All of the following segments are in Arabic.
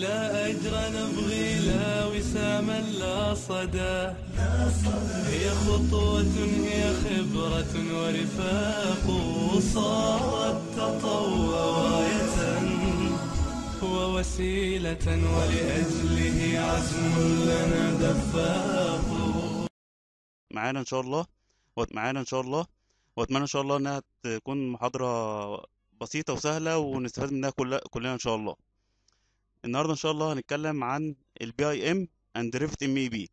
لا أجر نبغي لا وساما لا صدى هي خطوة هي خبرة ورفاق صارت تطوى غاية ووسيلة ولأجله عزم لنا دفاق معانا إن شاء الله معانا إن شاء الله وأتمنى إن شاء الله إنها تكون محاضرة بسيطة وسهلة ونستفاد منها كلنا إن شاء الله النهارده ان شاء الله هنتكلم عن البي اي ام اند دريفت ام اي بي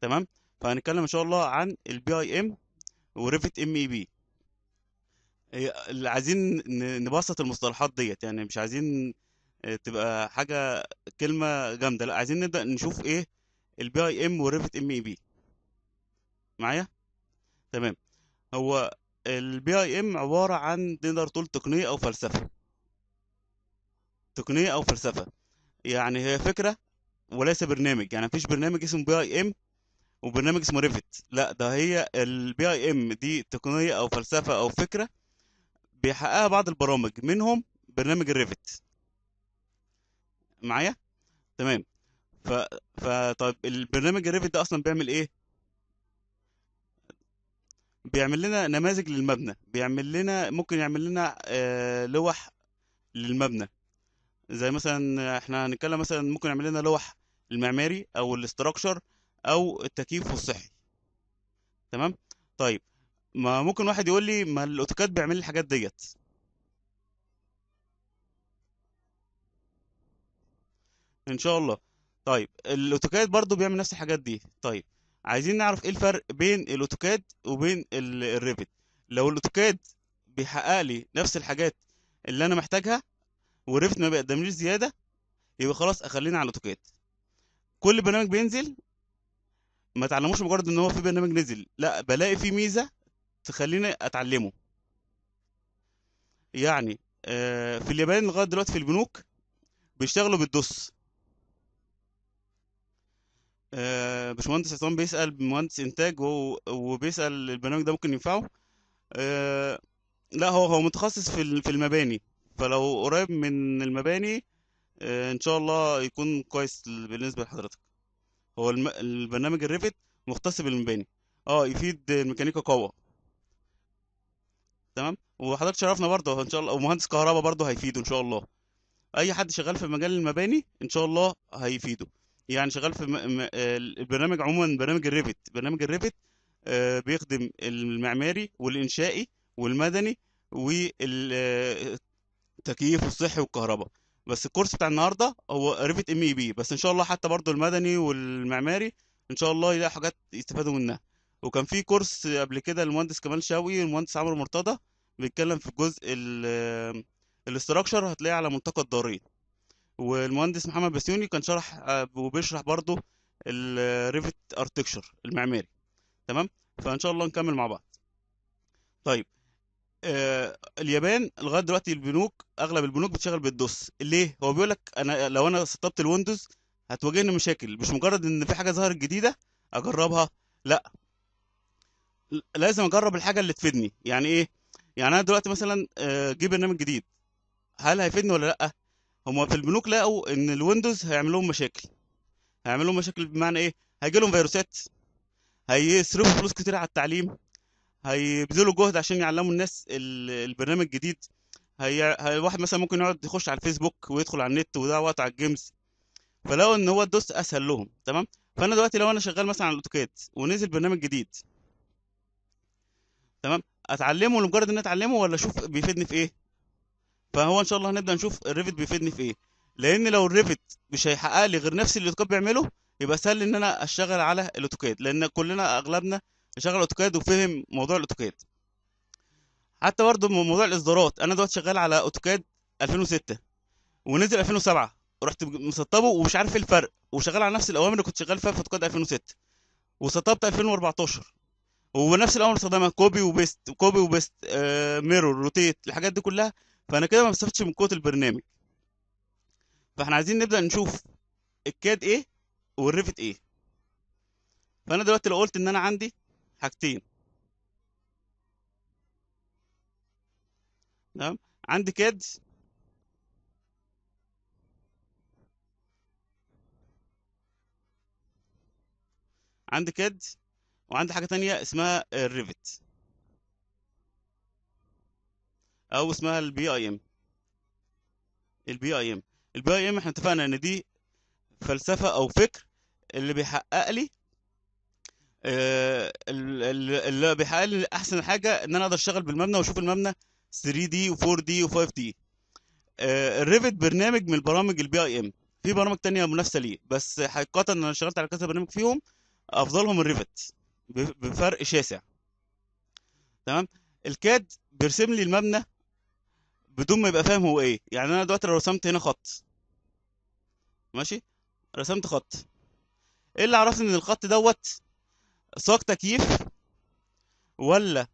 تمام فهنتكلم ان شاء الله عن البي اي ام وريفت ام اي بي اللي عايزين نبسط المصطلحات ديت يعني مش عايزين آه، تبقى حاجه كلمه جامده لا عايزين نبدا نشوف ايه البي اي ام وريفت ام اي بي معايا تمام هو البي اي ام عباره عن نقدر تقول تقنيه او فلسفه تقنيه او فلسفه يعني هي فكره وليس برنامج يعني مفيش برنامج اسمه بي اي ام وبرنامج اسمه ريفت لا ده هي البي اي ام دي تقنيه او فلسفه او فكره بيحققها بعض البرامج منهم برنامج الريفت معايا تمام ف فطيب البرنامج الريفت ده اصلا بيعمل ايه بيعمل لنا نماذج للمبنى بيعمل لنا ممكن يعمل لنا آه لوح للمبنى زي مثلا احنا هنتكلم مثلا ممكن نعمل لنا لوح المعماري او الاستراكشر او التكييف والصحي تمام طيب ما ممكن واحد يقول لي ما الاوتوكاد بيعمل لي الحاجات ديت ان شاء الله طيب الاوتوكاد برضو بيعمل نفس الحاجات دي طيب عايزين نعرف ايه الفرق بين الاوتوكاد وبين الريفت لو الاوتوكاد بيحقق لي نفس الحاجات اللي انا محتاجها والريفت ما بيقدمليش زياده يبقى خلاص اخلينا على اوتوكاد كل برنامج بينزل ما تعلموش مجرد ان هو في برنامج نزل لا بلاقي فيه ميزه تخليني اتعلمه يعني آه، في اليابان لغايه دلوقتي في البنوك بيشتغلوا بالدوس آه، باشمهندس عصام بيسال مهندس انتاج وبيسال البرنامج ده ممكن ينفعه آه، لا هو هو متخصص في في المباني فلو قريب من المباني آه، ان شاء الله يكون كويس بالنسبه لحضرتك هو البرنامج الريفت مختص بالمباني اه يفيد الميكانيكا قوه تمام وحضرتك شرفنا برضه ان شاء الله ومهندس كهرباء برضه هيفيده ان شاء الله اي حد شغال في مجال المباني ان شاء الله هيفيده يعني شغال في م... م... البرنامج عموما برنامج الريفت برنامج الريفت آه، بيخدم المعماري والانشائي والمدني وال آه، تكييف الصحي والكهرباء بس الكورس بتاع النهارده هو ريفت ام اي بي بس ان شاء الله حتى برضو المدني والمعماري ان شاء الله يلاقوا حاجات يستفادوا منها وكان في كورس قبل كده للمهندس كمال شاوي والمهندس عمرو مرتضى بيتكلم في الجزء الاستراكشر هتلاقيه على منطقه الدارين والمهندس محمد بسيوني كان شرح وبيشرح برضو الريفت ارتكشر المعماري تمام فان شاء الله نكمل مع بعض طيب آه اليابان لغايه دلوقتي البنوك اغلب البنوك بتشتغل بالدوس ليه هو بيقول لك انا لو انا سطبت الويندوز هتواجهني مشاكل مش مجرد ان في حاجه ظهرت جديده اجربها لا لازم اجرب الحاجه اللي تفيدني يعني ايه يعني انا دلوقتي مثلا جه آه، برنامج جديد هل هيفيدني ولا لا هما في البنوك لقوا ان الويندوز هيعمل لهم مشاكل هيعمل لهم مشاكل بمعنى ايه هيجي لهم فيروسات هيصرفوا فلوس كتير على التعليم هيبذلوا جهد عشان يعلموا الناس البرنامج الجديد هي... الواحد مثلا ممكن يقعد يخش على الفيسبوك ويدخل على النت وده وقت على الجيمز فلقوا ان هو الدوس اسهل لهم تمام فانا دلوقتي لو انا شغال مثلا على الاوتوكاد ونزل برنامج جديد تمام اتعلمه لمجرد ان اتعلمه ولا اشوف بيفيدني في ايه فهو ان شاء الله هنبدا نشوف الريفت بيفيدني في ايه لان لو الريفت مش هيحقق لي غير نفس اللي الاوتوكاد بيعمله يبقى سهل ان انا اشتغل على الاوتوكاد لان كلنا اغلبنا شغل اوتوكاد وفهم موضوع الاوتوكاد حتى برضه موضوع الاصدارات انا دلوقتي شغال على اوتوكاد 2006 ونزل 2007 رحت مسطبه ومش عارف ايه الفرق وشغال على نفس الاوامر اللي كنت شغال فيها في اوتوكاد 2006 وسطبت 2014 ونفس الاوامر استخدمها كوبي وبيست كوبي وبيست آه ميرور روتيت الحاجات دي كلها فانا كده ما بستفدش من قوه البرنامج فاحنا عايزين نبدا نشوف الكاد ايه والريفت ايه فانا دلوقتي لو قلت ان انا عندي حاجتين تمام عندي كيدز عندي كيدز وعندي حاجة تانية اسمها الريفت أو اسمها البي اي ام البي اي ام البي اي ام احنا اتفقنا ان دي فلسفة او فكر اللي بيحقق لي آه، اللي بيحقق احسن حاجه ان انا اقدر اشتغل بالمبنى واشوف المبنى 3 دي و4 دي و5 دي الريفت برنامج من البرامج البي اي ام في برامج تانية منافسه ليه بس حقيقه انا اشتغلت على كذا برنامج فيهم افضلهم الريفت بفرق شاسع تمام الكاد بيرسم لي المبنى بدون ما يبقى فاهم هو ايه يعني انا دلوقتي لو رسمت هنا خط ماشي رسمت خط ايه اللي عرفني ان الخط دوت صاج تكييف ولا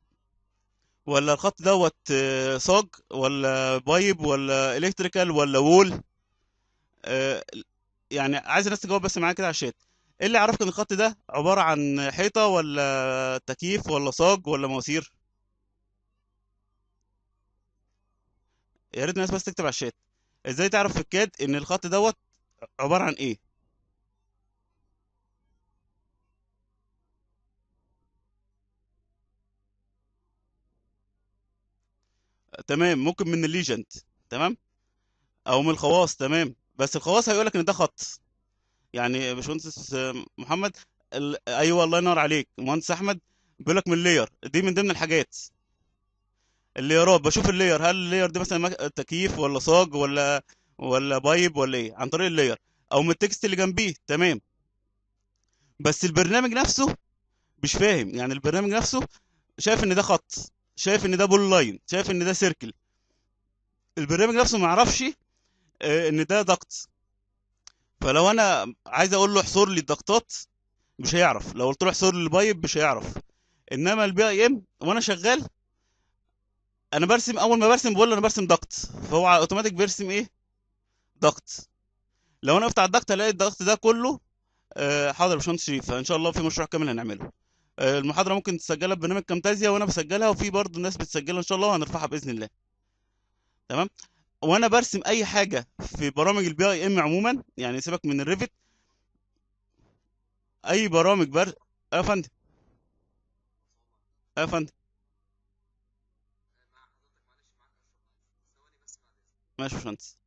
ولا الخط دوت صاج آه، ولا بايب ولا الكتريكال ولا وول آه، يعني عايز الناس تجاوب بس معايا كده على الشات ايه اللي عرفك ان الخط ده عباره عن حيطه ولا تكييف ولا صاج ولا مواسير يا ريت الناس بس تكتب على الشات ازاي تعرف في الكاد ان الخط دوت عباره عن ايه تمام ممكن من الليجنت تمام او من الخواص تمام بس الخواص هيقول لك ان ده خط يعني باشمهندس محمد ال... ايوه الله ينور عليك مهندس احمد بيقول لك من اللير دي من ضمن الحاجات الليرات بشوف اللير هل اللير دي مثلا تكييف ولا صاج ولا ولا بايب ولا ايه عن طريق اللير او من التكست اللي جنبيه تمام بس البرنامج نفسه مش فاهم يعني البرنامج نفسه شايف ان ده خط شايف ان ده بول لاين شايف ان ده سيركل البرنامج نفسه ما يعرفش آه، ان ده ضغط فلو انا عايز اقول له احصر لي الضغطات مش هيعرف لو قلت له احصر لي البايب مش هيعرف انما البي اي ام وانا شغال انا برسم اول ما برسم بقول له انا برسم ضغط فهو اوتوماتيك بيرسم ايه ضغط لو انا قفت على الضغط الاقي الضغط ده كله آه، حاضر يا باشمهندس شريف فان شاء الله في مشروع كامل هنعمله آه، المحاضره ممكن تسجلها ببرنامج كامتازيا وانا بسجلها وفي برضه ناس بتسجلها ان شاء الله وهنرفعها باذن الله تمام وانا برسم اي حاجه في برامج البي اي ام عموما يعني سيبك من الريفت اي برامج بر أيوة يا فندم أيوة يا فندم ماشي يا باشمهندس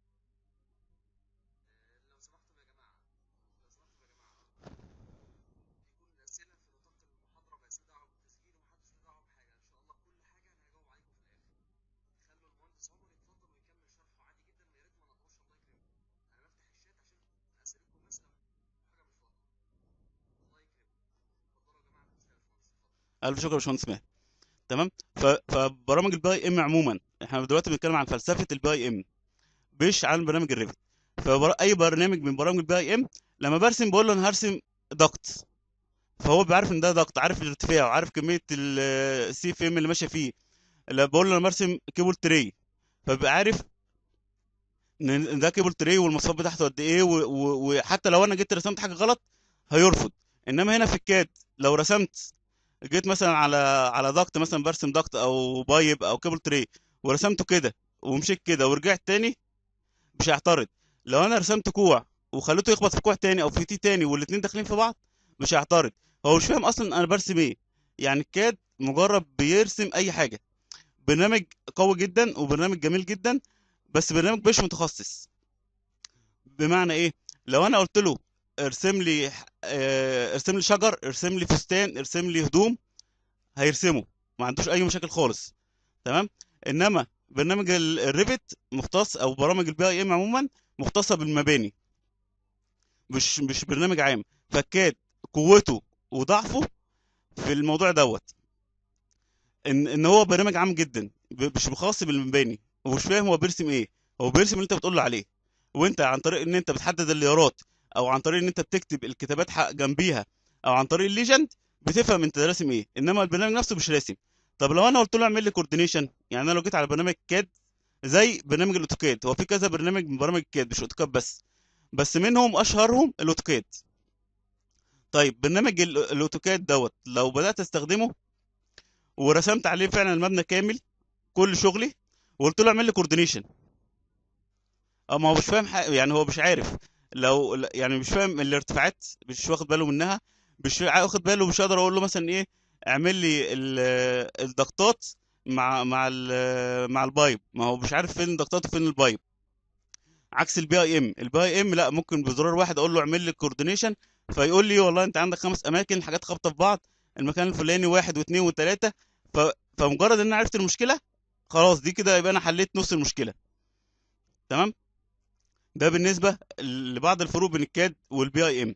الف شكر يا باشمهندس ماهر تمام فبرامج الباي ام عموما احنا دلوقتي بنتكلم عن فلسفه الباي ام مش عن برنامج الريفت فاي برنامج من برامج الباي ام لما برسم بقول له انا هرسم ضغط فهو بيعرف ان ده ضغط عارف الارتفاع وعارف كميه السي اف ام اللي ماشيه فيه لما بقول له انا برسم كيبل تري فبيبقى عارف ان ده كيبل تري والمصاب بتاعته قد ايه وحتى لو انا جيت رسمت حاجه غلط هيرفض انما هنا في الكاد لو رسمت جيت مثلا على على ضغط مثلا برسم ضغط او بايب او كابل تري ورسمته كده ومشيت كده ورجعت تاني مش هيعترض لو انا رسمت كوع وخليته يخبط في كوع تاني او في تي تاني والاتنين داخلين في بعض مش هيعترض هو مش فاهم اصلا انا برسم ايه يعني الكاد مجرد بيرسم اي حاجه برنامج قوي جدا وبرنامج جميل جدا بس برنامج مش متخصص بمعنى ايه لو انا قلت له ارسم لي آه، ارسم لي شجر ارسم لي فستان ارسم لي هدوم هيرسمه ما عندوش اي مشاكل خالص تمام انما برنامج الريفت مختص او برامج البي اي ام عموما مختصه بالمباني مش مش برنامج عام فكاد قوته وضعفه في الموضوع دوت ان ان هو برنامج عام جدا مش خاص بالمباني ومش فاهم هو بيرسم ايه هو بيرسم اللي انت بتقول له عليه وانت عن طريق ان انت بتحدد الليارات او عن طريق ان انت بتكتب الكتابات جنبيها او عن طريق الليجند بتفهم انت راسم ايه انما البرنامج نفسه مش راسم طب لو انا قلت له اعمل لي كوردينيشن يعني انا لو جيت على برنامج كاد زي برنامج الاوتوكاد هو في كذا برنامج من برامج الكاد مش اوتوكاد بس بس منهم اشهرهم الاوتوكاد طيب برنامج الاوتوكاد دوت لو بدات استخدمه ورسمت عليه فعلا المبنى كامل كل شغلي وقلت له اعمل لي كوردينيشن ما هو مش فاهم حاجه يعني هو مش عارف لو يعني مش فاهم الارتفاعات مش واخد باله منها مش واخد باله مش قادر اقول له مثلا ايه اعمل لي الضغطات مع مع مع البايب ما هو مش عارف فين الضغطات وفين البايب عكس البي اي ام البي ام لا ممكن بزرار واحد اقول له اعمل لي الكوردينيشن فيقول لي والله انت عندك خمس اماكن حاجات خابطه في بعض المكان الفلاني واحد واثنين وثلاثه ف... فمجرد ان انا عرفت المشكله خلاص دي كده يبقى انا حليت نص المشكله تمام ده بالنسبه لبعض الفروق بين الكاد والبي اي ام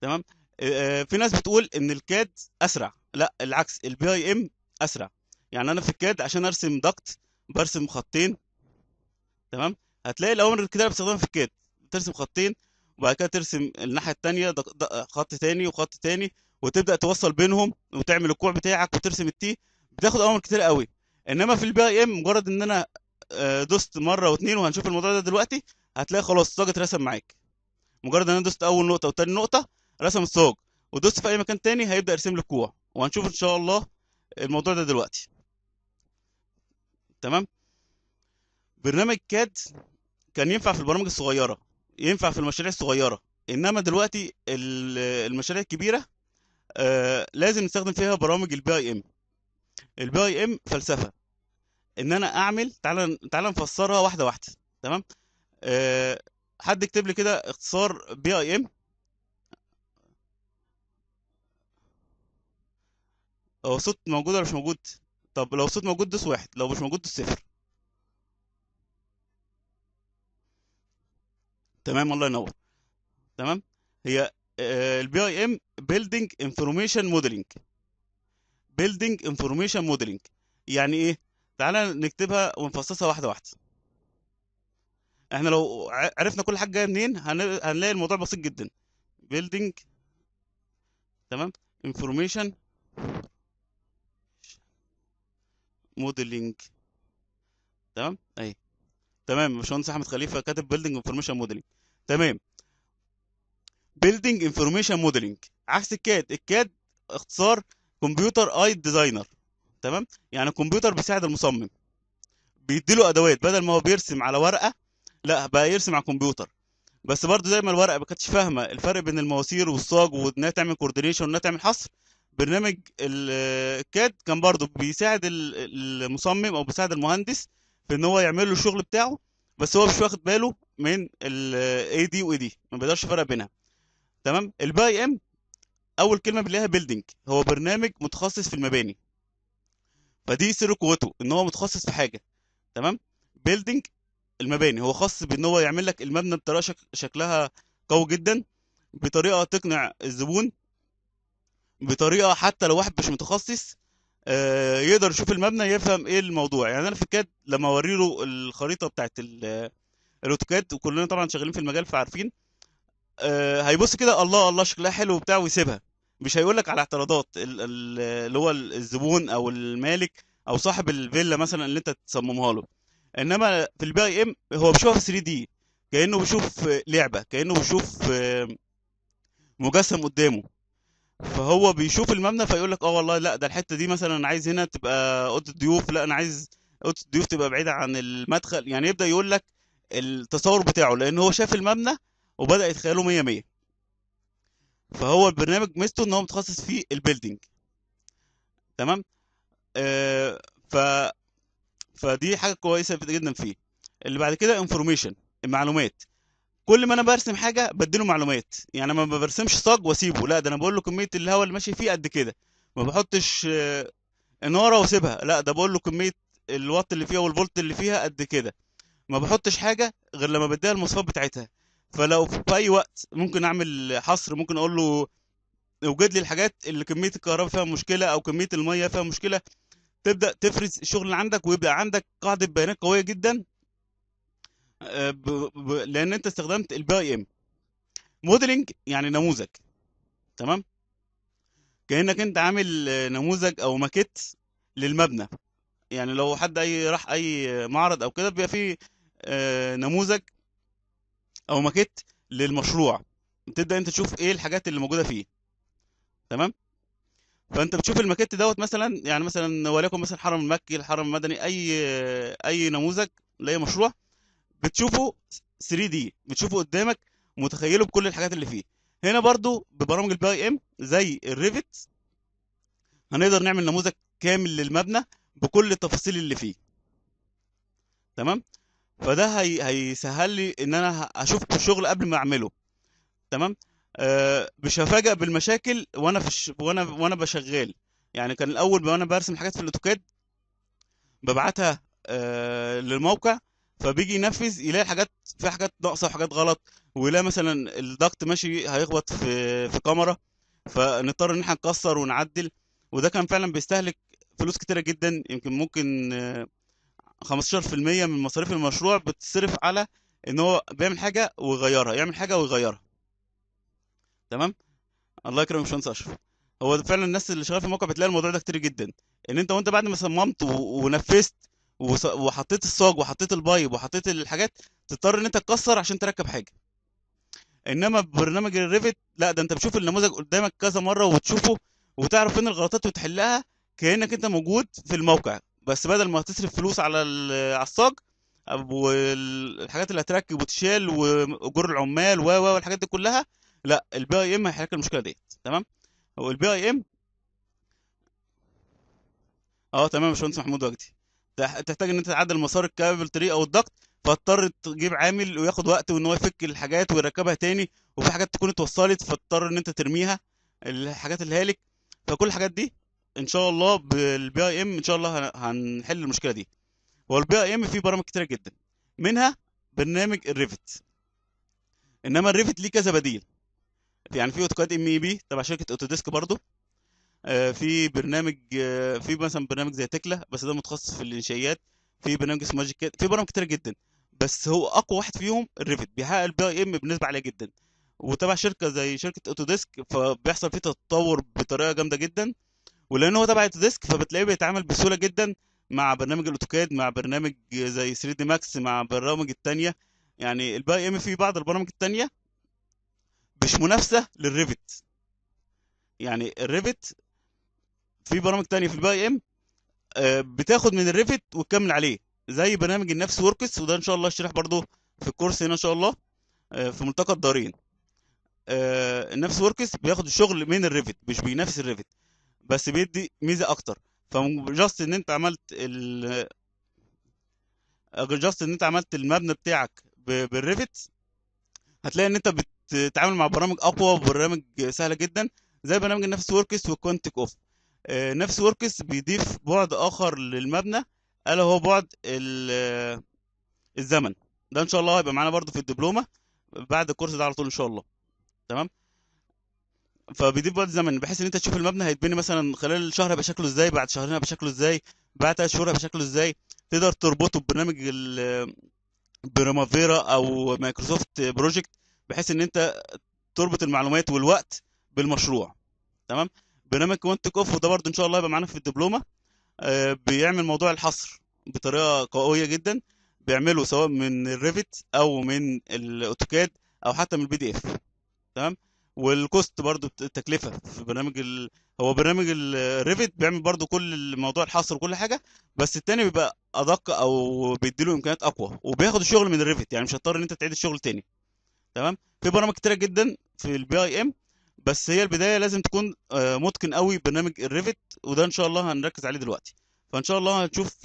تمام آه، آه، في ناس بتقول ان الكاد اسرع لا العكس البي اي ام اسرع يعني انا في الكاد عشان ارسم ضغط برسم خطين تمام هتلاقي الاوامر الكتابه بستخدمها في الكاد ترسم خطين وبعد كده ترسم الناحيه الثانيه خط تاني وخط تاني وتبدا توصل بينهم وتعمل الكوع بتاعك وترسم التي بتاخد اوامر كتير قوي انما في البي اي ام مجرد ان انا آه، دوست مره واتنين وهنشوف الموضوع ده دلوقتي هتلاقي خلاص الصاج اترسم معاك مجرد ان انا دوست اول نقطه وتاني نقطه رسم الصاج ودوست في اي مكان تاني هيبدا يرسم لك كوع وهنشوف ان شاء الله الموضوع ده دلوقتي تمام برنامج كاد كان ينفع في البرامج الصغيره ينفع في المشاريع الصغيره انما دلوقتي المشاريع الكبيره آه لازم نستخدم فيها برامج البي اي ام البي اي ام فلسفه ان انا اعمل تعال تعال نفسرها واحده واحده تمام أه حد يكتب لي كده اختصار بي اي ام هو صوت موجود ولا مش موجود طب لو صوت موجود دوس واحد لو مش موجود دوس صفر تمام الله ينور تمام هي البي اي ام بيلدينج انفورميشن موديلنج بيلدينج انفورميشن موديلنج يعني ايه تعالى نكتبها ونفصصها واحده واحده احنا لو عرفنا كل حاجه جايه منين هنلاقي الموضوع بسيط جدا بيلدينج تمام انفورميشن موديلينج تمام اهي تمام باشمهندس احمد خليفه كاتب بيلدينج انفورميشن موديلينج تمام بيلدينج انفورميشن موديلينج عكس الكاد الكاد اختصار كمبيوتر اي ديزاينر تمام يعني الكمبيوتر بيساعد المصمم بيديله ادوات بدل ما هو بيرسم على ورقه لا بقى يرسم على الكمبيوتر بس برضه زي ما الورقه ما كانتش فاهمه الفرق بين المواسير والصاج وانها تعمل كوردينيشن وانها تعمل حصر برنامج الكاد كان برضه بيساعد المصمم او بيساعد المهندس في ان هو يعمل له الشغل بتاعه بس هو مش واخد باله من الاي دي واي دي e ما بيقدرش يفرق بينها تمام الباي ام اول كلمه بنلاقيها بيلدينج هو برنامج متخصص في المباني فدي سر قوته ان هو متخصص في حاجه تمام بيلدينج المباني هو خاص بان هو يعمل لك المبنى بطريقه شكلها قوي جدا بطريقه تقنع الزبون بطريقه حتى لو واحد مش متخصص آه، يقدر يشوف المبنى يفهم ايه الموضوع يعني انا في الكاد لما اوري له الخريطه بتاعت الاوتوكاد وكلنا طبعا شغالين في المجال فعارفين آه، هيبص كده الله الله شكلها حلو وبتاع ويسيبها مش هيقول لك على اعتراضات اللي هو الزبون او المالك او صاحب الفيلا مثلا اللي انت تصممها له انما في البي ام هو بيشوفها 3 دي كانه بيشوف لعبه كانه بيشوف مجسم قدامه فهو بيشوف المبنى فيقول لك اه والله لا ده الحته دي مثلا انا عايز هنا تبقى اوضه الضيوف لا انا عايز اوضه الضيوف تبقى بعيده عن المدخل يعني يبدا يقول لك التصور بتاعه لان هو شاف المبنى وبدا يتخيله 100 100 فهو البرنامج ميزته ان هو متخصص في البيلدينج تمام آه ف فدي حاجه كويسه جدا فيه اللي بعد كده انفورميشن المعلومات كل ما انا برسم حاجه بديله معلومات يعني ما برسمش صاج واسيبه لا ده انا بقول له كميه الهواء اللي ماشي فيه قد كده ما بحطش آه، اناره واسيبها لا ده بقول له كميه الوات اللي فيها والفولت اللي فيها قد كده ما بحطش حاجه غير لما بديها المواصفات بتاعتها فلو في اي وقت ممكن اعمل حصر ممكن اقول له اوجد لي الحاجات اللي كميه الكهرباء فيها مشكله او كميه الميه فيها مشكله تبدا تفرز الشغل اللي عندك ويبقى عندك قاعده بيانات قويه جدا آه، لان انت استخدمت البي ام موديلنج يعني نموذج تمام كانك انت عامل نموذج او ماكيت للمبنى يعني لو حد اي راح اي معرض او كده بيبقى فيه آه، نموذج او ماكيت للمشروع بتبدا انت تشوف ايه الحاجات اللي موجوده فيه تمام فانت بتشوف الماكيت دوت مثلا يعني مثلا وليكن مثلا الحرم المكي الحرم المدني اي اي نموذج لاي مشروع بتشوفه 3 دي بتشوفه قدامك متخيله بكل الحاجات اللي فيه هنا برضو ببرامج الباي ام زي الريفت هنقدر نعمل نموذج كامل للمبنى بكل التفاصيل اللي فيه تمام فده هي... هيسهل لي ان انا اشوف الشغل قبل ما اعمله تمام أه مش هفاجئ بالمشاكل وانا في الش... وانا وانا بشغال يعني كان الاول وانا برسم حاجات في الاوتوكاد ببعتها أه للموقع فبيجي ينفذ يلاقي حاجات في حاجات ناقصه وحاجات غلط ويلاقي مثلا الضغط ماشي هيخبط في في كاميرا فنضطر ان احنا نكسر ونعدل وده كان فعلا بيستهلك فلوس كتيره جدا يمكن ممكن أه 15% من مصاريف المشروع بتصرف على ان هو بيعمل حاجه ويغيرها يعمل حاجه ويغيرها تمام الله يكرمك يا باشمهندس اشرف هو فعلا الناس اللي شغاله في الموقع بتلاقي الموضوع ده كتير جدا ان انت وانت بعد ما صممت ونفذت وحطيت الصاج وحطيت البايب وحطيت الحاجات تضطر ان انت تكسر عشان تركب حاجه انما ببرنامج الريفت لا ده انت بتشوف النموذج قدامك كذا مره وتشوفه وتعرف فين الغلطات وتحلها كانك انت موجود في الموقع بس بدل ما تصرف فلوس على الصاج والحاجات اللي هتركب وتشيل واجور العمال و و والحاجات دي كلها لا البي اي ام هيحل المشكله ديت تمام هو البي اي ام اه تمام يا باشمهندس محمود وجدي تحتاج ان انت تعدل مسار الكابل تري او الضغط فاضطر تجيب عامل وياخد وقت وان هو يفك الحاجات ويركبها تاني وفي حاجات تكون اتوصلت فاضطر ان انت ترميها الحاجات الهالك فكل الحاجات دي ان شاء الله بالبي اي ام ان شاء الله هنحل المشكله دي هو البي اي ام فيه برامج كتيره جدا منها برنامج الريفت انما الريفت ليه كذا بديل يعني في اوتوكاد ام اي بي تبع شركه اوتوديسك برضو آه، في برنامج آه، في مثلا برنامج زي تكلا بس ده متخصص في الانشائيات في برنامج اسمه ماجيك في برامج كتير جدا بس هو اقوى واحد فيهم الريفت بيحقق البي اي ام بنسبه عاليه جدا وتبع شركه زي شركه اوتوديسك فبيحصل فيه تطور بطريقه جامده جدا ولان هو تبع ديسك فبتلاقيه بيتعامل بسهوله جدا مع برنامج الاوتوكاد مع برنامج زي 3 دي ماكس مع برامج التانية يعني الباقي ام في بعض البرامج التانية مش منافسه للريفت يعني الريفت في برامج تانية في الباقي ام آه، بتاخد من الريفت وتكمل عليه زي برنامج النفس وركس وده ان شاء الله اشرح برضو في الكورس هنا ان شاء الله آه، في ملتقى الدارين آه، النفس وركس بياخد الشغل من الريفت مش بينافس الريفت بس بيدي ميزه اكتر فجاست ان انت عملت ال جاست ان انت عملت المبنى بتاعك بالريفت هتلاقي ان انت بتتعامل مع برامج اقوى وبرامج سهله جدا زي برنامج نفس وركس وكونتك اوف آه، نفس وركس بيضيف بعد اخر للمبنى الا هو بعد الزمن ده ان شاء الله هيبقى معانا برضو في الدبلومه بعد الكورس ده على طول ان شاء الله تمام فبيضيف وقت زمن بحيث ان انت تشوف المبنى هيتبني مثلا خلال شهر هيبقى شكله ازاي بعد شهرين هيبقى شكله ازاي بعد ثلاث شهور هيبقى شكله ازاي تقدر تربطه ببرنامج بريمافيرا او مايكروسوفت بروجكت بحيث ان انت تربط المعلومات والوقت بالمشروع تمام برنامج كوانتك اوف وده برده ان شاء الله هيبقى معانا في الدبلومه آه، بيعمل موضوع الحصر بطريقه قويه جدا بيعمله سواء من الريفت او من الاوتوكاد او حتى من البي دي اف تمام والكوست برضو التكلفه في برنامج ال... هو برنامج الريفت بيعمل برضو كل الموضوع الحصر وكل حاجه بس التاني بيبقى ادق او بيديله امكانيات اقوى وبياخد الشغل من الريفت يعني مش هتضطر ان انت تعيد الشغل تاني تمام في برامج كتيره جدا في البي اي ام بس هي البدايه لازم تكون آه، متقن قوي برنامج الريفت وده ان شاء الله هنركز عليه دلوقتي فان شاء الله هنشوف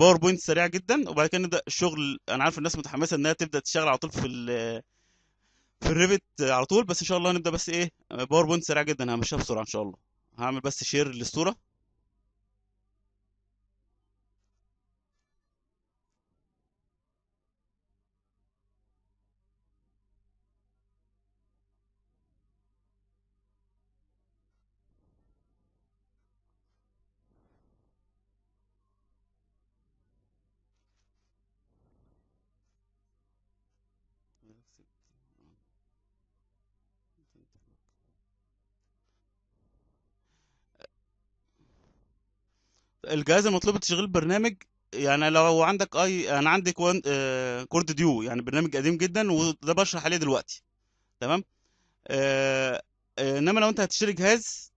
باوربوينت آه، سريع جدا وبعد كده نبدا الشغل انا عارف الناس متحمسه انها تبدا تشتغل على طول في في الريفت على طول بس ان شاء الله هنبدا بس ايه باوربوينت سريع جدا همشيها بسرعه ان شاء الله هعمل بس شير للصوره الجهاز المطلوب لتشغيل البرنامج يعني لو عندك اي انا عندي كوان... آه... كورد ديو يعني برنامج قديم جدا وده بشرح عليه دلوقتي تمام آه... آه... انما لو انت هتشتري جهاز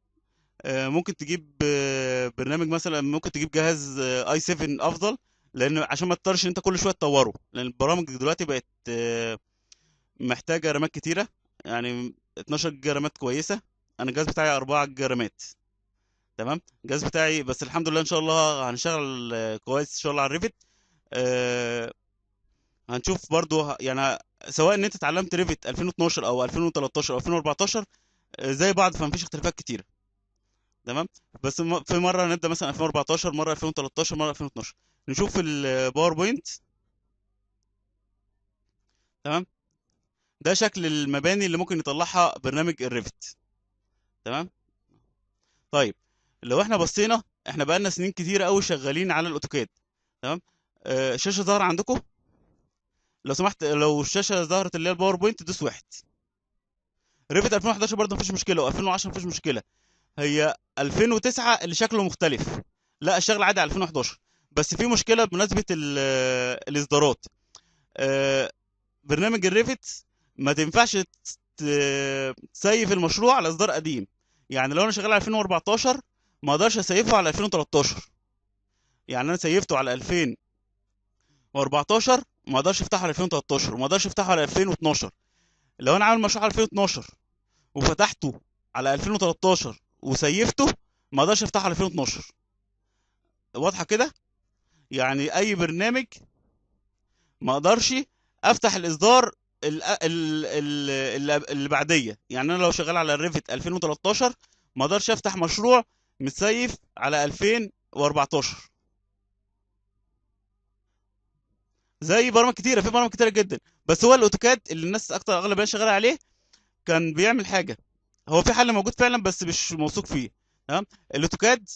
آه... ممكن تجيب آه... برنامج مثلا ممكن تجيب جهاز آه... اي 7 افضل لان عشان ما تضطرش انت كل شويه تطوره لان البرامج دلوقتي بقت آه... محتاجه رامات كتيره يعني 12 جيجا رامات كويسه انا الجهاز بتاعي 4 جيجا رامات تمام الجهاز بتاعي بس الحمد لله ان شاء الله هنشغل آه، كويس ان شاء الله على الريفت أه هنشوف برضو يعني سواء ان انت اتعلمت ريفت 2012 او 2013 او 2014 آه، زي بعض فمفيش اختلافات كتيره تمام بس في مره هنبدا مثلا 2014 مره 2013 مره 2012 نشوف الباوربوينت آه، تمام ده شكل المباني اللي ممكن يطلعها برنامج الريفت تمام طيب لو احنا بصينا احنا بقالنا سنين كتير قوي شغالين على الاوتوكاد تمام آه، الشاشه ظاهره عندكم لو سمحت لو الشاشه ظهرت اللي هي الباوربوينت دوس واحد ريفت 2011 برضه مفيش مشكله و2010 مفيش مشكله هي 2009 اللي شكله مختلف لا الشغل عادي على 2011 بس في مشكله بمناسبه آه، الاصدارات آه، برنامج الريفت ما تنفعش تسيف المشروع على اصدار قديم يعني لو انا شغال على 2014 ما اقدرش اسيفه على 2013 يعني انا سيفته على 2014 ما اقدرش افتحه على 2013 وما اقدرش افتحه على 2012 لو انا عامل مشروع على 2012 وفتحته على 2013 وسيفته ما اقدرش افتحه على 2012 واضحه كده يعني اي برنامج ما اقدرش افتح الاصدار اللي بعديه يعني انا لو شغال على الريفت 2013 ما اقدرش افتح مشروع متصيف على 2014 زي برامج كتيره في برامج كتيره جدا بس هو الاوتوكاد اللي الناس اكتر اغلب الناس شغاله عليه كان بيعمل حاجه هو في حل موجود فعلا بس مش موثوق فيه تمام الاوتوكاد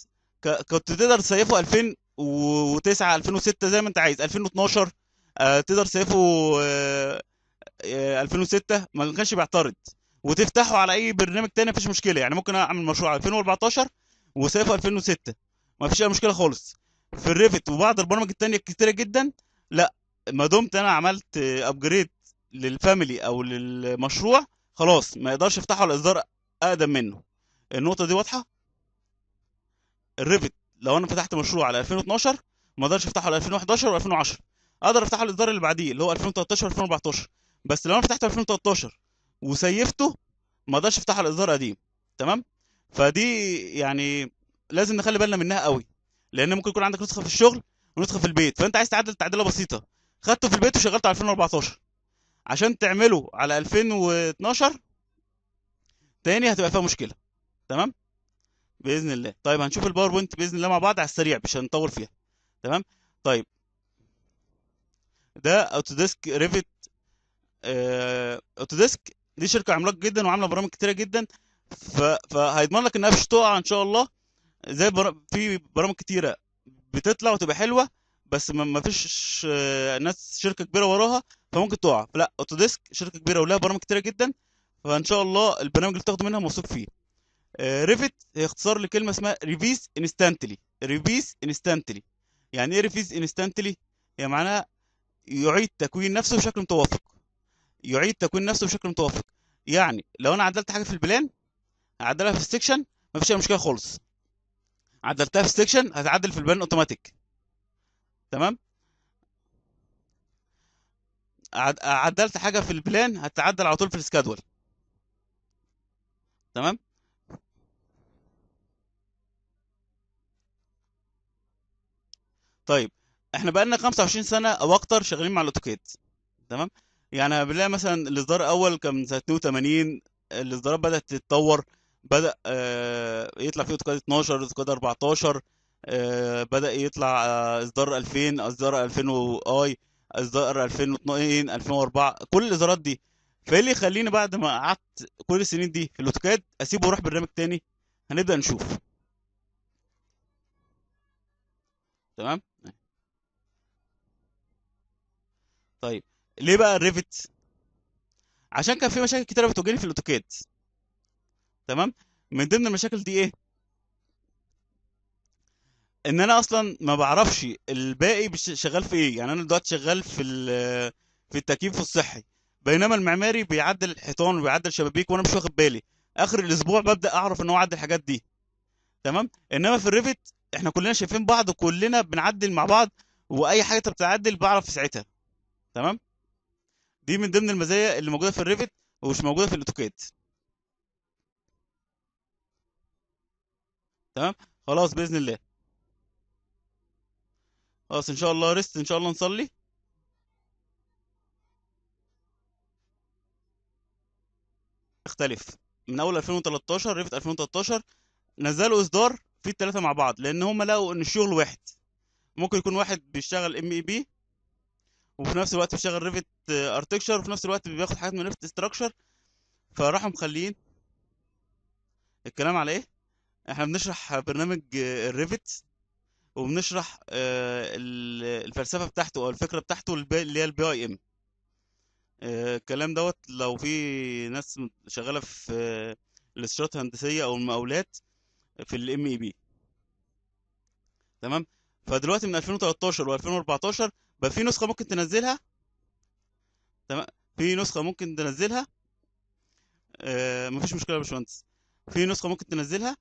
كنت تقدر تصيفه 2009 2006 زي ما انت عايز 2012 آه، تقدر تصيفه 2006 آه، آه، ما كانش بيعترض وتفتحه على اي برنامج تاني مفيش مشكله يعني ممكن اعمل مشروع 2014 وصيف 2006 ما فيش اي مشكله خالص في الريفت وبعض البرامج التانية كتيرة جدا لا ما دمت انا عملت ابجريد للفاميلي او للمشروع خلاص ما يقدرش يفتحه على اصدار اقدم منه النقطه دي واضحه الريفت لو انا فتحت مشروع على 2012 ما اقدرش افتحه على 2011 و2010 اقدر افتحه الاصدار اللي بعديه اللي هو 2013 و2014 بس لو انا فتحته 2013 وسيفته ما اقدرش افتحه على اصدار قديم تمام فدي يعني لازم نخلي بالنا منها قوي لان ممكن يكون عندك نسخه في الشغل ونسخه في البيت فانت عايز تعدل تعديله بسيطه خدته في البيت وشغلته على 2014 عشان تعمله على 2012 تاني هتبقى فيها مشكله تمام باذن الله طيب هنشوف الباوربوينت باذن الله مع بعض على السريع مش هنطول فيها تمام طيب ده اوتوديسك ريفت اوتوديسك دي شركه عملاقه جدا وعامله برامج كتيره جدا فهيضمن لك انها مش تقع ان شاء الله زي بر... في برامج كتيره بتطلع وتبقى حلوه بس ما فيش ناس شركه كبيره وراها فممكن تقع لا اوتوديسك شركه كبيره ولها برامج كتيره جدا فان شاء الله البرنامج اللي بتاخده منها موثوق فيه ريفت آه، هي اختصار لكلمه اسمها ريفيس انستانتلي ريفيس انستانتلي يعني ايه ريفيس انستانتلي هي معناها يعيد تكوين نفسه بشكل متوافق يعيد تكوين نفسه بشكل متوافق يعني لو انا عدلت حاجه في البلان اعدلها في السكشن مفيش اي مشكله خالص عدلتها في السكشن هتعدل في البان اوتوماتيك تمام عدلت حاجه في البلان هتعدل على طول في السكادول تمام طيب احنا بقى لنا 25 سنه او اكتر شغالين مع الاوتوكاد تمام يعني بنلاقي مثلا الاصدار الاول كان سنه 82 الاصدارات بدات تتطور آه، آه، بدأ يطلع فيه آه، اوتوكاد 12 اوتوكاد 14 بدأ يطلع اصدار 2000 اصدار 2000 اي اصدار 2002 2004 كل الاصدارات دي فايه اللي يخليني بعد ما قعدت كل السنين دي في الاوتوكاد اسيبه واروح برنامج تاني هنبدأ نشوف تمام طيب ليه بقى الريفت عشان كان في مشاكل كتيره بتواجهني في الاوتوكاد تمام من ضمن المشاكل دي ايه ان انا اصلا ما بعرفش الباقي شغال في ايه يعني انا دلوقتي شغال في في التكييف الصحي بينما المعماري بيعدل الحيطان وبيعدل الشبابيك وانا مش واخد بالي اخر الاسبوع ببدا اعرف ان هو عدل الحاجات دي تمام انما في الريفت احنا كلنا شايفين بعض كلنا بنعدل مع بعض واي حاجه بتتعدل بعرف في ساعتها تمام دي من ضمن المزايا اللي موجوده في الريفت ومش موجوده في الاوتوكاد تمام خلاص باذن الله خلاص ان شاء الله رست ان شاء الله نصلي اختلف من اول 2013 ريفت 2013 نزلوا اصدار في الثلاثه مع بعض لان هم لقوا ان الشغل واحد ممكن يكون واحد بيشتغل ام اي بي وفي نفس الوقت بيشتغل ريفت ارتكشر وفي نفس الوقت بياخد حاجات من ريفت استراكشر فراحوا مخليين الكلام على ايه احنا بنشرح برنامج الريفت وبنشرح آه، الفلسفه بتاعته او الفكره بتاعته اللي هي البي اي آه، ام الكلام دوت لو في ناس شغاله في آه، الاستشارات الهندسيه او المقاولات في الام اي بي e تمام فدلوقتي من 2013 و2014 بقى في نسخه ممكن تنزلها تمام في نسخه ممكن تنزلها مفيش مشكله يا باشمهندس في نسخه ممكن تنزلها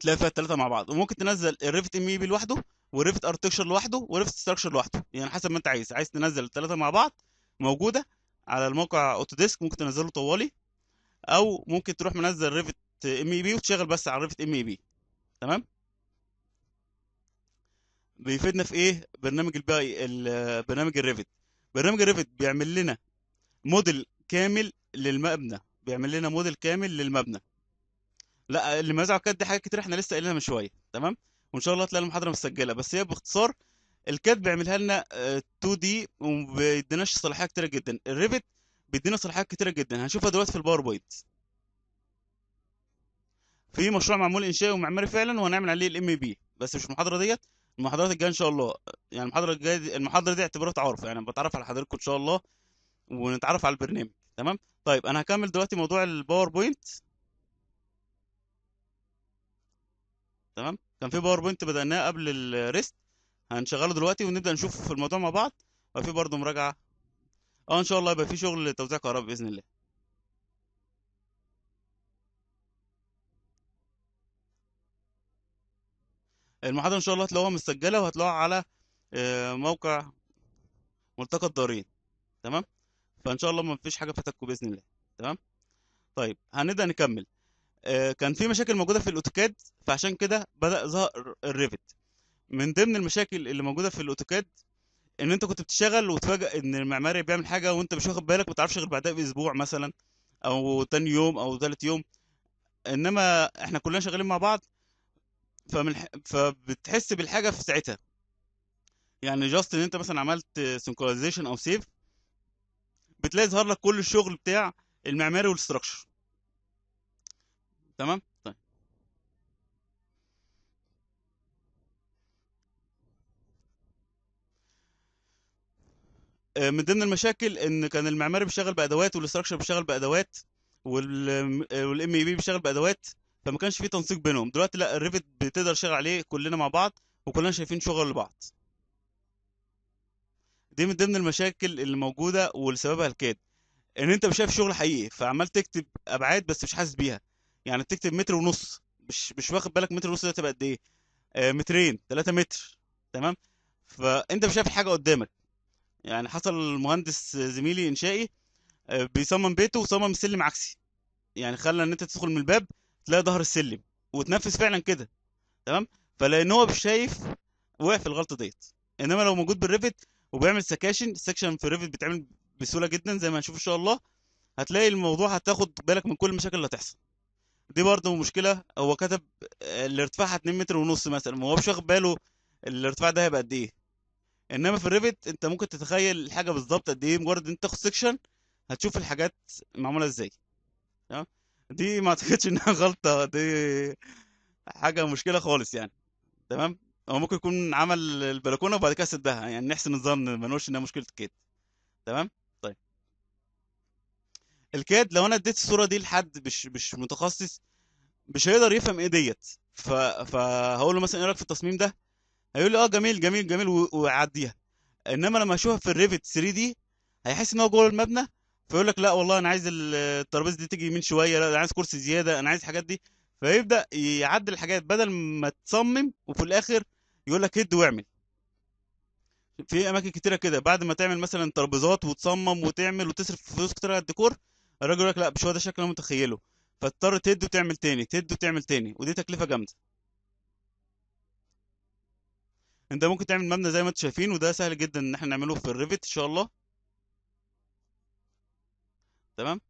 تلاقي فيها الثلاثه مع بعض وممكن تنزل الريفت ام بي لوحده والريفت ارتكشر لوحده والريفت ستراكشر لوحده يعني حسب ما انت عايز عايز تنزل الثلاثه مع بعض موجوده على الموقع اوتوديسك ممكن تنزله طوالي او ممكن تروح منزل ريفت ام اي بي وتشغل بس على ريفت ام اي بي تمام بيفيدنا في ايه برنامج الباي برنامج الريفت برنامج الريفت بيعمل لنا موديل كامل للمبنى بيعمل لنا موديل كامل للمبنى لا اللي مزعج الكات دي حاجات كتير احنا لسه قايلينها من شويه تمام وان شاء الله هتلاقي المحاضره مسجله بس هي باختصار الكات بيعملها لنا 2 آه، دي وما بيديناش صلاحيات كتيره جدا الريفت بيدينا صلاحيات كتيره جدا هنشوفها دلوقتي في الباوربوينت في مشروع معمول انشائي ومعماري فعلا وهنعمل عليه الام بي بس مش المحاضره ديت المحاضرات الجايه ان شاء الله يعني المحاضره الجايه دي المحاضره دي اعتبرها تعارف يعني بتعرف على حضراتكم ان شاء الله ونتعرف على البرنامج تمام طيب انا هكمل دلوقتي موضوع الباوربوينت تمام كان في باور بوينت بدأناه قبل الريست هنشغله دلوقتي ونبدأ نشوف في الموضوع مع بعض وفي برضه مراجعة اه ان شاء الله يبقى في شغل توزيع كهرباء بإذن الله المحاضرة ان شاء الله هتلاقوها مسجلة وهتلاقوها على آه، موقع ملتقى الدارين تمام فان شاء الله ما فيش حاجة فاتتكم بإذن الله تمام طيب هنبدأ نكمل آه، كان في مشاكل موجوده في الاوتوكاد فعشان كده بدا ظهر الريفت من ضمن المشاكل اللي موجوده في الاوتوكاد ان انت كنت بتشتغل وتفاجئ ان المعماري بيعمل حاجه وانت مش واخد بالك متعرفش غير بعدها باسبوع مثلا او تاني يوم او تالت يوم انما احنا كلنا شغالين مع بعض فمن فبتحس بالحاجه في ساعتها يعني جاست ان انت مثلا عملت سنكرونايزيشن او سيف بتلاقي ظهر لك كل الشغل بتاع المعماري والاستراكشر تمام طيب آه، من ضمن المشاكل ان كان المعماري بيشتغل بادوات والاستراكشر بيشتغل بادوات والام اي آه، بي بيشتغل بادوات فما كانش في تنسيق بينهم دلوقتي لا الريفت بتقدر تشتغل عليه كلنا مع بعض وكلنا شايفين شغل لبعض دي من ضمن المشاكل اللي موجوده والسببها الكاد ان انت مش شايف شغل حقيقي فعمال تكتب ابعاد بس مش حاسس بيها يعني بتكتب متر ونص مش مش واخد بالك متر ونص ده تبقى قد ايه آه مترين 3 متر تمام فانت مش شايف حاجه قدامك يعني حصل مهندس زميلي انشائي آه بيصمم بيته وصمم سلم عكسي يعني خلى ان انت تدخل من الباب تلاقي ظهر السلم وتنفذ فعلا كده تمام فلان هو مش شايف وقع في الغلطه ديت انما لو موجود بالريفت وبيعمل سكاشن السكشن في الريفت بيتعمل بسهوله جدا زي ما هنشوف ان شاء الله هتلاقي الموضوع هتاخد بالك من كل المشاكل اللي هتحصل دي برضه مشكله هو كتب آه، الارتفاع 2 متر ونص مثلا ما هوش واخد باله الارتفاع ده هيبقى قد ايه انما في الريفت انت ممكن تتخيل الحاجه بالظبط قد ايه مجرد انت تاخد سيكشن هتشوف الحاجات معموله ازاي تمام دي ما اعتقدش انها غلطه دي حاجه مشكله خالص يعني تمام هو ممكن يكون عمل البلكونه وبعد كده سدها يعني نحسن الظن ما نقولش انها مشكله كده تمام الكاد لو انا اديت الصوره دي لحد مش مش متخصص مش هيقدر يفهم ايه ديت ف... فهقول له مثلا ايه رايك في التصميم ده هيقول لي اه جميل جميل جميل ويعديها انما لما اشوفها في الريفت 3 دي هيحس ان هو جوه المبنى فيقول لك لا والله انا عايز الترابيزه دي تيجي يمين شويه لا انا عايز كرسي زياده انا عايز الحاجات دي فيبدا يعدل الحاجات بدل ما تصمم وفي الاخر يقول لك هد واعمل في اماكن كتيره كده بعد ما تعمل مثلا ترابيزات وتصمم وتعمل وتصرف فلوس كتير على الديكور الراجل يقول لك لا مش هو ده الشكل اللي انا متخيله فاضطر تد وتعمل تاني تد وتعمل تاني ودي تكلفه جامده انت ممكن تعمل مبنى زي ما انتم شايفين وده سهل جدا ان احنا نعمله في الريفت ان شاء الله تمام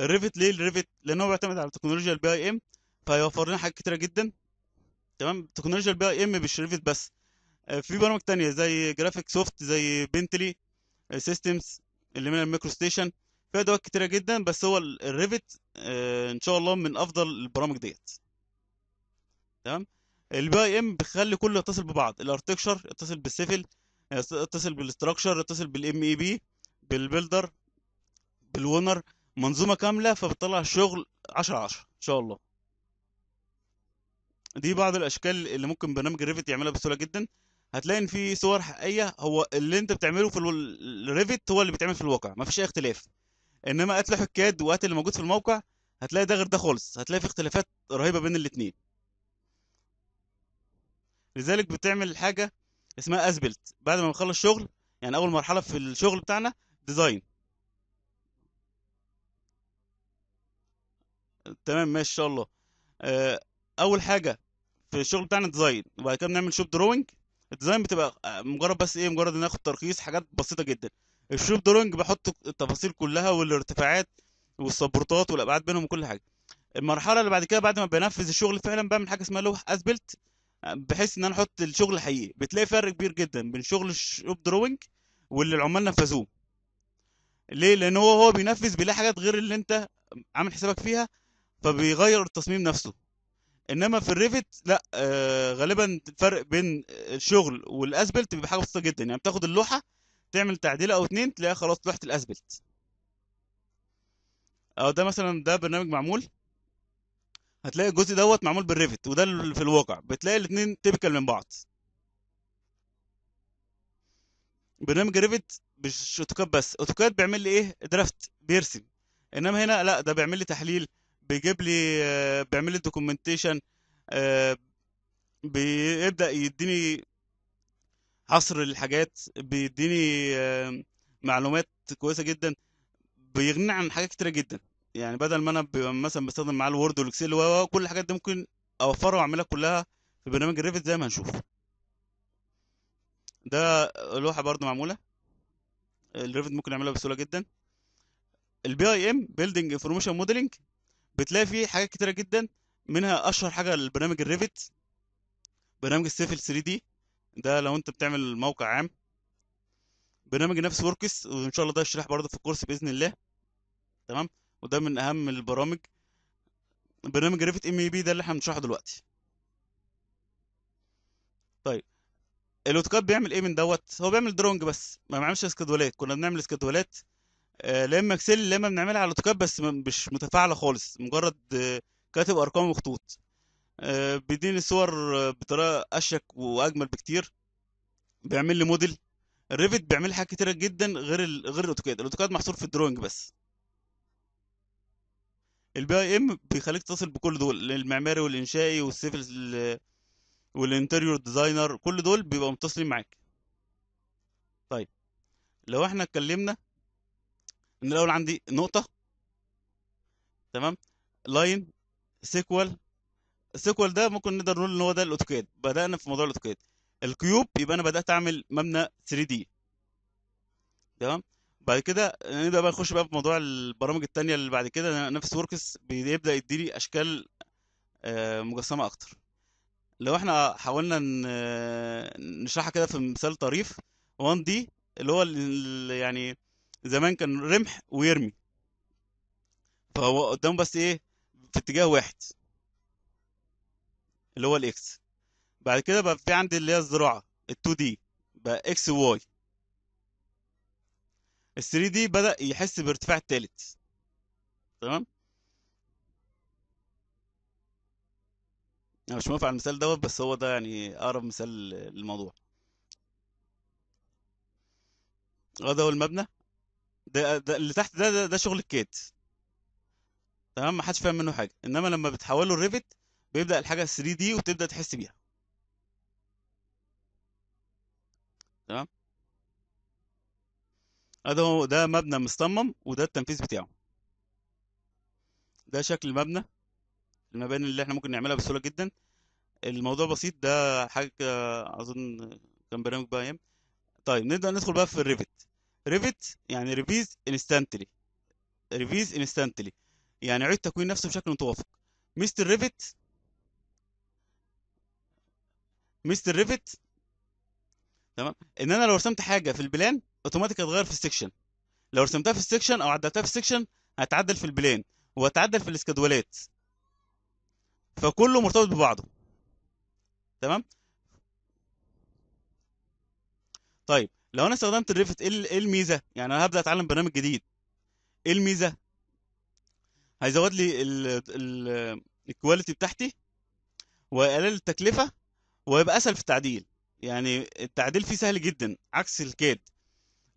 الريفت ليه الريفت لان هو بيعتمد على تكنولوجيا البي اي ام فهيوفر لنا حاجات كتيره جدا تمام تكنولوجيا البي اي ام مش ريفت بس آه، في برامج تانية زي جرافيك سوفت زي بنتلي سيستمز آه، اللي من الميكرو ستيشن في ادوات كتيرة جدا بس هو الريفت آه، ان شاء الله من افضل البرامج ديت تمام البي ام بيخلي كله يتصل ببعض الارتكشر يتصل بالسيفل يتصل بالاستراكشر يتصل بالام اي بي بالبيلدر بالونر منظومه كامله فبتطلع الشغل 10 10 ان شاء الله دي بعض الاشكال اللي ممكن برنامج ريفت يعملها بسهوله جدا هتلاقي ان في صور حقيقيه هو اللي انت بتعمله في الريفت هو اللي بيتعمل في الواقع مفيش اي اختلاف انما قتل حكاد وقت اللي موجود في الموقع هتلاقي ده غير ده خالص هتلاقي في اختلافات رهيبه بين الاثنين لذلك بتعمل حاجه اسمها اسبلت بعد ما بنخلص شغل يعني اول مرحله في الشغل بتاعنا ديزاين تمام ماشي ان شاء الله آه، اول حاجه في الشغل بتاعنا ديزاين وبعد كده بنعمل شوب دروينج الديزاين بتبقى مجرد بس ايه مجرد ان اخد ترخيص حاجات بسيطه جدا الشوب درونج بحط التفاصيل كلها والارتفاعات والسبورتات والابعاد بينهم وكل حاجه المرحله اللي بعد كده بعد ما بنفذ الشغل فعلا بعمل حاجه اسمها لوح اسبلت بحيث ان انا احط الشغل حقيقي بتلاقي فرق كبير جدا بين شغل الشوب دروينج واللي العمال نفذوه ليه لان هو هو بينفذ بيلاقي حاجات غير اللي انت عامل حسابك فيها فبيغير التصميم نفسه انما في الريفت لا آه غالبا الفرق بين الشغل والاسبلت بيبقى حاجه بسيطه جدا يعني بتاخد اللوحه تعمل تعديله او اتنين تلاقيها خلاص لوحه الاسبلت او ده مثلا ده برنامج معمول هتلاقي الجزء دوت معمول بالريفت وده في الواقع بتلاقي الاثنين تبكل من بعض برنامج ريفت مش اوتوكاد بس اوتوكاد بيعمل لي ايه درافت بيرسم انما هنا لا ده بيعمل لي تحليل بيجيب لي آه، بيعمل لي دوكيومنتيشن آه، بيبدا يديني عصر الحاجات بيديني معلومات كويسه جدا بيغنيني عن حاجات كتيره جدا يعني بدل ما انا مثلا بستخدم معاه الوورد والاكسل وكل الحاجات دي ممكن اوفرها واعملها كلها في برنامج الريفت زي ما هنشوف ده لوحه برضو معموله الريفت ممكن نعملها بسهوله جدا البي اي ام بيلدينج انفورميشن موديلنج بتلاقي فيه حاجات كتيره جدا منها اشهر حاجه البرنامج الريفت برنامج السيفل 3 دي ده لو انت بتعمل موقع عام برنامج نفس وركس وان شاء الله ده اشرح برضه في الكورس باذن الله تمام وده من اهم البرامج برنامج ريفت ام اي بي ده اللي احنا بنشرحه دلوقتي طيب الاوتوكاد بيعمل ايه من دوت هو بيعمل درونج بس ما بيعملش اسكادولات كنا بنعمل اسكادولات آه، لا اما اكسل لا اما بنعملها على الاوتوكاد بس مش متفاعله خالص مجرد آه، كاتب ارقام وخطوط آه، بيديني صور آه، بطريقه اشيك واجمل بكتير بيعمل لي موديل الريفت بيعمل لي حاجات كتيره جدا غير الـ غير الاوتوكاد الاوتوكاد محصور في الدروينج بس البي اي ام بيخليك تتصل بكل دول المعماري والانشائي والسيفل والانتريور ديزاينر كل دول بيبقوا متصلين معاك طيب لو احنا اتكلمنا ان الاول عندي نقطه تمام لاين سيكوال السيكوال ده ممكن نقدر نقول ان هو ده الاوتوكاد بدانا في موضوع الاوتوكاد الكيوب يبقى انا بدات اعمل مبنى 3 دي تمام بعد كده نبدا بقى نخش بقى في موضوع البرامج التانية اللي بعد كده نفس وركس بيبدا يديني اشكال آه، مجسمه اكتر لو احنا حاولنا نشرحها كده في مثال طريف 1 دي اللي هو اللي يعني زمان كان رمح ويرمي فهو قدامه بس ايه في اتجاه واحد اللي هو الاكس بعد كده بقى في عندي اللي هي الزراعه ال2 دي بقى اكس وواي ال3 دي بدا يحس بارتفاع الثالث تمام انا مش موافق على المثال دوت بس هو ده يعني اقرب مثال للموضوع هذا هو المبنى ده, ده اللي تحت ده ده, ده شغل الكيت تمام ما حدش فاهم منه حاجه انما لما بتحوله الريفت ويبدا الحاجه 3 دي وتبدا تحس بيها تمام هذا هو ده مبنى مصمم وده التنفيذ بتاعه ده شكل المبنى المباني اللي احنا ممكن نعملها بسهوله جدا الموضوع بسيط ده حاجه اظن كان برنامج بقى ايام طيب نبدا ندخل بقى في الريفت ريفت يعني ريفيز انستانتلي ريفيز انستانتلي يعني عيد تكوين نفسه بشكل متوافق ميزه ريفت مستر ريفت تمام ان انا لو رسمت حاجه في البلان اوتوماتيك هتغير في السكشن لو رسمتها في السكشن او عدلتها في السكشن هتعدل في البلان وهتعدل في الاسكادولات فكله مرتبط ببعضه تمام طيب لو انا استخدمت الريفت إيه, ايه الميزه يعني انا هبدا اتعلم برنامج جديد ايه الميزه هيزود لي الكواليتي بتاعتي ويقلل التكلفه ويبقى اسهل في التعديل يعني التعديل فيه سهل جدا عكس الكاد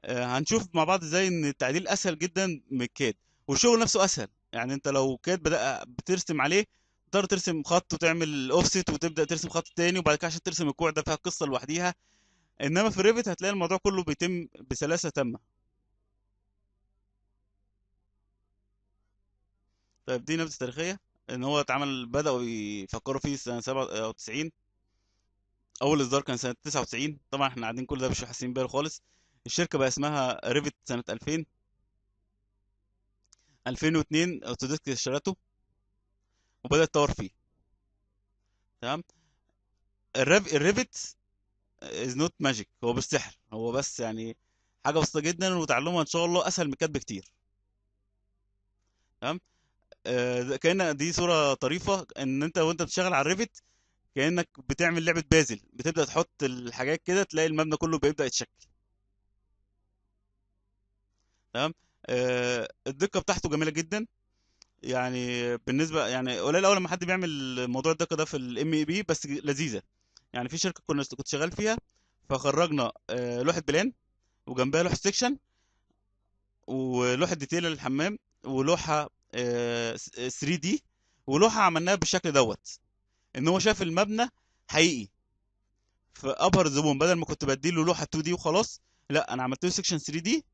آه، هنشوف مع بعض ازاي ان التعديل اسهل جدا من الكاد والشغل نفسه اسهل يعني انت لو كاد بدا بترسم عليه تقدر ترسم خط وتعمل اوفست وتبدا ترسم خط تاني وبعد كده عشان ترسم الكوع ده فيها قصه لوحديها انما في الريفت هتلاقي الموضوع كله بيتم بسلاسه تامه طيب دي نبذه تاريخيه ان هو اتعمل بداوا يفكروا فيه سنه 97 اول اصدار كان سنه 99 طبعا احنا قاعدين كل ده مش حاسين بيه خالص الشركه بقى اسمها ريفت سنه 2000 2002 اوتوديسك اشترته وبدات تطور فيه تمام الريفت از نوت ماجيك هو مش سحر هو بس يعني حاجه بسيطه جدا وتعلمها ان شاء الله اسهل من الكاد بكتير تمام آه، كان دي صوره طريفه ان انت وانت بتشتغل على الريفت كانك بتعمل لعبه بازل بتبدا تحط الحاجات كده تلاقي المبنى كله بيبدا يتشكل تمام آه الدقه بتاعته جميله جدا يعني بالنسبه يعني قليل اول لما حد بيعمل موضوع الدقه ده في الام اي بي e بس لذيذه يعني في شركه كنا كنت شغال فيها فخرجنا آه لوحه بلان وجنبها لوحه سكشن ولوحه ديتيل للحمام ولوحه آه 3 دي آه، ولوحه عملناها بالشكل دوت ان هو شاف المبنى حقيقي في ابهر زبون بدل ما كنت بديله لوحه 2 دي وخلاص لا انا عملت له سكشن 3 دي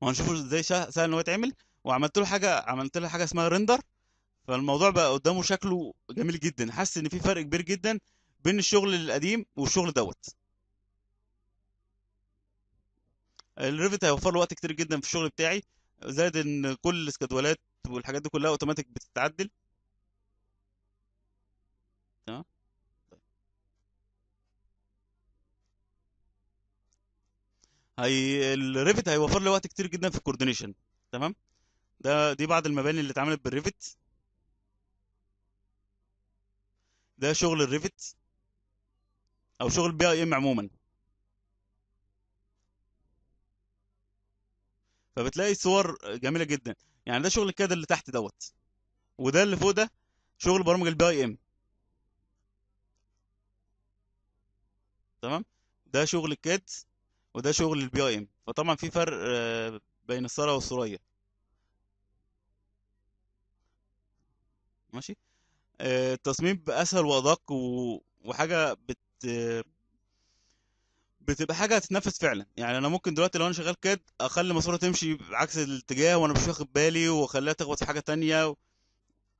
وهنشوف ازاي سهل ان هو يتعمل وعملت له حاجه عملت له حاجه اسمها ريندر فالموضوع بقى قدامه شكله جميل جدا حاسس ان في فرق كبير جدا بين الشغل القديم والشغل دوت الريفت هيوفر له وقت كتير جدا في الشغل بتاعي زائد ان كل الاسكادولات والحاجات دي كلها اوتوماتيك بتتعدل تمام هي الريفت هيوفر لي وقت كتير جدا في الكوردينيشن تمام ده دي بعض المباني اللي اتعملت بالريفت ده شغل الريفت او شغل بي اي ام عموما فبتلاقي صور جميله جدا يعني ده شغل الكاد اللي تحت دوت وده اللي فوق ده شغل برامج البي اي ام تمام ده شغل الكات وده شغل البي اي ام فطبعا في فرق آه، بين الصاله والصرية ماشي آه، التصميم اسهل وادق وحاجه بت بتبقى حاجه هتتنفذ فعلا يعني انا ممكن دلوقتي لو انا شغال كاد اخلي ماسوره تمشي عكس الاتجاه وانا مش واخد بالي واخليها تخبط في حاجه تانية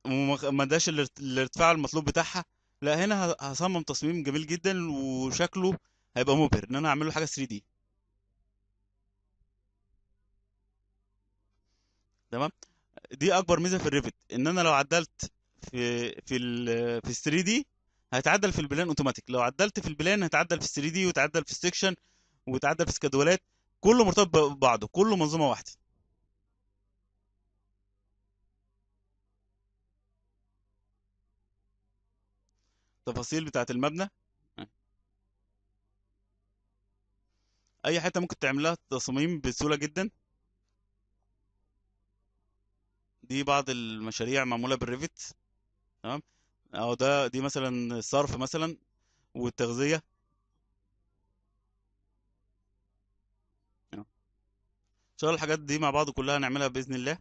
وما اداش الارتفاع المطلوب بتاعها لا هنا هصمم تصميم جميل جدا وشكله هيبقى مبهر ان انا اعمله حاجه 3 دي تمام دي اكبر ميزه في الريفت ان انا لو عدلت في في ال في 3 دي هيتعدل في البلان اوتوماتيك لو عدلت في البلان هيتعدل في 3 دي ويتعدل في السكشن ويتعدل في سكادولات كله مرتبط ببعضه كله منظومه واحده التفاصيل بتاعت المبنى اي حته ممكن تعملها تصاميم بسهوله جدا دي بعض المشاريع معموله بالريفت تمام او ده دي مثلا الصرف مثلا والتغذيه ان شاء الله الحاجات دي مع بعض كلها هنعملها باذن الله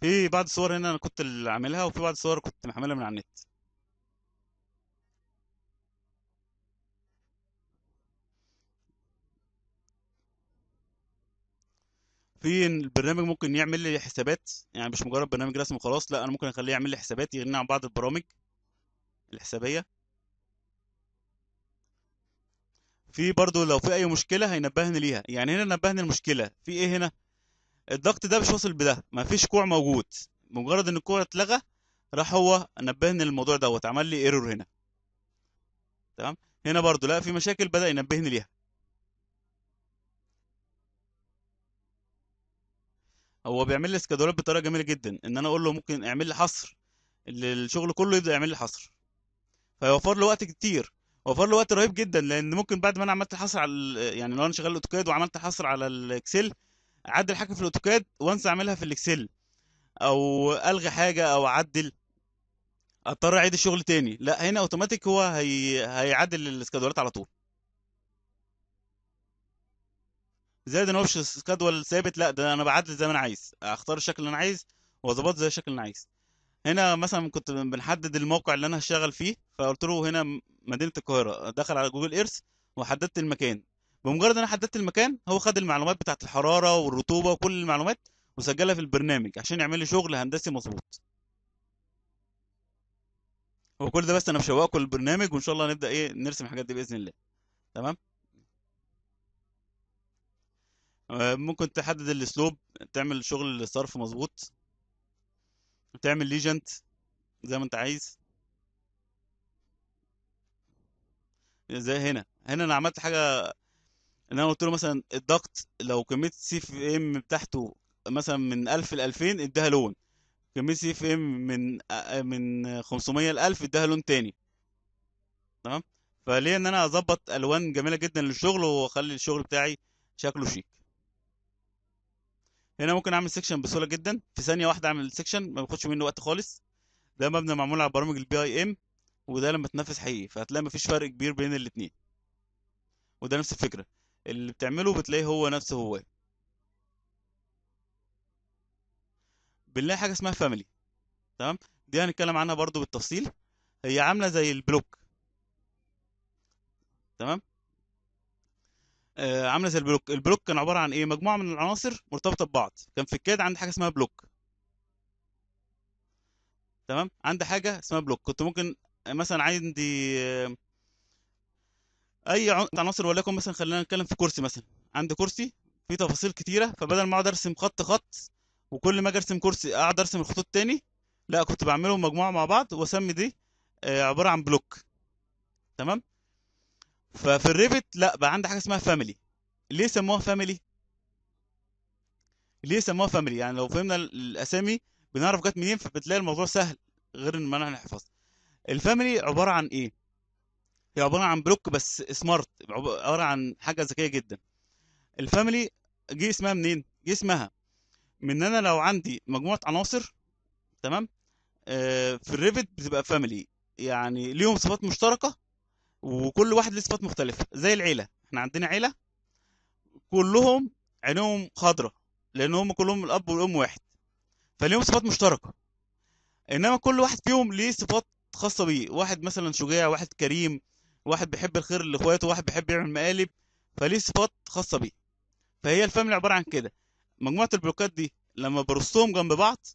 في بعض الصور هنا انا كنت اللي عاملها وفي بعض الصور كنت محملها من على النت في البرنامج ممكن يعمل لي حسابات يعني مش مجرد برنامج رسم وخلاص لا انا ممكن اخليه يعمل لي حسابات يغني عن بعض البرامج الحسابيه في برضو لو في اي مشكله هينبهني ليها يعني هنا نبهني المشكله في ايه هنا الضغط ده مش واصل بده مفيش كوع موجود مجرد ان الكوع اتلغى راح هو نبهني للموضوع دوت عمل لي ايرور هنا تمام هنا برضو لا في مشاكل بدا ينبهني ليها هو بيعمل لي سكادولات بطريقه جميله جدا ان انا اقول له ممكن اعمل لي حصر الشغل كله يبدا يعمل لي حصر فيوفر له وقت كتير وفر له وقت رهيب جدا لان ممكن بعد ما انا عملت الحصر على يعني لو انا شغال اوتوكاد وعملت حصر على الاكسل اعدل حاجه في الاوتوكاد وانسى اعملها في الاكسل او الغي حاجه او اعدل اضطر اعيد الشغل تاني لا هنا اوتوماتيك هو هي... هيعدل السكادولات على طول زائد ان هو مش سكادول ثابت لا ده انا بعدل زي ما انا عايز اختار الشكل اللي انا عايز واظبط زي الشكل اللي انا عايز هنا مثلا كنت بنحدد الموقع اللي انا هشتغل فيه فقلت له هنا مدينه القاهره دخل على جوجل ايرث وحددت المكان بمجرد ان انا حددت المكان هو خد المعلومات بتاعت الحراره والرطوبه وكل المعلومات وسجلها في البرنامج عشان يعمل لي شغل هندسي مظبوط هو كل ده بس انا مشوقكم البرنامج وان شاء الله نبدا ايه نرسم الحاجات دي باذن الله تمام آه، ممكن تحدد الاسلوب تعمل شغل الصرف مظبوط تعمل ليجنت زي ما انت عايز زي هنا هنا انا عملت حاجه ان انا قلت له مثلا الضغط لو كميه سي في ام بتاعته مثلا من 1000 ل 2000 اداها لون كميه سي في ام من من 500 ل 1000 اداها لون تاني تمام فليه ان انا اظبط الوان جميله جدا للشغل واخلي الشغل بتاعي شكله شيك هنا ممكن اعمل سيكشن بسهوله جدا في ثانيه واحده اعمل سيكشن ما بياخدش منه وقت خالص ده مبنى معمول على برامج البي اي ام وده لما تنفذ حقيقي فهتلاقي مفيش فرق كبير بين الاثنين وده نفس الفكره اللي بتعمله بتلاقيه هو نفسه هو بنلاقي حاجه اسمها فاميلي تمام دي هنتكلم عنها برضو بالتفصيل هي عامله زي البلوك تمام آه عامله زي البلوك البلوك كان عباره عن ايه مجموعه من العناصر مرتبطه ببعض كان في الكاد عندي حاجه اسمها بلوك تمام عندي حاجه اسمها بلوك كنت ممكن آه، مثلا عندي آه اي عناصر ولكن مثلا خلينا نتكلم في كرسي مثلا عندي كرسي في تفاصيل كتيره فبدل ما اقعد ارسم خط خط وكل ما اجي ارسم كرسي اقعد ارسم الخطوط تاني لا كنت بعملهم مجموعه مع بعض واسمي دي آه، عباره عن بلوك تمام ففي الريفت لا بقى عندي حاجه اسمها فاميلي ليه سموها فاميلي ليه سموها فاميلي يعني لو فهمنا الاسامي بنعرف جت منين فبتلاقي الموضوع سهل غير ان ما نحفظ الفاميلي عباره عن ايه هي عباره عن بلوك بس سمارت عباره عن حاجه ذكيه جدا الفاميلي جه اسمها منين جه اسمها من انا لو عندي مجموعه عناصر تمام آه في الريفت بتبقى فاميلي يعني ليهم صفات مشتركه وكل واحد ليه صفات مختلفه زي العيله احنا عندنا عيله كلهم عينهم خضراء لان هم كلهم الاب والام واحد فليهم صفات مشتركه انما كل واحد فيهم ليه صفات خاصه بيه واحد مثلا شجاع واحد كريم واحد بيحب الخير لاخواته واحد بيحب يعمل مقالب فليه صفات خاصه بيه فهي الفاميلي عباره عن كده مجموعه البلوكات دي لما برصهم جنب بعض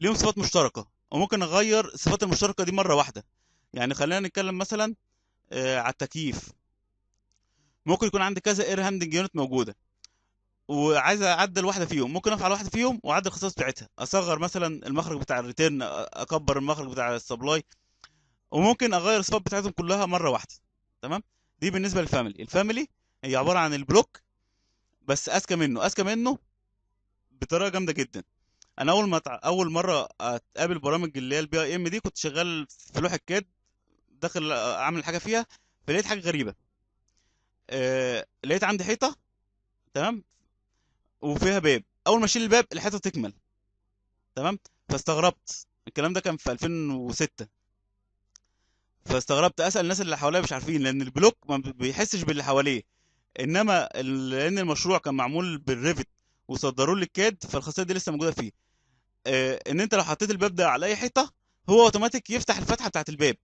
ليهم صفات مشتركه وممكن اغير الصفات المشتركه دي مره واحده يعني خلينا نتكلم مثلا آه على التكييف ممكن يكون عندي كذا اير هاندنج يونت موجوده وعايز اعدل واحده فيهم ممكن افعل واحده فيهم واعدل الخصائص بتاعتها اصغر مثلا المخرج بتاع الريتيرن اكبر المخرج بتاع السبلاي وممكن اغير الصواب بتاعتهم كلها مره واحده تمام دي بالنسبه للفاميلي الفاميلي هي عباره عن البلوك بس اذكى منه اذكى منه بطريقه جامده جدا انا اول ما تع... اول مره اتقابل برامج اللي هي البي اي ام دي كنت شغال في لوحه كاد داخل اعمل حاجه فيها فلقيت حاجه غريبه آه... لقيت عندي حيطه تمام وفيها باب اول ما اشيل الباب الحيطه تكمل تمام فاستغربت الكلام ده كان في 2006 فاستغربت اسال الناس اللي حواليا مش عارفين لان البلوك ما بيحسش باللي حواليه انما لان المشروع كان معمول بالريفت وصدروه للكاد فالخاصيه دي لسه موجوده فيه آه ان انت لو حطيت الباب ده على اي حيطه هو اوتوماتيك يفتح الفتحه بتاعت الباب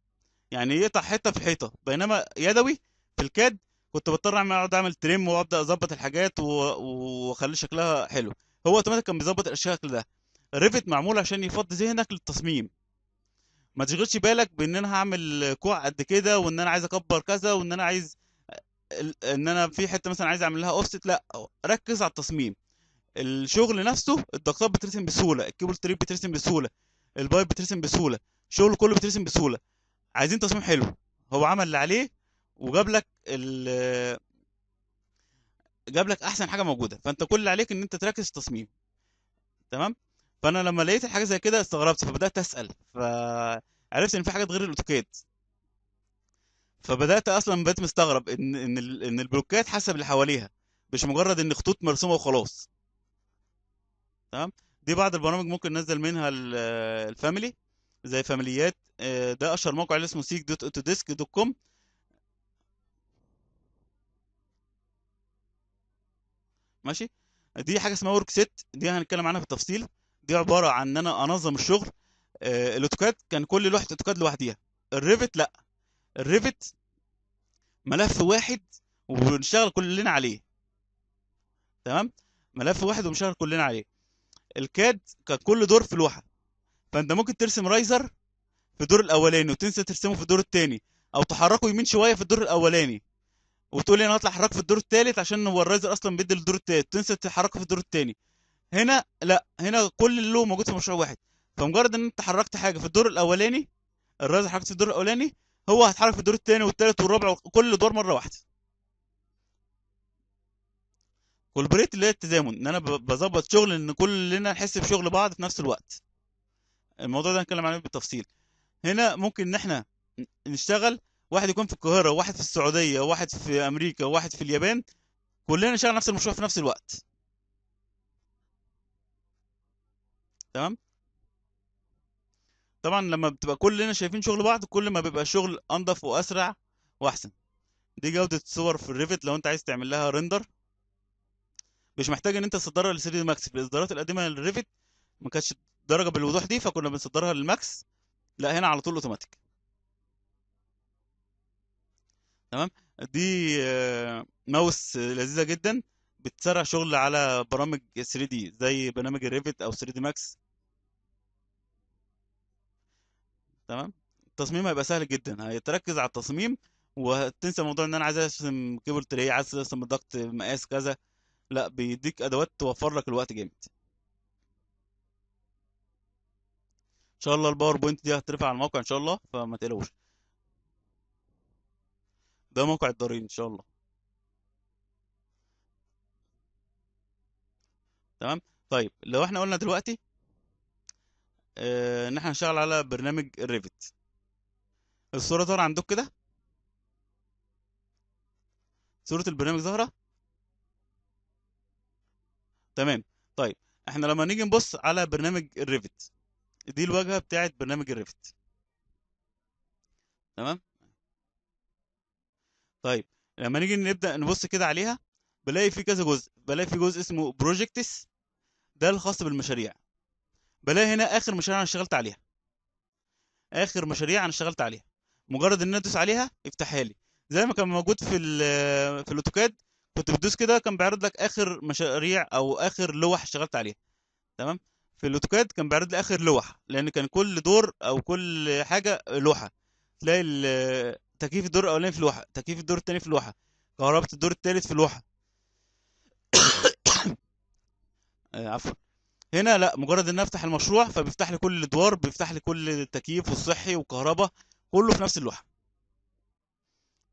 يعني يقطع حته في حيطه بينما يدوي في الكاد كنت بضطر اعمل اقعد اعمل تريم وابدا اظبط الحاجات واخلي شكلها حلو هو اوتوماتيك كان بيظبط الاشياء ده ريفت معمول عشان يفضي ذهنك للتصميم ما تشغلش بالك بان انا هعمل كوع قد كده وان انا عايز اكبر كذا وان انا عايز ان انا في حته مثلا عايز اعمل لها اوفست لا ركز على التصميم الشغل نفسه الضغطات بترسم بسهوله الكيبل تريب بترسم بسهوله البايب بترسم بسهوله الشغل كله بترسم بسهوله عايزين تصميم حلو هو عمل اللي عليه وجاب لك ال جاب لك احسن حاجه موجوده فانت كل اللي عليك ان انت تركز في التصميم تمام فانا لما لقيت الحاجه زي كده استغربت فبدات اسال فعرفت ان في حاجات غير الاوتوكاد فبدات اصلا بقيت مستغرب ان ان ان البلوكات حسب اللي حواليها مش مجرد ان خطوط مرسومه وخلاص تمام دي بعض البرامج ممكن ننزل منها الفاميلي زي فاميليات آه، ده اشهر موقع اللي اسمه سيك دوت اوتوديسك دوت كوم ماشي دي حاجه اسمها ورك سيت دي هنتكلم عنها بالتفصيل دي عباره عن ان انا انظم الشغل آه، الاوتوكاد كان كل لوحه اوتوكاد لوحديها الريفت لا الريفت ملف واحد وبنشتغل كلنا عليه تمام ملف واحد وبنشتغل كلنا عليه الكاد كان كل دور في لوحه فانت ممكن ترسم رايزر في الدور الاولاني وتنسى ترسمه في الدور الثاني او تحركه يمين شويه في الدور الاولاني وتقول لي انا هطلع حركه في الدور الثالث عشان هو الرايزر اصلا بيدي للدور الثالث تنسى تحركه في الدور الثاني هنا لا هنا كل اللي موجود في مشروع واحد فمجرد ان انت حركت حاجه في الدور الاولاني الرازل حركت في الدور الاولاني هو هيتحرك في الدور الثاني والثالث والرابع وكل دور مره واحده والبريت اللي هي التزامن ان انا بظبط شغل ان كلنا نحس بشغل بعض في نفس الوقت الموضوع ده هنتكلم عليه بالتفصيل هنا ممكن ان احنا نشتغل واحد يكون في القاهره وواحد في السعوديه وواحد في امريكا وواحد في اليابان كلنا نشتغل نفس المشروع في نفس الوقت تمام طبعا لما بتبقى كلنا شايفين شغل بعض كل ما بيبقى الشغل انضف واسرع واحسن دي جودة الصور في الريفت لو انت عايز تعمل لها ريندر مش محتاج ان انت تصدرها لل 3 دي ماكس في الاصدارات القديمه للريفت ما كانتش الدرجه بالوضوح دي فكنا بنصدرها للماكس لا هنا على طول اوتوماتيك تمام دي ماوس آه، لذيذه جدا بتسرع شغل على برامج 3 دي زي برنامج الريفت او 3 دي ماكس تمام التصميم هيبقى سهل جدا هتركز على التصميم وتنسى موضوع ان انا عايز ارسم كيبل تري عايز ارسم ضغط مقاس كذا لا بيديك ادوات توفر لك الوقت جامد ان شاء الله الباور بوينت دي هترفع على الموقع ان شاء الله فما تقلقوش ده موقع الدارين ان شاء الله تمام طيب لو احنا قلنا دلوقتي ان آه، احنا نشتغل على برنامج الريفت الصوره ظهر عندك كده صوره البرنامج ظاهره تمام طيب احنا لما نيجي نبص على برنامج الريفت دي الواجهه بتاعه برنامج الريفت تمام طيب لما نيجي نبدا نبص كده عليها بلاقي في كذا جزء بلاقي في جزء اسمه بروجكتس ده الخاص بالمشاريع بلاقي هنا اخر مشاريع انا اشتغلت عليها اخر مشاريع انا اشتغلت عليها مجرد ان انا ادوس عليها افتحها لي زي ما كان موجود في آه، في الاوتوكاد كنت بتدوس كده كان بيعرض لك اخر مشاريع او اخر لوح اشتغلت عليها تمام في الاوتوكاد كان بيعرض لي اخر لوح لان كان كل دور او كل حاجه لوحه تلاقي آه، تكييف الدور الاولاني في لوحه تكييف الدور الثاني في لوحه كهربة الدور الثالث في لوحه آه، عفوا هنا لا مجرد ان افتح المشروع فبيفتح لي كل الادوار بيفتح لي كل التكييف والصحي والكهرباء كله في نفس اللوحه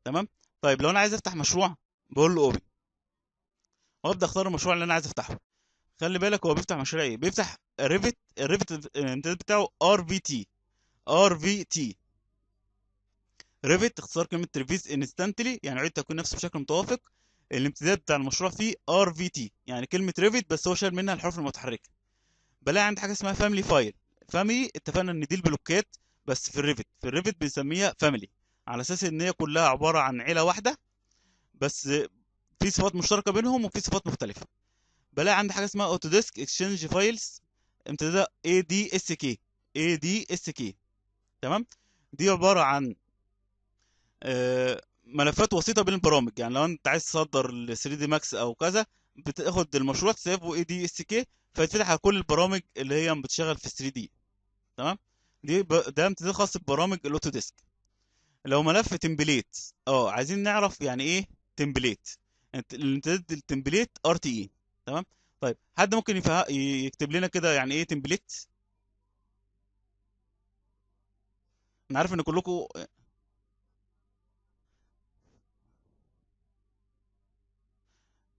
تمام طيب لو انا عايز افتح مشروع بقول له اوبي وابدا اختار المشروع اللي انا عايز افتحه خلي بالك هو بيفتح مشاريع ايه بيفتح ريفت الريفت الامتداد بتاعه ار في تي ار في تي ريفت اختصار كلمه ريفيز انستنتلي يعني يعيد تكوين نفسه بشكل متوافق الامتداد بتاع المشروع فيه ار في تي يعني كلمه ريفت بس هو شال منها الحروف المتحركه بلاقي عندي حاجه اسمها فاميلي فايل فاميلي اتفقنا ان دي البلوكات بس في الريفت في الريفت بنسميها فاميلي على اساس ان هي كلها عباره عن عيله واحده بس في صفات مشتركه بينهم وفي صفات مختلفه بلاقي عندي حاجه اسمها اوتوديسك اكسشينج فايلز امتدادها اي دي اس كي اي دي اس كي تمام دي عباره عن آه، ملفات وسيطه بين البرامج يعني لو انت عايز تصدر ل 3 دي ماكس او كذا بتاخد المشروع تسيبه اي دي اس كي فيتفتح على كل البرامج اللي هي بتشتغل في 3 دي تمام دي ب... ده امتداد خاص ببرامج الاوتو ديسك لو ملف تمبليت اه عايزين نعرف يعني ايه تمبليت الامتداد التمبليت ار تي اي تمام طيب حد ممكن يفه... يكتب لنا كده يعني ايه تمبليت انا عارف ان كلكم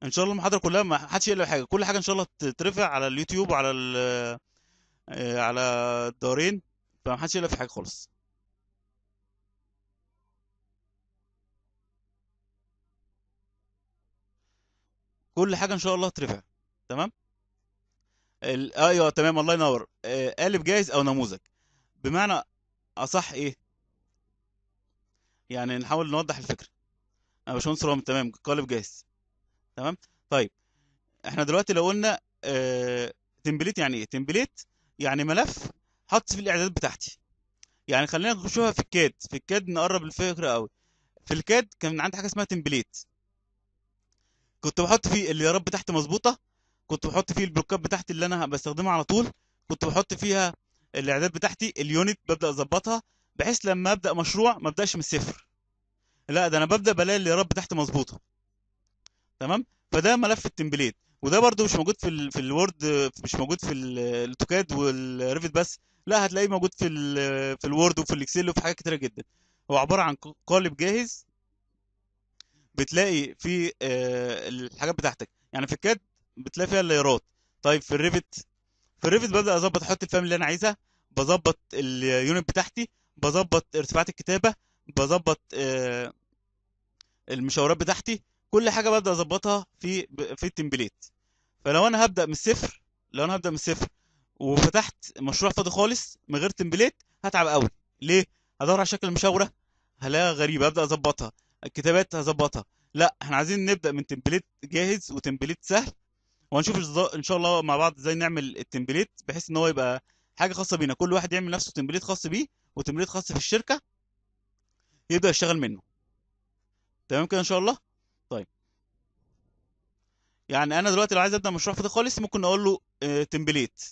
ان شاء الله المحاضره كلها ما حدش يقلب حاجه كل حاجه ان شاء الله تترفع على اليوتيوب وعلى ال آه، على الدارين فما حدش يقلق في حاجه خالص كل حاجه ان شاء الله ترفع تمام ال... ايوه تمام الله ينور آه، قالب جاهز او نموذج بمعنى اصح ايه يعني نحاول نوضح الفكره يا باشمهندس رامي تمام قالب جاهز تمام طيب احنا دلوقتي لو قلنا تمبليت آه، يعني ايه تمبليت يعني ملف حط فيه الاعدادات بتاعتي يعني خلينا نشوفها في الكاد في الكاد نقرب الفكره قوي في الكاد كان عندي حاجه اسمها تمبليت كنت بحط فيه الليارات بتاعتي مظبوطه كنت بحط فيه البلوكات بتاعتي اللي انا بستخدمها على طول كنت بحط فيها الاعداد بتاعتي اليونت ببدا اظبطها بحيث لما ابدا مشروع ما ابداش من الصفر لا ده انا ببدا بلاقي الليارات بتاعتي مظبوطه تمام فده ملف التمبليت وده برده مش موجود في الـ في الوورد مش موجود في الاوتوكاد والريفت بس لا هتلاقيه موجود في الـ في الوورد وفي الاكسل وفي حاجات كتيره جدا هو عباره عن قالب جاهز بتلاقي فيه آه، الحاجات بتاعتك يعني في الكاد بتلاقي فيها الليرات طيب في الريفت في الريفت ببدا اظبط احط الفام اللي انا عايزها بظبط اليونت بتاعتي بظبط ارتفاعات الكتابه بظبط آه، المشاورات بتاعتي كل حاجه ببدا اظبطها في في التمبليت فلو انا هبدا من الصفر لو انا هبدا من الصفر وفتحت مشروع فاضي خالص من غير تمبليت هتعب قوي ليه هدور على شكل مشاوره هلاقيها غريبه ابدا اظبطها الكتابات هظبطها لا احنا عايزين نبدا من تمبليت جاهز وتمبليت سهل وهنشوف ان شاء الله مع بعض ازاي نعمل التمبليت بحيث ان هو يبقى حاجه خاصه بينا كل واحد يعمل نفسه تمبليت خاص بيه وتمبليت خاص في الشركه يبدا يشتغل منه تمام كده ان شاء الله يعني انا دلوقتي لو عايز ابدا مشروع فاضي خالص ممكن اقول له تمبليت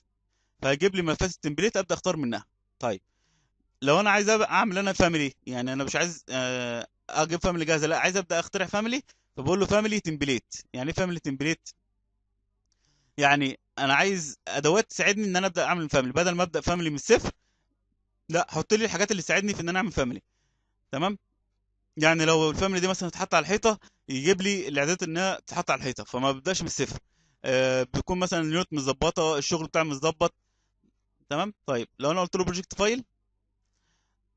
آه، فيجيب لي ملفات التمبليت ابدا اختار منها طيب لو انا عايز اعمل انا فاميلي يعني انا مش عايز آه، اجيب فاميلي جاهزه لا عايز ابدا اخترع فاميلي فبقول له فاميلي تمبليت يعني ايه فاميلي تمبليت يعني انا عايز ادوات تساعدني ان انا ابدا اعمل فاميلي بدل ما ابدا فاميلي من الصفر لا حط لي الحاجات اللي تساعدني في ان انا اعمل فاميلي تمام يعني لو الفاميلي دي مثلا اتحط على الحيطه يجيب لي الاعدادات انها تتحط على الحيطه فما ببداش من الصفر آه بيكون مثلا اليونت متظبطه الشغل بتاعي متظبط تمام طيب لو انا قلت له بروجكت فايل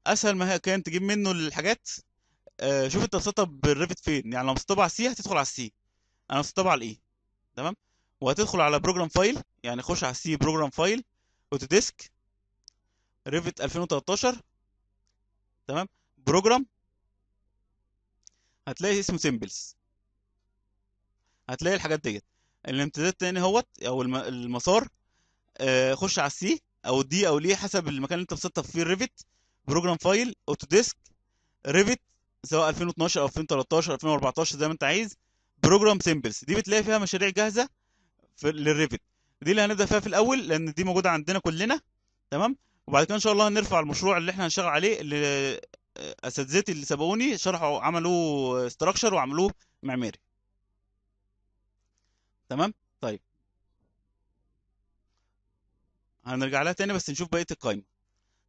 اسهل ما هي كان تجيب منه الحاجات آه شوف انت مسطب بالريفت فين يعني لو مسطب على السي هتدخل على السي انا مسطب على الاي e. تمام وهتدخل على بروجرام فايل يعني خش على السي بروجرام فايل اوتوديسك ريفت 2013 تمام بروجرام هتلاقي اسمه سيمبلز هتلاقي الحاجات ديت الامتداد التاني هوت او المسار آه، خش على السي او الدي او ليه حسب المكان اللي انت مسطب فيه الريفت بروجرام فايل اوتوديسك ريفت سواء 2012 او 2013 او 2014 زي ما انت عايز بروجرام سيمبلز دي بتلاقي فيها مشاريع جاهزه في للريفت دي اللي هنبدا فيها في الاول لان دي موجوده عندنا كلنا تمام وبعد كده ان شاء الله هنرفع المشروع اللي احنا هنشتغل عليه اللي اساتذتي اللي سبقوني شرحوا عملوا استراكشر وعملوه معماري تمام طيب هنرجع لها تاني بس نشوف بقيه القايمه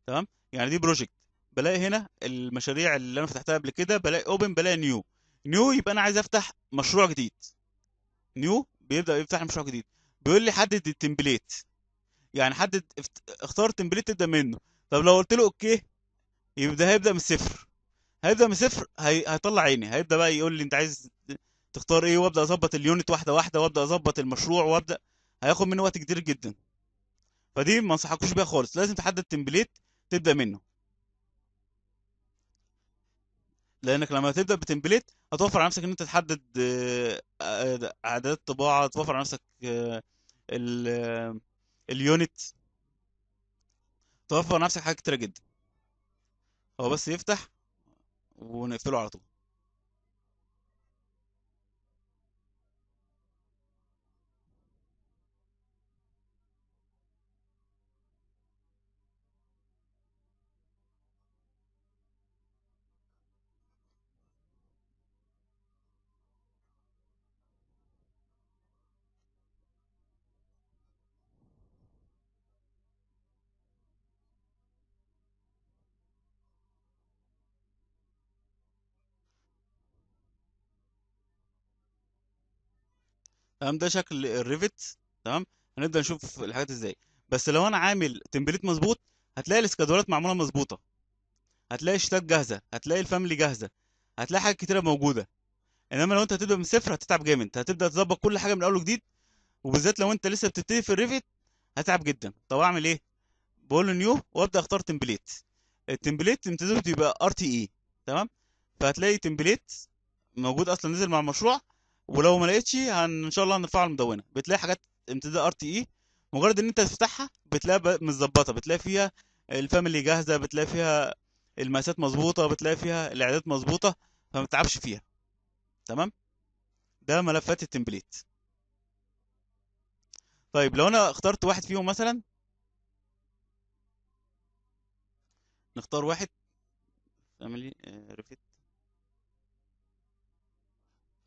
تمام يعني دي بروجكت بلاقي هنا المشاريع اللي انا فتحتها قبل كده بلاقي اوبن بلاقي نيو نيو يبقى انا عايز افتح مشروع جديد نيو بيبدا يفتح مشروع جديد بيقول لي حدد التمبليت يعني حدد اختار تمبليت تبدا منه طب لو قلت له اوكي يبدا هيبدا من الصفر هيبدا من الصفر هي... هيطلع عيني هيبدا بقى يقول لي انت عايز تختار ايه وابدا اظبط اليونت واحده واحده وابدا اظبط المشروع وابدا هياخد مني وقت كتير جدا فدي ما انصحكوش بيها خالص لازم تحدد تمبليت تبدا منه لانك لما تبدا بتمبليت هتوفر على نفسك ان انت تحدد اعداد آه، آه، طباعه توفر على نفسك آه، اليونت توفر على نفسك حاجات كتيره جدا هو بس يفتح ونقفله على طول تمام ده شكل الريفت تمام هنبدا نشوف الحاجات ازاي بس لو انا عامل تمبليت مظبوط هتلاقي الاسكادولات معموله مظبوطه هتلاقي الشتات جاهزه هتلاقي الفاميلي جاهزه هتلاقي حاجات كتيره موجوده انما لو انت هتبدا من صفر هتتعب جامد انت هتبدا تظبط كل حاجه من اول وجديد وبالذات لو انت لسه بتبتدي في الريفت هتعب جدا طب اعمل ايه بقول له نيو وابدا اختار تمبليت التمبليت امتداده بيبقى ار تي اي تمام فهتلاقي تمبليت موجود اصلا نزل مع المشروع ولو ما لقيتش هن... ان شاء الله هنرفعها المدونه بتلاقي حاجات امتداد ار تي اي مجرد ان انت تفتحها بتلاقي متظبطه بتلاقي فيها الفاميلي جاهزه بتلاقي فيها المقاسات مظبوطه بتلاقي فيها الاعدادات مظبوطه فما تتعبش فيها تمام ده ملفات التمبليت طيب لو انا اخترت واحد فيهم مثلا نختار واحد فاميلي آه، ريفيت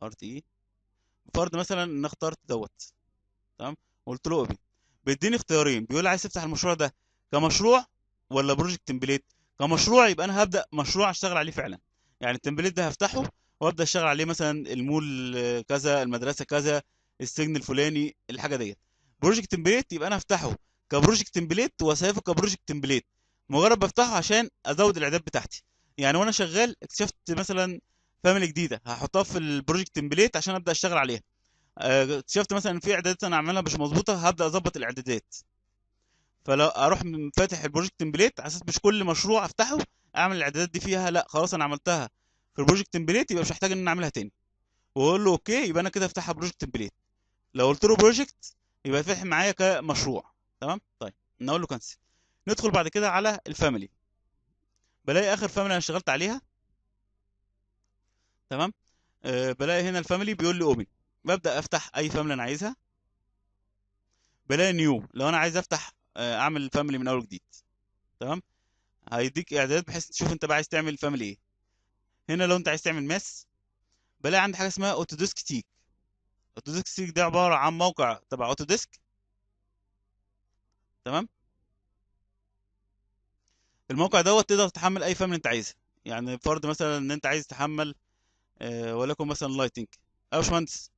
ار تي اي فرض مثلا ان اخترت دوت تمام قلت له اوبن بيديني اختيارين بيقول لي عايز تفتح المشروع ده كمشروع ولا بروجكت تمبليت كمشروع يبقى انا هبدا مشروع اشتغل عليه فعلا يعني التمبليت ده هفتحه وابدا اشتغل عليه مثلا المول كذا المدرسه كذا السجن الفلاني الحاجه ديت بروجكت تمبليت يبقى انا هفتحه كبروجكت تمبليت وسيفه كبروجكت تمبليت مجرد بفتحه عشان ازود الاعداد بتاعتي يعني وانا شغال اكتشفت مثلا فاميلي جديده هحطها في البروجكت تمبليت عشان ابدا اشتغل عليها اكتشفت آه، مثلا ان في اعدادات انا عاملها مش مظبوطه هبدا اظبط الاعدادات فلو اروح فاتح البروجكت تمبليت على اساس مش كل مشروع افتحه اعمل الاعدادات دي فيها لا خلاص انا عملتها في البروجكت تمبليت يبقى مش محتاج ان انا اعملها تاني واقول له اوكي يبقى انا كده افتحها بروجكت تمبليت لو قلت له بروجكت يبقى فاتح معايا كمشروع تمام طيب نقول له كنسل ندخل بعد كده على الفاميلي بلاقي اخر فاميلي انا اشتغلت عليها تمام أه بلاقي هنا الفاميلي بيقول لي اوبن ببدا افتح اي فاميلي انا عايزها بلاقي نيو لو انا عايز افتح آه، اعمل فاميلي من اول جديد تمام هيديك اعدادات بحيث تشوف انت بقى عايز تعمل فاميلي ايه هنا لو انت عايز تعمل ماس بلاقي عندي حاجه اسمها اوتوديسك تيك اوتوديسك تيك ده عباره عن موقع تبع اوتوديسك تمام الموقع دوت تقدر تحمل اي فاميلي انت عايزها يعني فرض مثلا ان انت عايز تحمل آه، ولكم مثلا لايتنج أيوة يا باشمهندس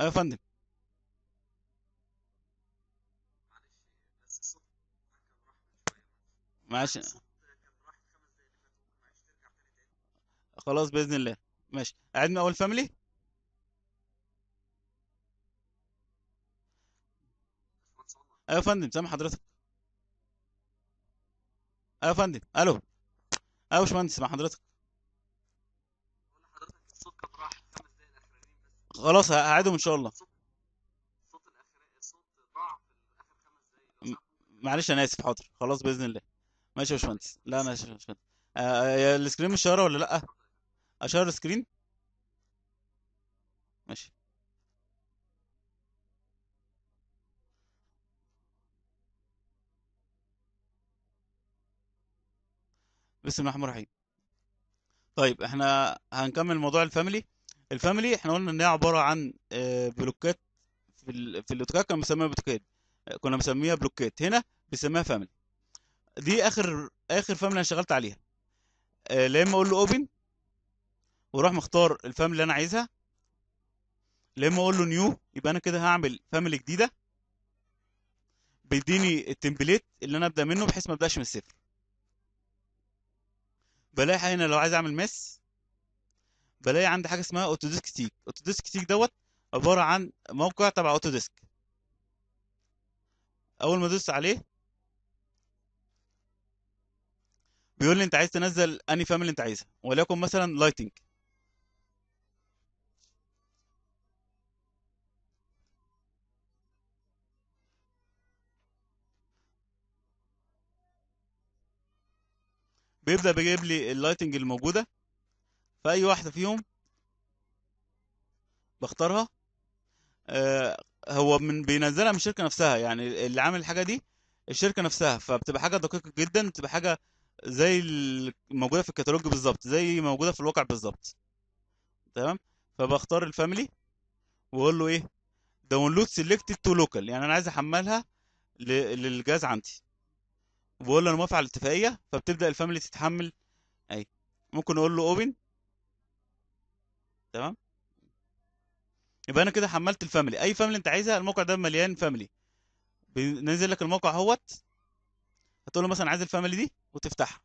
ايوه يا فندم معلش خلاص باذن الله ماشي قاعد من اول فاميلي ايوه يا فندم سامع حضرتك ايوه يا فندم الو ايوه يا باشمهندس مع حضرتك خلاص هقعدهم ان شاء الله معلش انا اسف حاضر خلاص باذن الله ماشي يا باشمهندس لا اسف يا باشمهندس آه, آه، السكرين مش شارة ولا لا اشار السكرين ماشي بسم الله الرحمن الرحيم طيب احنا هنكمل موضوع الفاميلي الفاميلي احنا قلنا ان هي عباره عن آه، بلوكات في ال... في الاوتوكاد كنا بنسميها بلوكات كنا بنسميها بلوكات هنا بنسميها فاميلي دي اخر اخر فاميلي انا اشتغلت عليها آه، لا اما اقول له اوبن واروح مختار الفاميلي اللي انا عايزها لا اما اقول له نيو يبقى انا كده هعمل فاميلي جديده بيديني التمبليت اللي انا ابدا منه بحيث ما ابداش من الصفر بلاقي هنا لو عايز اعمل مس بلاقي عندي حاجه اسمها اوتوديسك تيك اوتوديسك تيك دوت عباره عن موقع تبع اوتوديسك اول ما ادوس عليه بيقول لي انت عايز تنزل اني فاميلي انت عايزها وليكن مثلا لايتنج بيبدا بيجيب لي اللايتنج الموجوده فأي واحدة فيهم بختارها آه، هو من بينزلها من الشركة نفسها يعني اللي عامل الحاجة دي الشركة نفسها فبتبقى حاجة دقيقة جدا بتبقى حاجة زي الموجودة في الكتالوج بالظبط زي موجودة في الواقع بالظبط تمام فبختار الفاميلي واقول له ايه داونلود سيلكتد تو لوكال يعني انا عايز احملها للجهاز عندي بقول له انا موافق على الاتفاقيه فبتبدا الفاميلي تتحمل اي ممكن اقول له اوبن تمام يبقى انا كده حملت الفاميلي اي فاميلي انت عايزها الموقع ده مليان فاميلي بينزل لك الموقع اهوت هتقول له مثلا عايز الفاميلي دي وتفتحها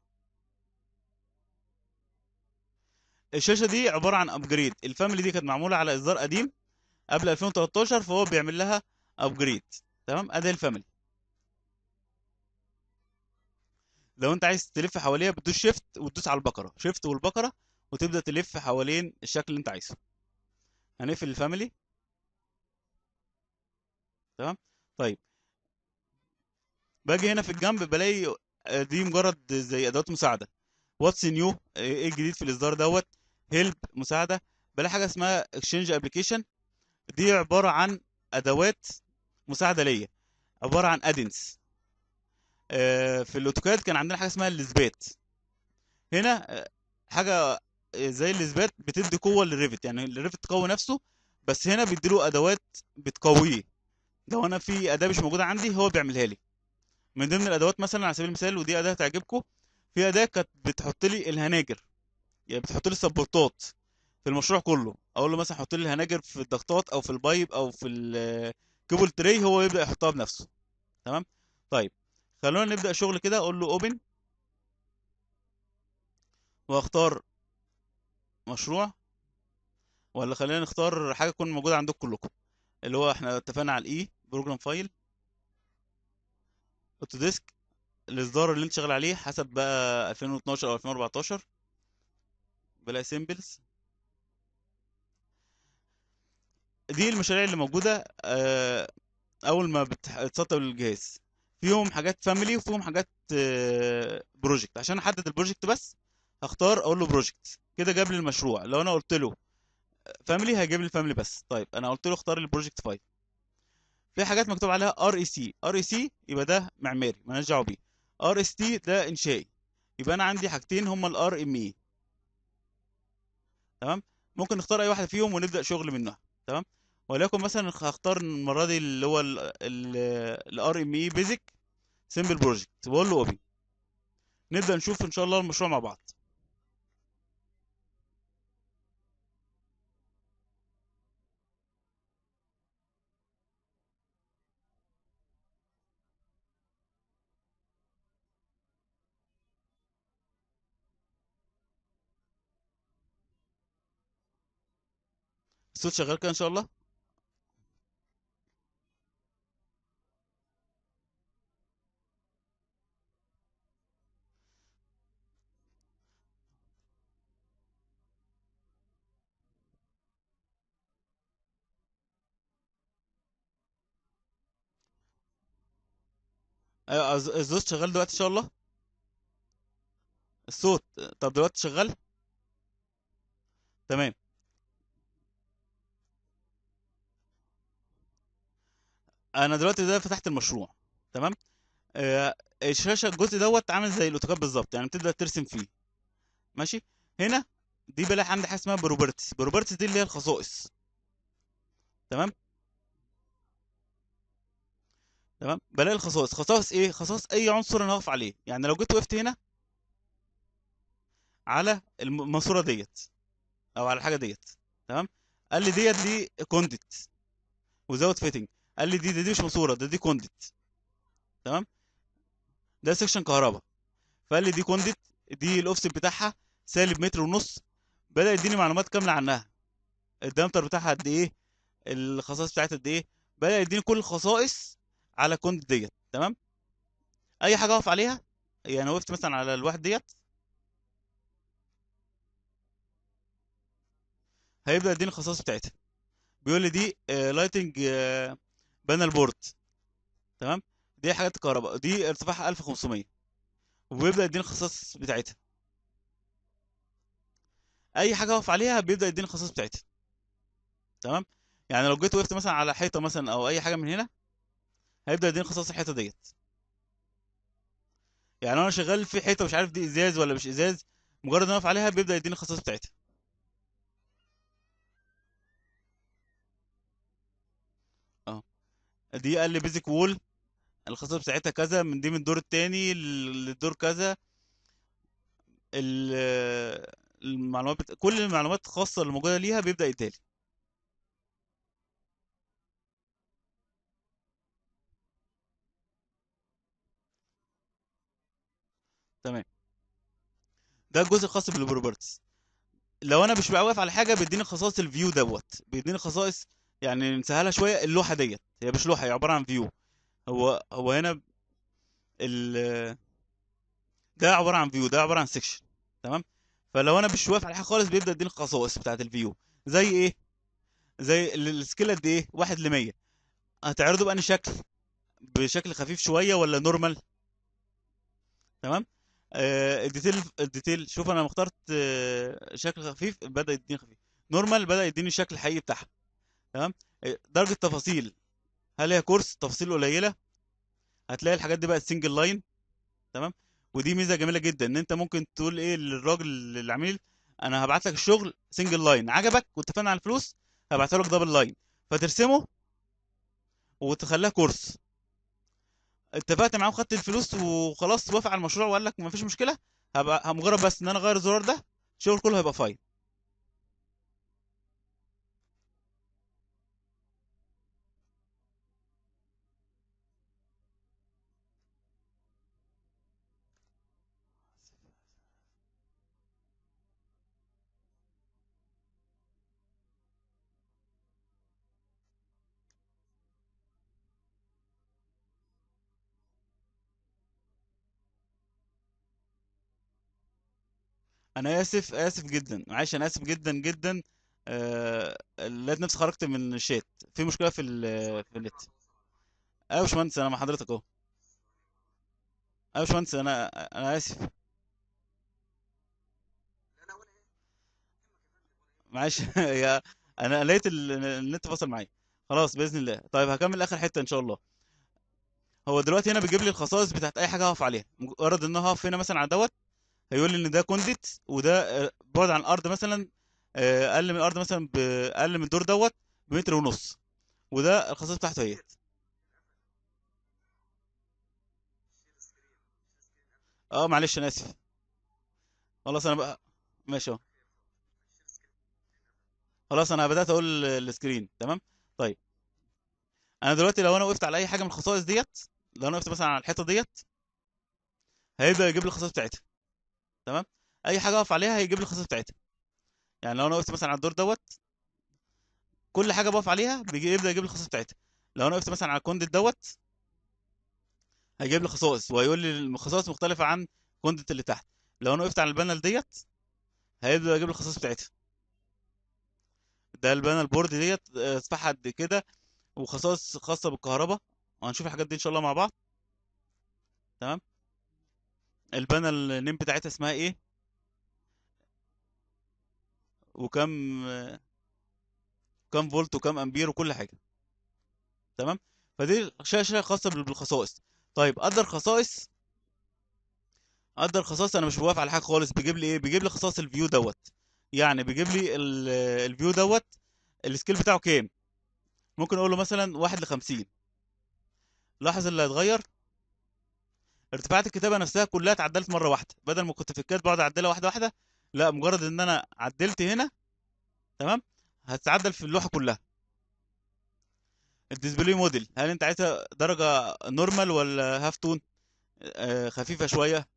الشاشه دي عباره عن ابجريد الفاميلي دي كانت معموله على اصدار قديم قبل 2013 فهو بيعمل لها ابجريد تمام ادي الفاميلي لو انت عايز تلف حواليها بتدوس شيفت وتدوس على البقره شيفت والبقره وتبدا تلف حوالين الشكل اللي انت عايزه هنقفل الفاميلي تمام طيب باجي هنا في الجنب بلاقي آه، دي مجرد زي ادوات مساعده واتس آه، نيو ايه الجديد في الاصدار دوت هيلب مساعده بلاقي حاجه اسمها اكشنج ابلكيشن دي عباره عن ادوات مساعده ليا عباره عن ادنس آه، في الاوتوكاد كان عندنا حاجه اسمها الاثبات هنا حاجه زي الاثبات بتدي قوه للريفت يعني الريفت قوي نفسه بس هنا بيديله ادوات بتقويه لو انا في اداه مش موجوده عندي هو بيعملها لي من ضمن الادوات مثلا على سبيل المثال ودي اداه تعجبكم في اداه كانت بتحط لي الهناجر يعني بتحط لي السبورتات في المشروع كله اقول له مثلا حط لي الهناجر في الضغطات او في البايب او في الكيبل تري هو يبدا يحطها بنفسه تمام طيب خلونا نبدا شغل كده اقول له اوبن واختار مشروع ولا خلينا نختار حاجه تكون موجوده عندكم كلكم اللي هو احنا اتفقنا على الاي بروجرام فايل اوتو ديسك الاصدار اللي انت شغال عليه حسب بقى 2012 او 2014 بلا سيمبلز دي المشاريع اللي موجوده آه، اول ما بتتسطب للجهاز فيهم حاجات فاميلي وفيهم حاجات بروجكت آه، عشان احدد البروجكت بس هختار اقول له بروجكت كده جاب لي المشروع لو انا قلت له فاميلي هيجيب لي فاملي بس طيب انا قلت له اختار البروجكت فايل في حاجات مكتوب عليها ار اي سي ار اي سي يبقى ده معماري مالناش دعوه بيه ار اس تي ده انشائي يبقى انا عندي حاجتين هما الار ام اي e. تمام ممكن نختار اي واحده فيهم ونبدا شغل منها تمام وليكن مثلا هختار المره دي اللي هو الار ام اي بيزك سمبل بروجكت بقول له اوبي نبدا نشوف ان شاء الله المشروع مع بعض الصوت شغال كده ان شاء الله ايوه الصوت شغال دلوقتي ان شاء الله الصوت طب دلوقتي شغال تمام انا دلوقتي ده فتحت المشروع تمام آه الشاشه الجزء دوت عامل زي الاوتوكاد بالظبط يعني بتبدا ترسم فيه ماشي هنا دي بلاش عندي حاجه اسمها بروبرتيز بروبرتيز دي اللي هي الخصائص تمام تمام بلاقي الخصائص خصائص ايه خصائص اي عنصر انا هقف عليه يعني لو جيت وقفت هنا على الماسوره ديت او على الحاجه ديت تمام قال لي ديت دي كونديت وزود فيتنج قال لي دي دي, دي مش ماسوره ده دي كوندت تمام ده سكشن كهرباء فقال لي دي كوندت دي الاوفسيت بتاعها سالب متر ونص بدا يديني معلومات كامله عنها الدامتر بتاعها قد ايه الخصائص بتاعتها قد ايه بدا يديني كل الخصائص على الكونديت ديت تمام اي حاجه اقف عليها يعني وقفت مثلا على الواحد ديت هيبدا يديني الخصائص بتاعتها بيقول لي دي لايتنج آه، بنى البورت تمام دي حاجات الكهرباء دي ارتفاعها 1500 وبيبدا يديني الخصائص بتاعتها اي حاجه اقف عليها بيبدا يديني الخصائص بتاعتها تمام يعني لو جيت وقفت مثلا على حيطه مثلا او اي حاجه من هنا هيبدا يديني خصائص الحيطه ديت يعني انا شغال في حيطه مش عارف دي ازاز ولا مش ازاز مجرد ان اقف عليها بيبدا يديني الخصائص بتاعتها دي قال لي بيزك وول الخصم بتاعتها كذا من دي من الدور التاني للدور كذا المعلومات بت... كل المعلومات الخاصة اللي موجودة ليها بيبدأ يتالي تمام ده الجزء الخاص بالبروبرتيز لو انا مش واقف على حاجه بيديني خصائص الفيو دوت بيديني خصائص يعني نسهلها شويه اللوحه ديت هي مش لوحه هي عباره عن فيو هو هو هنا ال ده عباره عن فيو ده عباره عن سيكشن تمام فلو انا مش واقف على حاجه خالص بيبدا يديني الخصائص بتاعه الفيو زي ايه زي السكيل قد ايه واحد ل 100 هتعرضه بأني شكل بشكل خفيف شويه ولا نورمال تمام آه الديتيل الديتيل شوف انا اخترت آه شكل خفيف بدا يديني خفيف نورمال بدا يديني الشكل الحقيقي بتاعها تمام إيه، درجه تفاصيل هل هي كورس تفاصيل قليله هتلاقي الحاجات دي بقى سنجل لاين تمام ودي ميزه جميله جدا ان انت ممكن تقول ايه للراجل للعميل انا هبعت لك الشغل سنجل لاين عجبك واتفقنا على الفلوس هبعت لك دبل لاين فترسمه وتخليها كورس اتفقت معاه وخدت الفلوس وخلاص وافق على المشروع وقال لك مفيش مشكله هبقى مجرد بس ان انا اغير الزرار ده الشغل كله هيبقى فاين انا اسف اسف جدا معلش انا اسف جدا جدا آه... لقيت نفسي خرجت من الشات في مشكله في ال... في النت ايوه يا باشمهندس انا مع حضرتك اهو ايوه يا باشمهندس انا انا اسف معلش يا انا لقيت النت فصل معايا خلاص باذن الله طيب هكمل اخر حته ان شاء الله هو دلوقتي هنا بيجيب لي الخصائص بتاعت اي حاجه هقف عليها مجرد ان انا هقف هنا مثلا على دوت فيقول لي ان ده كونديت وده آه، بعد عن الارض مثلا آه، اقل من الارض مثلا اقل من الدور دوت بمتر ونص وده الخصائص بتاعته اهيت اه معلش انا اسف خلاص انا بقى ماشي اهو خلاص انا بدات اقول السكرين تمام طيب انا دلوقتي لو انا وقفت على اي حاجه من الخصائص ديت لو انا وقفت مثلا على الحته ديت هيبدا يجيب لي الخصائص بتاعتها تمام اي حاجه اقف عليها هيجيب لي الخصائص بتاعتها يعني لو انا وقفت مثلا على الدور دوت كل حاجه بقف عليها بيبدا يجيب لي الخصائص بتاعتها لو انا وقفت مثلا على الكوندت دوت هيجيب لي خصائص وهيقول لي الخصائص مختلفه عن الكوندت اللي تحت لو انا وقفت على البانل ديت هيبدا يجيب لي الخصائص بتاعتها ده البانل بورد ديت اسمها آه، قد كده وخصائص خاصه بالكهرباء وهنشوف الحاجات دي ان شاء الله مع بعض تمام البانل نيم بتاعتها اسمها ايه وكم كم فولت وكم امبير وكل حاجه تمام فدي شاشه خاصه بالخصائص طيب قدر خصائص قدر خصائص انا مش موافق على حاجه خالص بيجيب لي ايه بيجيب لي خصائص الفيو دوت يعني بيجيب لي الفيو دوت السكيل بتاعه كام ممكن اقول له مثلا واحد لخمسين لاحظ اللي هيتغير ارتفاعات الكتابه نفسها كلها اتعدلت مره واحده بدل ما كنت في الكاد بقعد اعدلها واحده واحده لا مجرد ان انا عدلت هنا تمام هتتعدل في اللوحه كلها الديسبلاي موديل هل انت عايزها درجه نورمال ولا هاف تون آه، خفيفه شويه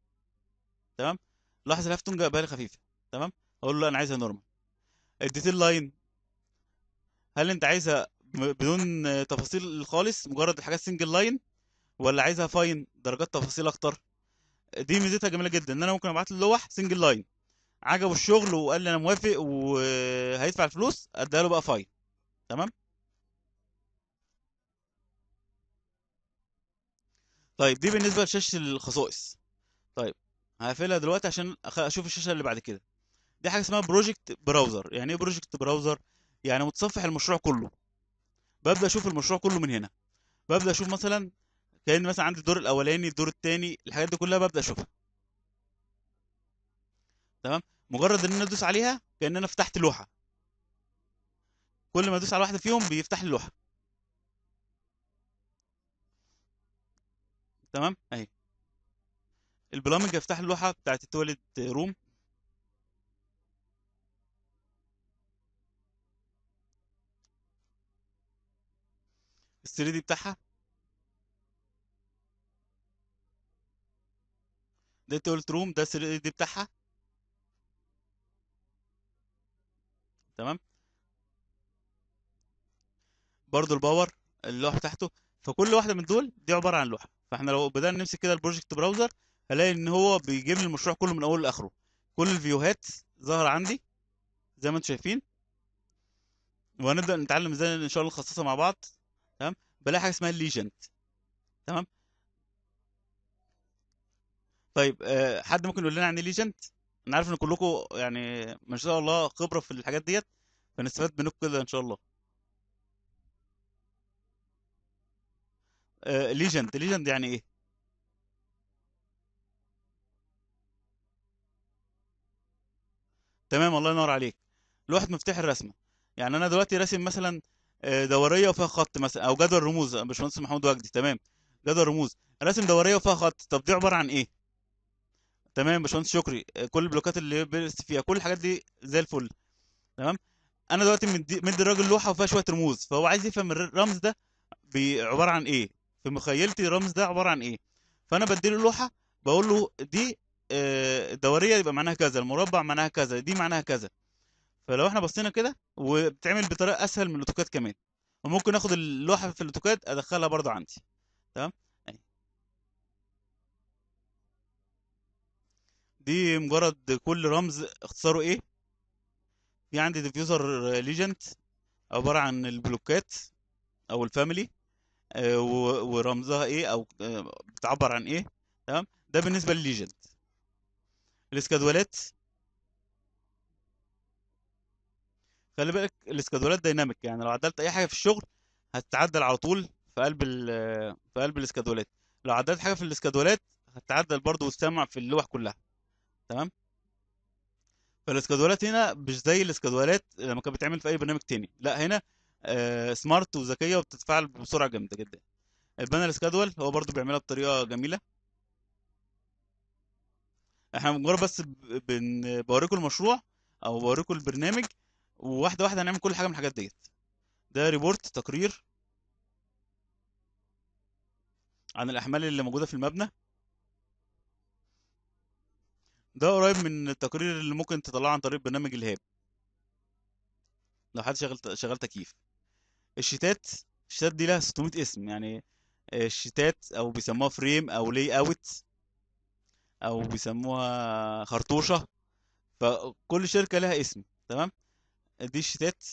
تمام لاحظ الهاف تون جابها لي خفيفه تمام اقول له انا عايزها نورمال الديتيل لاين هل انت عايزها بدون تفاصيل خالص مجرد الحاجات سنجل لاين ولا عايزها فاين درجات تفاصيل اكتر دي ميزتها جميله جدا ان انا ممكن ابعت له لوح سنجل لاين عجبه الشغل وقال لي انا موافق وهيدفع الفلوس اديها له بقى فاين تمام طيب دي بالنسبه لشاشه الخصائص طيب هقفلها دلوقتي عشان اشوف الشاشه اللي بعد كده دي حاجه اسمها بروجكت براوزر يعني ايه بروجكت براوزر يعني متصفح المشروع كله ببدا اشوف المشروع كله من هنا ببدا اشوف مثلا كان مثلا عندي الدور الاولاني الدور الثاني الحاجات دي كلها ببدا اشوفها تمام مجرد ان انا ادوس عليها كان انا فتحت لوحه كل ما ادوس على واحده فيهم بيفتح لي لوحه تمام اهي البرامج هيفتح لي اللوحه بتاعت التواليت روم ال 3 دي بتاعها ده تولت روم ده 3 دي بتاعها تمام برضو الباور اللوحه بتاعته فكل واحده من دول دي عباره عن لوحه فاحنا لو بدانا نمسك كده البروجكت براوزر هلاقي ان هو بيجيب لي المشروع كله من اوله لاخره كل الفيوهات ظاهره عندي زي ما انتم شايفين وهنبدا نتعلم ازاي ان شاء الله نخصصها مع بعض تمام بلاقي حاجه اسمها ليجنت تمام طيب آه، حد ممكن يقول لنا عن يعني ليجنت انا عارف ان كلكم يعني ما شاء الله خبره في الحاجات ديت فنستفاد منكم كده ان شاء الله ليجند آه، ليجند يعني ايه تمام الله ينور عليك لوحة مفتاح الرسمة يعني انا دلوقتي راسم مثلا آه، دورية وفيها خط مثلا او جدول رموز باشمهندس محمود وجدي تمام جدول رموز راسم دورية وفيها خط طب دي عبارة عن ايه تمام يا باشمهندس شكري آه، كل البلوكات اللي بيرست فيها كل الحاجات دي زي الفل تمام انا دلوقتي مدي مدي الراجل لوحه وفيها شويه رموز فهو عايز يفهم الرمز ده عباره عن ايه في مخيلتي الرمز ده عباره عن ايه فانا بديله لوحه بقول له دي آه، دوريه يبقى معناها كذا المربع معناها كذا دي معناها كذا فلو احنا بصينا كده وبتعمل بطريقه اسهل من الاوتوكاد كمان وممكن اخد اللوحه في الاوتوكاد ادخلها برضه عندي تمام دي مجرد كل رمز اختصاره ايه في عندي ديفيوزر ليجنت عبارة عن البلوكات او الفاميلي آه، ورمزها ايه او آه، بتعبر عن ايه تمام ده بالنسبة للليجنت الاسكادولات خلي بالك الاسكادولات دايناميك يعني لو عدلت اي حاجة في الشغل هتتعدل على طول في قلب في قلب الاسكادولات لو عدلت حاجة في الاسكادولات هتتعدل برضو وتسمع في اللوح كلها تمام فالاسكادولات هنا مش زي الاسكادولات لما كانت بتتعمل في اي برنامج تاني لا هنا سمارت آه، وذكيه وبتتفعل بسرعه جامده جدا البانل سكادول هو برضو بيعملها بطريقه جميله احنا مجرد بس بوريكم المشروع او بوريكم البرنامج وواحده واحده هنعمل كل حاجه من الحاجات ديت ده ريبورت تقرير عن الاحمال اللي موجوده في المبنى ده قريب من التقرير اللي ممكن تطلعه عن طريق برنامج الهاب لو حد شغل شغال تكييف الشتات الشتات دي لها 600 اسم يعني الشتات او بيسموها فريم او لي اوت او بيسموها خرطوشه فكل شركه لها اسم تمام دي الشتات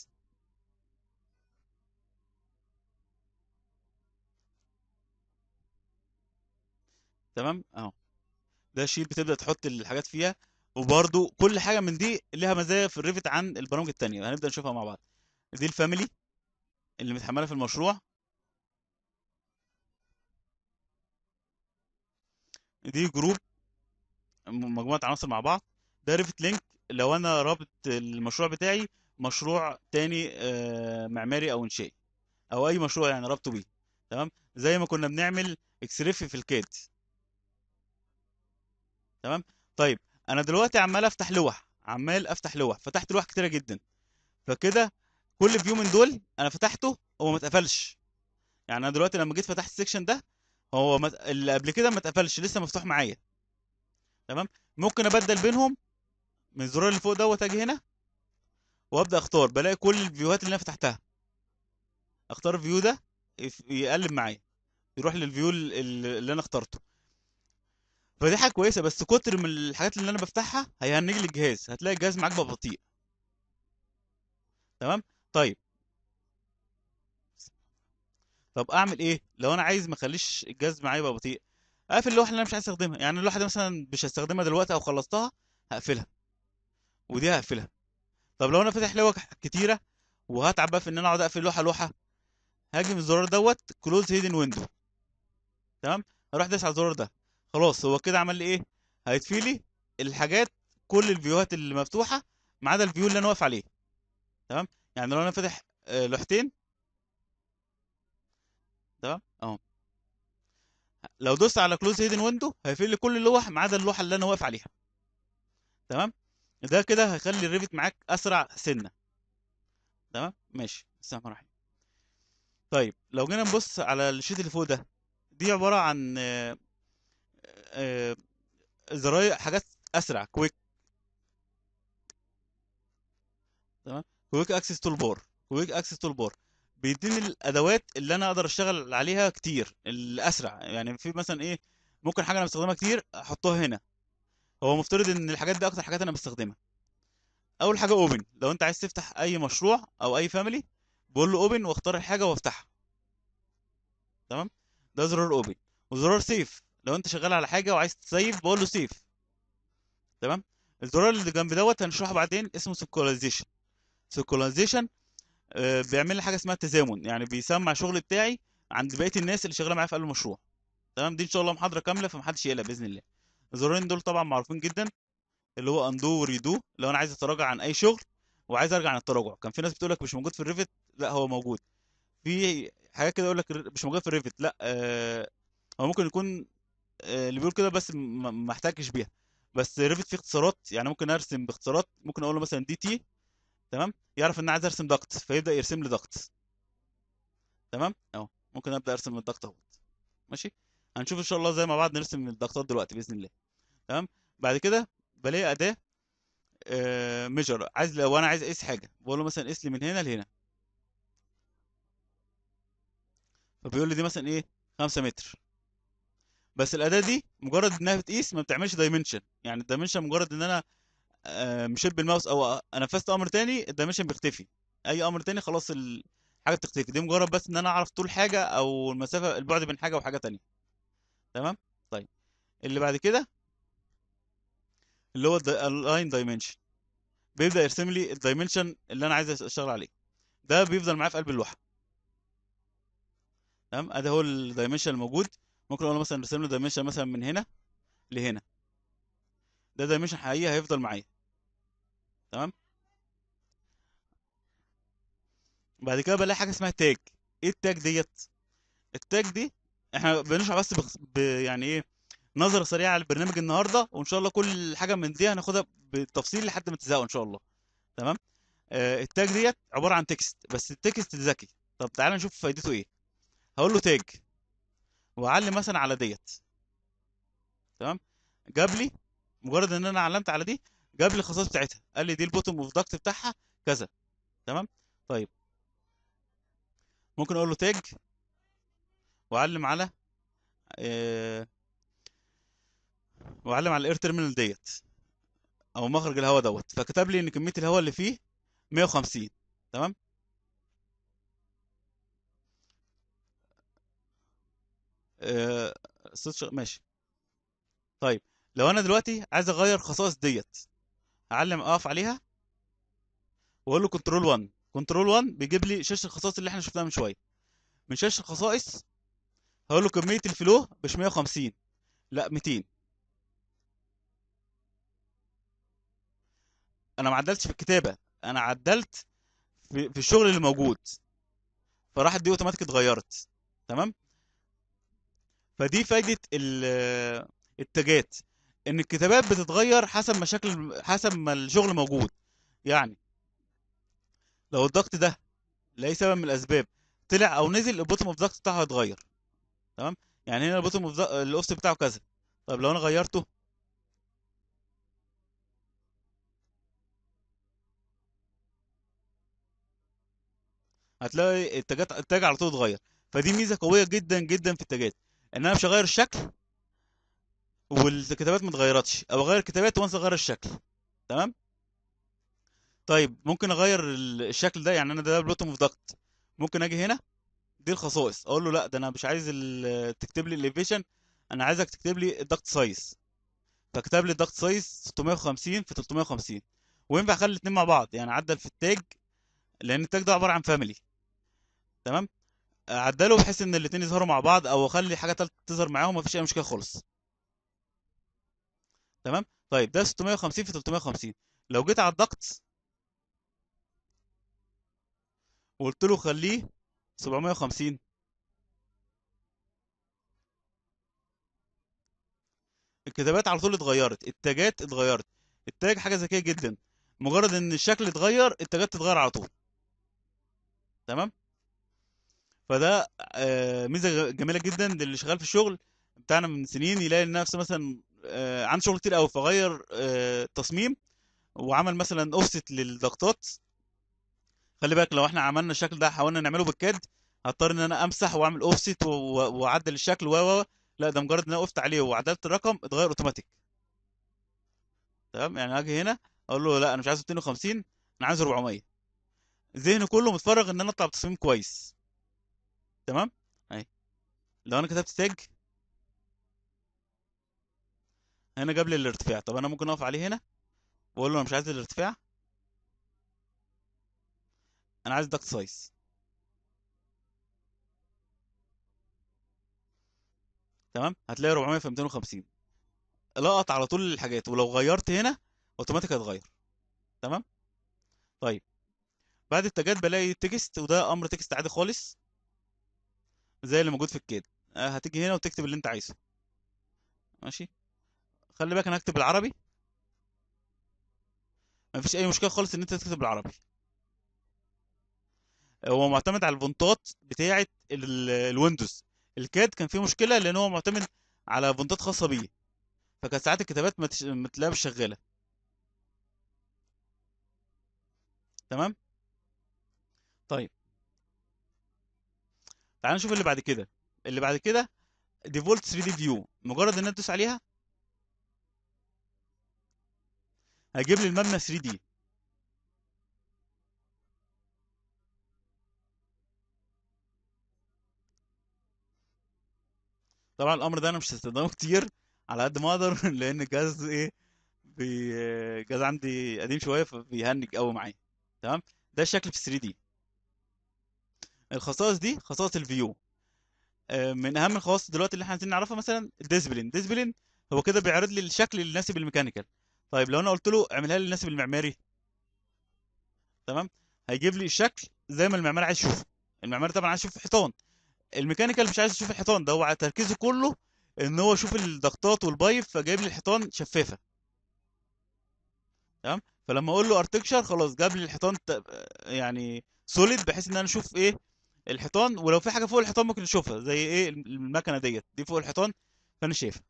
تمام اهو ده شيل بتبدا تحط الحاجات فيها وبرده كل حاجه من دي ليها مزايا في الريفت عن البرامج التانية هنبدا نشوفها مع بعض دي الفاميلي اللي متحمله في المشروع دي جروب مجموعه عناصر مع بعض ده ريفت لينك لو انا رابط المشروع بتاعي مشروع تاني آه، معماري او انشائي او اي مشروع يعني رابطه بيه تمام زي ما كنا بنعمل اكسريفي في الكاد تمام طيب انا دلوقتي عمال افتح لوح عمال افتح لوح فتحت لوح كتيره جدا فكده كل فيو من دول انا فتحته هو ما اتقفلش يعني انا دلوقتي لما جيت فتحت السكشن ده هو مت... اللي قبل كده ما اتقفلش لسه مفتوح معايا تمام ممكن ابدل بينهم من الزرار اللي فوق دوت اجي هنا وابدا اختار بلاقي كل الفيوهات اللي انا فتحتها اختار الفيو ده يقلب معايا يروح للفيو اللي انا اخترته فدي حاجه كويسه بس كتر من الحاجات اللي انا بفتحها هيهنج لي الجهاز هتلاقي الجهاز معاك بقى بطيء تمام طيب طب اعمل ايه لو انا عايز ما اخليش الجهاز معايا بقى بطيء اقفل اللوحه اللي انا مش عايز استخدمها يعني اللوحه دي مثلا مش هستخدمها دلوقتي او خلصتها هقفلها ودي هقفلها طب لو انا فاتح لوح كتيره وهتعب بقى في ان انا اقعد اقفل لوحه لوحه هاجي من الزرار دوت كلوز هيدن ويندو تمام هروح داس على الزرار ده خلاص هو كده عمل لي ايه هيطفي لي الحاجات كل الفيوهات اللي مفتوحه ما عدا الفيو اللي انا واقف عليه تمام يعني لو انا فاتح آه، لوحتين تمام اهو لو دوست على كلوز هيدن ويندو هيقفل لي كل اللوح ما عدا اللوحه اللي انا واقف عليها تمام ده كده هيخلي الريفت معاك اسرع سنه تمام ماشي بسم الله الرحمن الرحيم طيب لو جينا نبص على الشيت اللي فوق ده دي عباره عن آه، آه، زراير حاجات اسرع كويك تمام كويك اكسس تول بار كويك اكسس تول بار بيديني الادوات اللي انا اقدر اشتغل عليها كتير الاسرع يعني في مثلا ايه ممكن حاجه انا بستخدمها كتير احطها هنا هو مفترض ان الحاجات دي اكتر حاجات انا بستخدمها اول حاجه اوبن لو انت عايز تفتح اي مشروع او اي فاميلي بقول له اوبن واختار الحاجه وافتحها تمام ده زرار اوبن وزرار سيف لو انت شغال على حاجه وعايز تسيف بقول له سيف تمام الزرار اللي جنب دوت هنشرحه بعدين اسمه سيكولايزيشن آه، سيكولايزيشن بيعمل لي حاجه اسمها تزامن يعني بيسمع الشغل بتاعي عند بقيه الناس اللي شغاله معايا في المشروع تمام دي ان شاء الله محاضره كامله فمحدش يقلق باذن الله الزرارين دول طبعا معروفين جدا اللي هو اندو وريدو لو انا عايز اتراجع عن اي شغل وعايز ارجع عن التراجع كان في ناس بتقول لك مش موجود في الريفت لا هو موجود في حاجات كده يقول لك مش موجود في الريفت لا آه هو ممكن يكون آه، اللي بيقول كده بس ما احتكش بيها بس ريفت فيه اختصارات يعني ممكن ارسم باختصارات ممكن اقول له مثلا دي تي تمام يعرف ان انا عايز ارسم ضغط فيبدا يرسم لي ضغط تمام اهو ممكن ابدا ارسم الضغط اهو ماشي هنشوف ان شاء الله زي ما بعض نرسم الضغطات دلوقتي باذن الله تمام بعد كده بلاقي اداه آه ميجر عايز لو انا عايز اقيس حاجه بقول له مثلا قيس لي من هنا لهنا فبيقول لي دي مثلا ايه 5 متر بس الاداه دي مجرد انها بتقيس ما بتعملش دايمنشن يعني الدايمنشن مجرد ان انا آه، مشيت بالماوس او نفذت امر تاني الدايمنشن بيختفي اي امر تاني خلاص الحاجه بتختفي دي مجرد بس ان انا اعرف طول حاجه او المسافه البعد بين حاجه وحاجه تانية تمام طيب اللي بعد كده اللي هو اللاين دايمنشن بيبدا يرسم لي الدايمنشن اللي انا عايز اشتغل عليه ده بيفضل معايا في قلب اللوحه تمام ادي هو الدايمنشن الموجود ممكن اقول مثلا رسم له دايمنشن مثلا من هنا لهنا ده دايمنشن حقيقي هيفضل معايا تمام بعد كده بلاقي حاجه اسمها تاج ايه التاج ديت التاج دي احنا بنشرح بس بخ... ب... يعني ايه نظره سريعه على البرنامج النهارده وان شاء الله كل حاجه من دي هناخدها بالتفصيل لحد ما تزهقوا ان شاء الله تمام آه التاج ديت عباره عن تكست بس التكست ذكي طب تعالى نشوف فائدته ايه هقول له تاج واعلم مثلا على ديت تمام جاب لي مجرد ان انا علمت على دي جاب لي الخصائص بتاعتها قال لي دي البوتوم اوف داكت بتاعها كذا تمام طيب ممكن اقول له تاج واعلم على آه واعلم على الاير تيرمينال ديت او مخرج الهواء دوت فكتب لي ان كميه الهواء اللي فيه 150 تمام آه صوت ماشي طيب لو انا دلوقتي عايز اغير الخصائص ديت اعلم اقف عليها واقول له كنترول 1 كنترول 1 بيجيب لي شاشه الخصائص اللي احنا شفناها من شويه من شاشه الخصائص هقول له كميه الفلو مش 150 لا 200 انا ما عدلتش في الكتابه انا عدلت في, في الشغل اللي موجود فراحت دي اوتوماتيك اتغيرت تمام فدي فايده التاجات ان الكتابات بتتغير حسب مشاكل حسب ما الشغل موجود يعني لو الضغط ده لاي سبب من الاسباب طلع او نزل البوتوم اوف ضغط بتاعه هيتغير تمام يعني هنا البوتوم اوف الاوست بتاعه كذا طب لو انا غيرته هتلاقي التاجات التاج على طول اتغير فدي ميزه قويه جدا جدا في التاجات ان انا مش هغير الشكل والكتابات ما اتغيرتش او اغير الكتابات وانسى اغير الشكل تمام طيب ممكن اغير الشكل ده يعني انا ده بلوتوم اوف ضغط ممكن اجي هنا دي الخصائص اقول له لا ده انا مش عايز تكتب لي الاليفيشن انا عايزك تكتب لي الضغط سايز فكتب لي الضغط سايز 650 في 350 وينفع اخلي الاثنين مع بعض يعني عدل في التاج لان التاج ده عباره عن فاميلي تمام عدله بحيث ان الاثنين يظهروا مع بعض او اخلي حاجه ثالثه تظهر معاهم مفيش اي مشكله خالص تمام طيب ده 650 في 350 لو جيت على الضغط وقلت له خليه 750 الكتابات على طول اتغيرت التاجات اتغيرت التاج حاجه ذكيه جدا مجرد ان الشكل اتغير التاجات تتغير على طول تمام فده آه، ميزه جميله جدا للي شغال في الشغل بتاعنا من سنين يلاقي نفسه مثلا آه، عنده شغل كتير قوي فغير آه، تصميم وعمل مثلا اوفست للضغطات خلي بالك لو احنا عملنا الشكل ده حاولنا نعمله بالكاد هضطر ان انا امسح واعمل اوفست واعدل الشكل و لا ده مجرد ان انا وقفت عليه وعدلت الرقم اتغير اوتوماتيك تمام يعني اجي هنا اقول له لا انا مش عايز 250 انا عايز 400 ذهني كله متفرغ ان انا اطلع بتصميم كويس تمام اهي لو انا كتبت تاج هنا جاب لي الارتفاع طب انا ممكن اقف عليه هنا واقول له انا مش عايز الارتفاع انا عايز داكت سايز تمام هتلاقي 400 في 250 لقط على طول الحاجات ولو غيرت هنا اوتوماتيك هتغير تمام طيب بعد التاجات بلاقي تكست وده امر تكست عادي خالص زي اللي موجود في الكيد آه، هتيجي هنا وتكتب اللي انت عايزه ماشي خلي بالك انا هكتب بالعربي مفيش اي مشكله خالص ان انت تكتب بالعربي آه، هو معتمد على الفونتات بتاعه الويندوز الكاد كان فيه مشكله لان هو معتمد على فونتات خاصه بيه فكانت ساعات الكتابات ما تلاقيهاش شغاله تمام تعال نشوف اللي بعد كده اللي بعد كده ديفولت 3 دي فيو مجرد ان انا ادوس عليها هجيب لي المبنى 3 دي طبعا الامر ده انا مش هستخدمه كتير على قد ما اقدر لان الجهاز ايه بي... الجهاز عندي قديم شويه فبيهنج قوي معايا تمام ده الشكل في 3 دي الخصائص دي خصائص الفيو آه، من اهم الخواص دلوقتي اللي احنا عايزين نعرفها مثلا الديسبلين ديسبلين هو كده بيعرض لي الشكل يناسب الميكانيكال طيب لو انا قلت له اعملها لي الناسب المعماري تمام هيجيب لي الشكل زي ما المعمار عايز يشوفه المعمار طبعا عايز يشوف حيطان الميكانيكال مش عايز يشوف الحيطان ده هو تركيزه كله ان هو يشوف الضغطات والبايب فجايب لي الحيطان شفافه تمام فلما اقول له ارتكشر خلاص جاب لي الحيطان يعني سوليد بحيث ان انا اشوف ايه الحيطان ولو في حاجه فوق الحيطان ممكن تشوفها زي ايه المكنه ديت دي فوق الحيطان فانا شايفها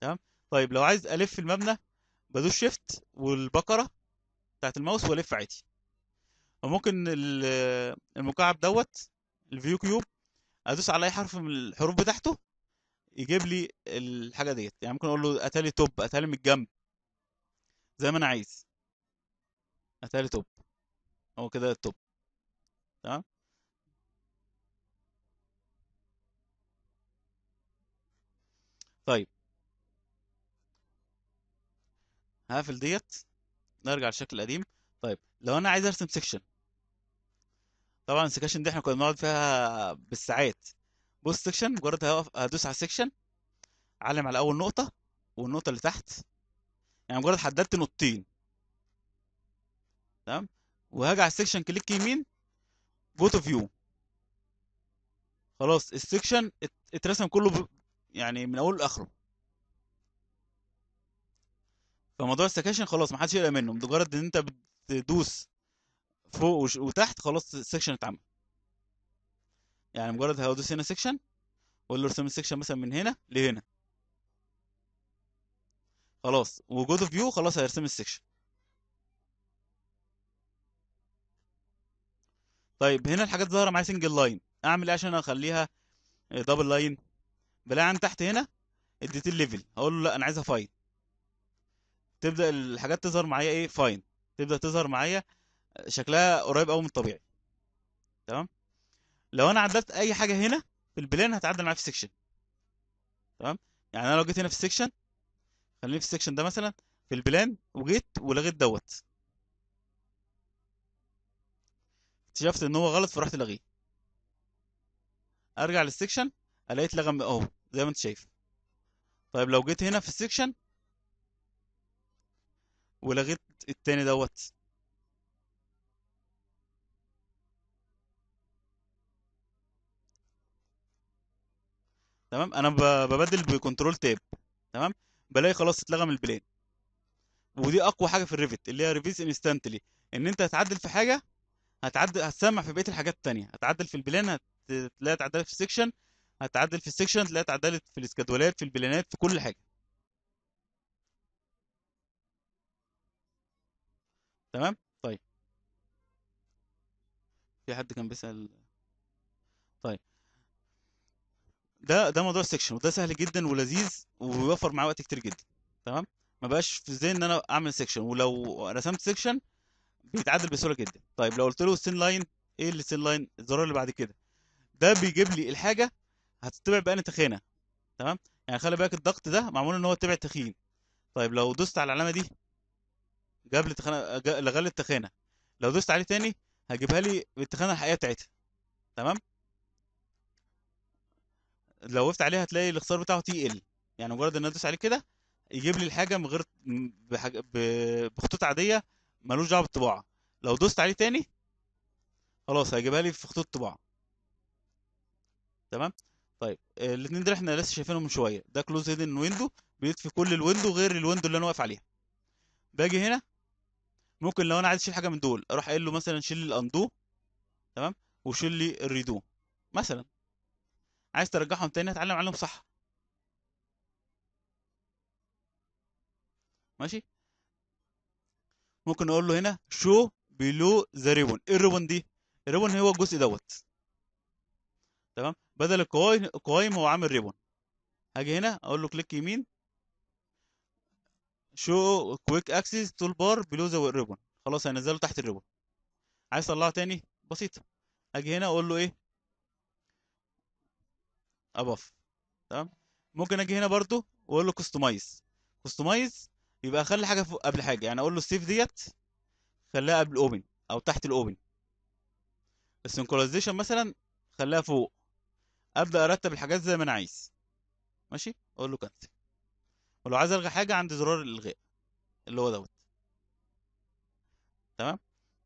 تمام طيب لو عايز الف المبنى بدوس شيفت والبقره بتاعت الماوس والف عادي وممكن المكعب دوت الفيو كيوب ادوس على اي حرف من الحروف بتاعته يجيب لي الحاجه ديت يعني ممكن اقول له اتالي توب اتالي من الجنب زي ما انا عايز اتالي توب هو كده التوب تمام طيب هقفل ديت نرجع للشكل القديم طيب لو انا عايز ارسم سكشن طبعا السكشن دي احنا كنا بنقعد فيها بالساعات بص سكشن مجرد هقف هدوس على السكشن علم على اول نقطه والنقطه اللي تحت يعني مجرد حددت نقطتين تمام وهاجي على السكشن كليك يمين جو اوف فيو خلاص السكشن اترسم كله يعني من اوله لاخره فموضوع السكشن خلاص محدش يقلق منه مجرد ان انت بتدوس فوق وتحت خلاص السكشن اتعمل يعني مجرد هدوس هنا سكشن واقول له ارسم السكشن مثلا من هنا لهنا خلاص وجود فيو خلاص هيرسم السكشن طيب هنا الحاجات ظاهره معايا سنجل لاين اعمل ايه عشان اخليها دبل لاين بلاقي عن تحت هنا اديت الليفل هقول له لا انا عايزها فاين تبدا الحاجات تظهر معايا ايه فاين تبدا تظهر معايا شكلها قريب قوي من الطبيعي تمام لو انا عدلت اي حاجه هنا في البلان هتعدل معايا في السكشن تمام يعني انا لو جيت هنا في السكشن خليني في السكشن ده مثلا في البلان وجيت ولغيت دوت اكتشفت ان هو غلط فرحت لغيه ارجع للسكشن الاقيت لغى اهو زي ما انت شايف طيب لو جيت هنا في السكشن ولغيت التاني دوت تمام انا ببدل بكنترول تاب تمام بلاقي خلاص اتلغى من البلان ودي اقوى حاجه في الريفت اللي هي ريفيز انستانتلي ان انت هتعدل في حاجه هتعدل هتسمع في بقيه الحاجات التانية هتعدل في البلان هتلاقي تعدل في السكشن هتعدل في السكشن تلاقيها اتعدلت في الاسكادولات في البلانات في كل حاجه تمام طيب في حد كان بيسال طيب ده ده موضوع السكشن وده سهل جدا ولذيذ وبيوفر معاه وقت كتير جدا تمام ما بقاش في ازاي ان انا اعمل سكشن ولو رسمت سكشن بيتعدل بسهوله جدا طيب لو قلت له السين لاين ايه السين لاين الزرار اللي بعد كده ده بيجيب لي الحاجه هتتبع بأنهي تخينه تمام يعني خلي بالك الضغط ده معمول ان هو يتبع تخين طيب لو دوست على العلامه دي جاب لي تخانه لغى لي التخانه لو دوست عليه تاني هجيبها لي بالتخانه الحقيقيه بتاعتها تمام لو وقفت عليها هتلاقي الاختصار بتاعه تي ال يعني مجرد ان انا ادوس عليه كده يجيب لي الحاجه من غير بخطوط عاديه ملوش دعوه بالطباعه لو دوست عليه تاني خلاص هيجيبها لي في خطوط الطباعه تمام طيب آه، الاثنين دول احنا لسه شايفينهم من شويه ده كلوز هيدن ويندو بيطفي كل الويندو غير الويندو اللي انا واقف عليها باجي هنا ممكن لو انا عايز اشيل حاجه من دول اروح قايل له مثلا شيل لي الاندو تمام وشيل لي الريدو مثلا عايز ترجعهم تاني اتعلم عليهم صح ماشي ممكن اقول له هنا شو بلو ذا ريبون ايه الريبون دي الريبون هو الجزء دوت تمام بدل القوايم هو عامل ريبون هاجي هنا اقول له كليك يمين شو كويك اكسس تول بار بلو ذا ريبون خلاص هينزله تحت الريبون عايز اطلعه تاني بسيطه اجي هنا اقول له ايه اباف تمام ممكن اجي هنا برضو واقول له كستمايز كستمايز يبقى اخلي حاجه فوق قبل حاجه يعني اقول له السيف ديت خليها قبل الاوبن او تحت الاوبن السنكرونايزيشن مثلا خليها فوق ابدا ارتب الحاجات زي ما انا عايز ماشي اقول له كنسل ولو عايز الغي حاجه عند زرار الالغاء اللي هو دوت تمام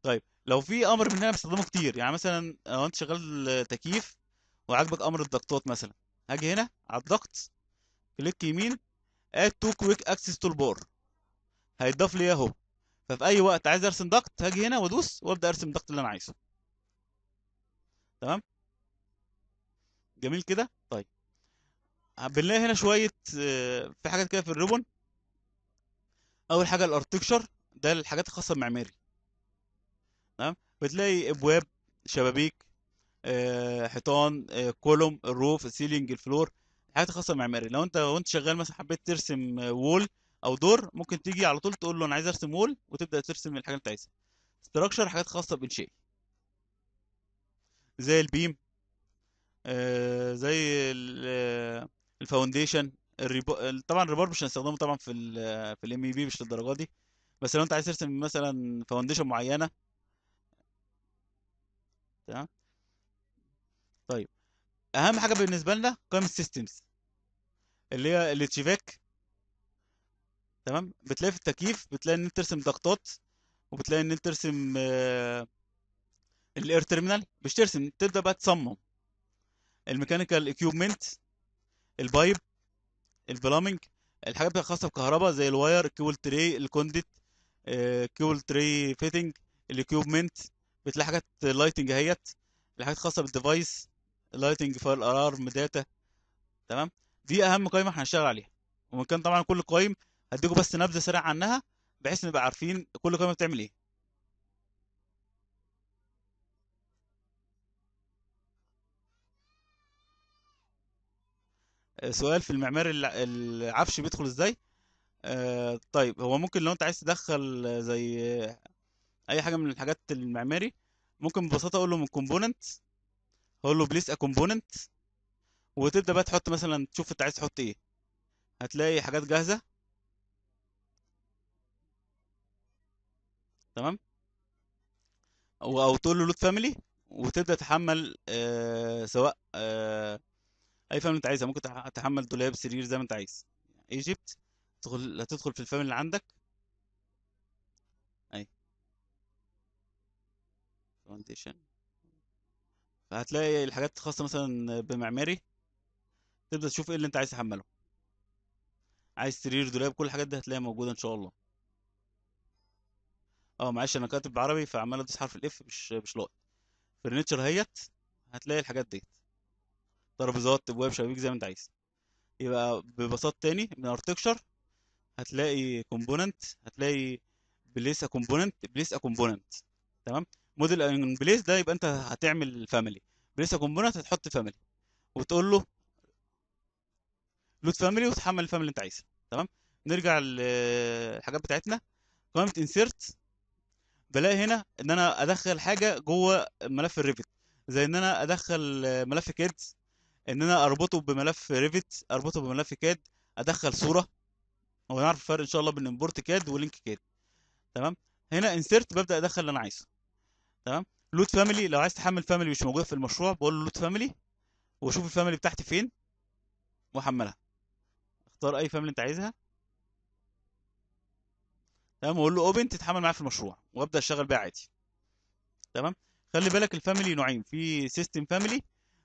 طيب لو في امر من هنا بستخدمه كتير يعني مثلا لو انت شغال تكييف وعاجبك امر الضغطات مثلا هاجي هنا على الضغط كليك يمين اد تو كويك اكسس تول بار هيتضاف لي اهو ففي اي وقت عايز ارسم ضغط هاجي هنا وادوس وابدا ارسم الضغط اللي انا عايزه تمام جميل كده طيب آه، بنلاقي هنا شويه آه، في حاجات كده في الريبون اول حاجه الارتكشر ده الحاجات الخاصه بالمعماري تمام بتلاقي ابواب شبابيك آه، حيطان كولوم الروف السيلينج الفلور الحاجات الخاصه بالمعماري لو انت وانت شغال مثلا حبيت ترسم وول او دور ممكن تيجي على طول تقول له انا عايز ارسم وول وتبدا ترسم الحاجه اللي انت عايزها ستراكشر حاجات خاصه بالانشاء زي البيم آه، زي آه، الفاونديشن طبعا الريبار مش هنستخدمه طبعا في ال في الام بي مش للدرجه دي بس لو انت عايز ترسم مثلا فاونديشن معينه تمام طيب اهم حاجه بالنسبه لنا قائمه السيستمز اللي هي الاتشيفاك تمام بتلاقي في التكييف بتلاقي ان انت ترسم ضغطات وبتلاقي ان انت ترسم آه، الاير تيرمينال مش ترسم تبدا بقى تصمم الميكانيكال اكيوبمنت البايب البلامنج الحاجات الخاصه بالكهرباء زي الواير الكيبل تري الكوندت آه، كيبل تري فيتنج الاكيوبمنت بتلاقي حاجات اللايتنج اهيت الحاجات الخاصه بالديفايس اللايتنج فاير ارارم داتا تمام دي اهم قائمه احنا هنشتغل عليها ومن طبعا كل قائم هديكم بس نبذه سريعه عنها بحيث نبقى عارفين كل قائمه بتعمل ايه سؤال في المعمار العفش بيدخل ازاي آه، طيب هو ممكن لو انت عايز تدخل زي اي حاجه من الحاجات المعماري ممكن ببساطه اقول له من كومبوننت اقول له بليس ا كومبوننت وتبدا بقى تحط مثلا تشوف انت عايز تحط ايه هتلاقي حاجات جاهزه تمام او تقول له لود فاميلي وتبدا تحمل آه سواء آه اي فاميلي انت عايزها ممكن تحمل دولاب سرير زي ما انت عايز ايجيبت تدخل هتدخل في الفاميلي اللي عندك اي فاونديشن فهتلاقي الحاجات الخاصه مثلا بمعماري تبدا تشوف ايه اللي انت عايز تحمله عايز سرير دولاب كل الحاجات دي هتلاقيها موجوده ان شاء الله اه معلش انا كاتب بالعربي فعمال ادوس حرف الاف مش مش لاقي فرنتشر هيت هتلاقي الحاجات ديت ترابيزات ابواب شبابيك زي ما انت عايز يبقى ببساطه تاني من ارتكشر هتلاقي كومبوننت هتلاقي بليس كومبوننت بليس كومبوننت تمام موديل ان بليس ده يبقى انت هتعمل فاميلي بليس كومبوننت هتحط فاميلي وتقول له لود فاميلي وتحمل الفاميلي اللي انت عايزها تمام نرجع للحاجات بتاعتنا قائمه انسيرت بلاقي هنا ان انا ادخل حاجه جوه ملف الريفت زي ان انا ادخل ملف كيدز ان انا اربطه بملف ريفت اربطه بملف كاد ادخل صوره وهنعرف الفرق ان شاء الله بين امبورت كاد ولينك كاد تمام هنا انسرت ببدا ادخل اللي انا عايزه تمام لود فاميلي لو عايز تحمل فاميلي مش موجوده في المشروع بقول له لود فاميلي واشوف الفاميلي بتاعتي فين واحملها اختار اي فاميلي انت عايزها تمام واقول له اوبن تتحمل معايا في المشروع وابدا اشتغل بيها عادي تمام خلي بالك الفاميلي نوعين في سيستم فاميلي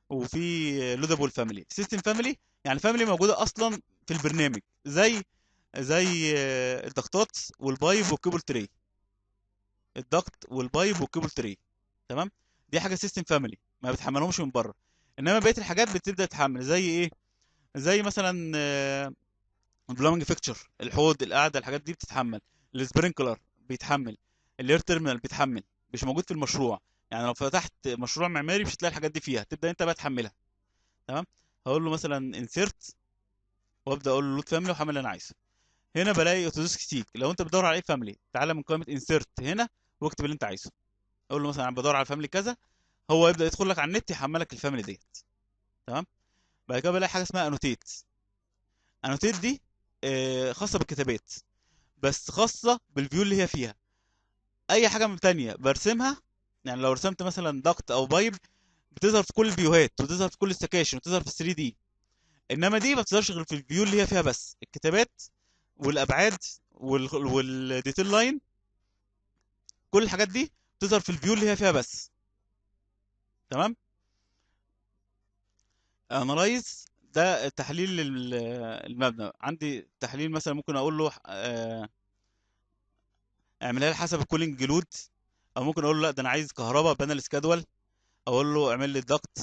وفي لودابول فاميلي سيستم فاميلي يعني فاميلي موجوده اصلا في البرنامج زي زي الضغطات والبايب والكيبل تري الضغط والبايب والكيبل تري تمام دي حاجه سيستم فاميلي ما بتحملهمش من بره انما بقيه الحاجات بتبدا تتحمل زي ايه زي مثلا البلومنج آه، فيكتشر الحوض القعده الحاجات دي بتتحمل السبرينكلر بيتحمل الاير تيرمينال بيتحمل مش موجود في المشروع يعني لو فتحت مشروع معماري مش هتلاقي الحاجات دي فيها تبدا انت بقى تحملها تمام هقول له مثلا انسيرت وابدا اقول له لود فاملي وحمل اللي انا عايزه هنا بلاقي اوتوديسك سيك لو انت بتدور على ايه فاملي تعالى من قائمه انسيرت هنا واكتب اللي انت عايزه اقول له مثلا انا بدور على فاملي كذا هو يبدا يدخل لك على النت يحملك الفاملي ديت تمام بعد كده بلاقي حاجه اسمها انوتيت انوتيت دي آه، خاصه بالكتابات بس خاصه بالفيو اللي هي فيها اي حاجه من تانية برسمها يعني لو رسمت مثلا دكت او بايب بتظهر في كل الفيوهات وتظهر في كل السكاشن وتظهر في 3 دي انما دي ما بتظهرش غير في الفيو اللي هي فيها بس الكتابات والابعاد والديتيل لاين كل الحاجات دي بتظهر في الفيو اللي هي فيها بس تمام انالايز ده تحليل المبنى عندي تحليل مثلا ممكن اقول له آه، اعملها لي حسب الكولينج لود او ممكن اقول له لا ده انا عايز كهرباء بانل سكادول اقول له اعمل لي الضغط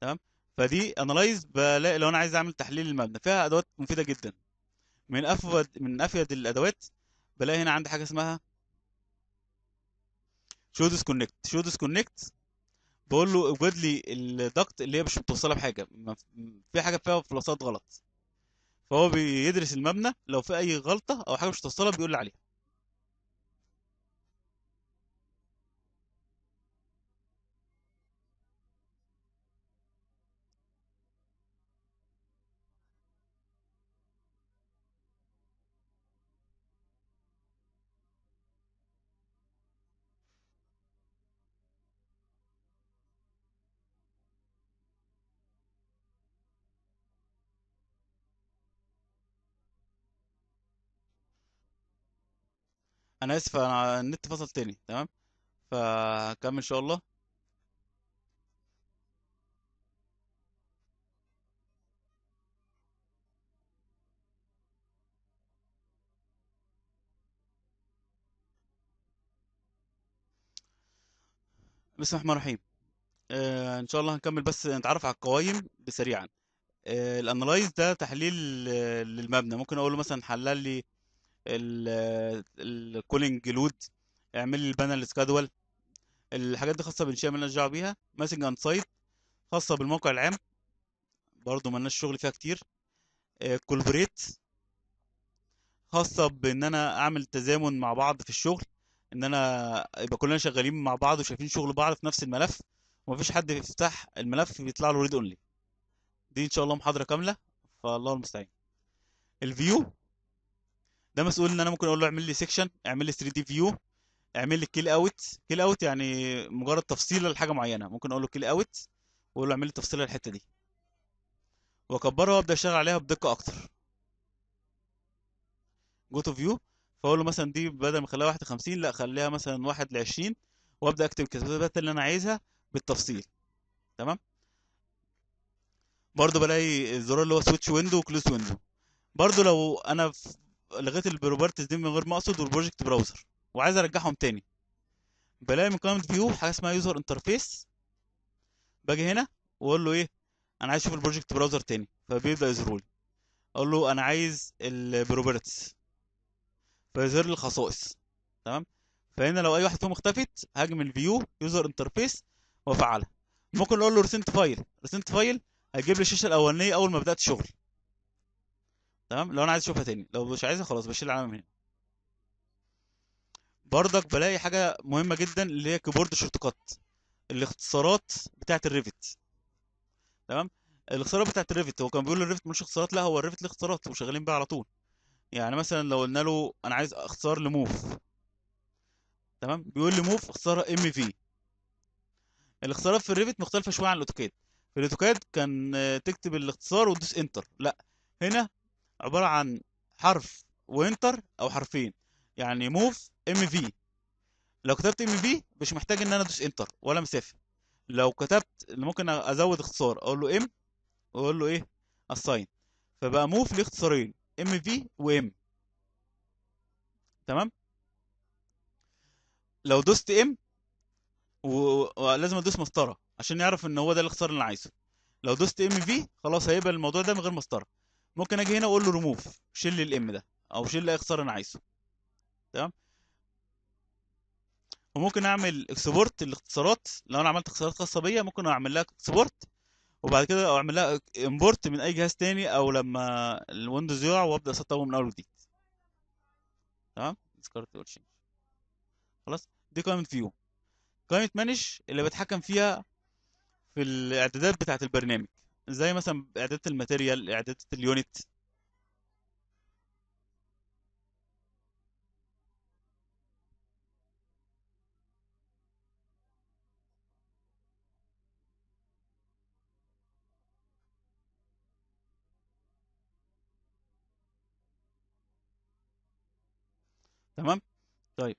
تمام فدي انالايز بلاقي لو انا عايز اعمل تحليل المبنى فيها ادوات مفيده جدا من افيد من افيد الادوات بلاقي هنا عندي حاجه اسمها شو ديسكونكت شو ديسكونكت بقول له اوجد لي الضغط اللي هي مش متوصله بحاجه في حاجه فيها فلوسات غلط فهو بيدرس المبنى لو في اي غلطه او حاجه مش متوصله بيقول لي عليها انا اسف انا النت فصل تاني تمام فهكمل ان شاء الله بسم الله الرحمن الرحيم آه ان شاء الله هنكمل بس نتعرف على القوائم سريعا آه الانالايز ده تحليل آه للمبنى ممكن اقول له مثلا حلل لي الكولينج لود اعمل لي البانل سكادول الحاجات دي خاصه بانشاء مالناش دعوه بيها ماسنج اند سايت خاصه بالموقع العام برضه مالناش شغل فيها كتير كولبريت آه، خاصه بان انا اعمل تزامن مع بعض في الشغل ان انا يبقى كلنا شغالين مع بعض وشايفين شغل بعض في نفس الملف ومفيش حد بيفتح الملف بيطلع له ريد اونلي دي ان شاء الله محاضره كامله فالله المستعان الفيو ده مسؤول ان انا ممكن اقول له اعمل لي سيكشن اعمل لي 3 دي فيو اعمل لي كيل اوت كيل اوت يعني مجرد تفصيله لحاجه معينه ممكن اقول له كيل اوت واقول له اعمل لي تفصيله للحته دي واكبرها وابدا اشتغل عليها بدقه اكتر جو تو فيو فاقول له مثلا دي بدل ما اخليها 51 لا خليها مثلا 1 ل 20 وابدا اكتب الكتابات اللي انا عايزها بالتفصيل تمام برضه بلاقي الزرار اللي هو سويتش ويندو وكلوز ويندو برضه لو انا لغيت البروبرتيز دي من غير ما اقصد والبروجكت براوزر وعايز ارجعهم تاني بلاقي من كلمه فيو حاجة اسمها يوزر انترفيس باجي هنا واقول له ايه انا عايز اشوف البروجكت براوزر تاني فبيبدا يظهر لي اقول له انا عايز البروبرتيز فيظهر لي الخصائص تمام فهنا لو اي واحد فيهم اختفت هاجم الفيو يوزر انترفيس وافعلها ممكن اقول له ريسنت فايل ريسنت فايل هيجيب لي الشاشه الاولانيه اول ما بدات شغل تمام لو انا عايز اشوفها تاني لو مش عايزها خلاص بشيل العلامه من هنا بردك بلاقي حاجه مهمه جدا اللي هي كيبورد شورت كات الاختصارات بتاعه الريفت تمام الاختصارات بتاعه الريفت هو كان بيقول الريفت مش اختصارات لا هو الريفت ليه اختصارات وشغالين بيها على طول يعني مثلا لو قلنا له انا عايز اختصار لموف تمام بيقول لي موف اختصارها ام في الاختصارات في الريفت مختلفه شويه عن الاوتوكاد في الاوتوكاد كان تكتب الاختصار وتدوس انتر لا هنا عباره عن حرف وانتر او حرفين يعني موف ام في لو كتبت ام في مش محتاج ان انا ادوس انتر ولا مسافه لو كتبت ممكن ازود اختصار اقول له ام واقول له ايه الساين فبقى موف ليه اختصارين ام في وام تمام لو دوست ام ولازم ادوس مسطره عشان يعرف ان هو ده الاختصار اللي انا عايزه لو دوست ام في خلاص هيبقى الموضوع ده من غير مسطره ممكن اجي هنا اقول له ريموف شيل الام ده او شيل لي اختصار انا عايزه تمام وممكن اعمل اكسبورت الاختصارات لو انا عملت اختصارات خاصه بيا ممكن اعمل لها اكسبورت وبعد كده اعمل لها امبورت من اي جهاز تاني او لما الويندوز يقع وابدا اسطبه من اول وجديد تمام ذكرت شيء خلاص دي قائمه فيو قائمه مانج اللي بتحكم فيها في الاعدادات بتاعه البرنامج زي مثلا اعدادة الماتيريال اعدادة اليونت تمام طيب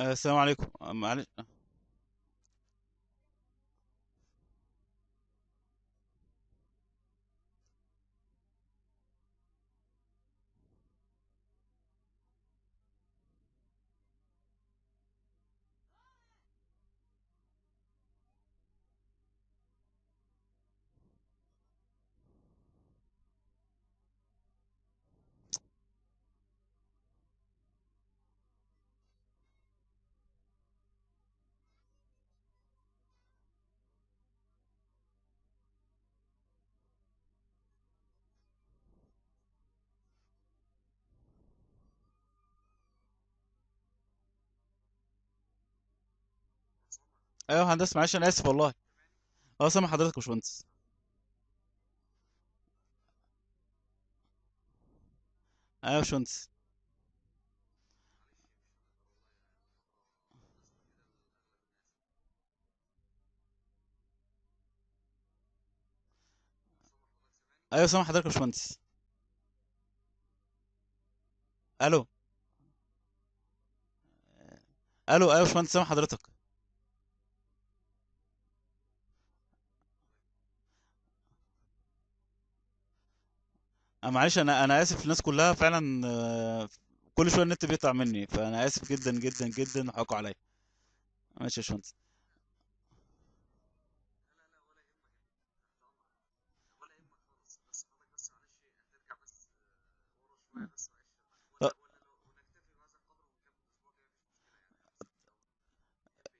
آه، السلام عليكم آه، معلش ايوه هندسه معلش انا اسف والله اه سامع حضرتك يا باشمهندس ايوه يا باشمهندس ايوه سامع حضرتك يا باشمهندس الو الو ايوه يا باشمهندس سامع حضرتك أنا آه، معلش انا انا اسف الناس كلها فعلا آه، كل شويه النت بيقطع مني فانا اسف جدا جدا جدا حقوا عليا ماشي يا باشمهندس ط-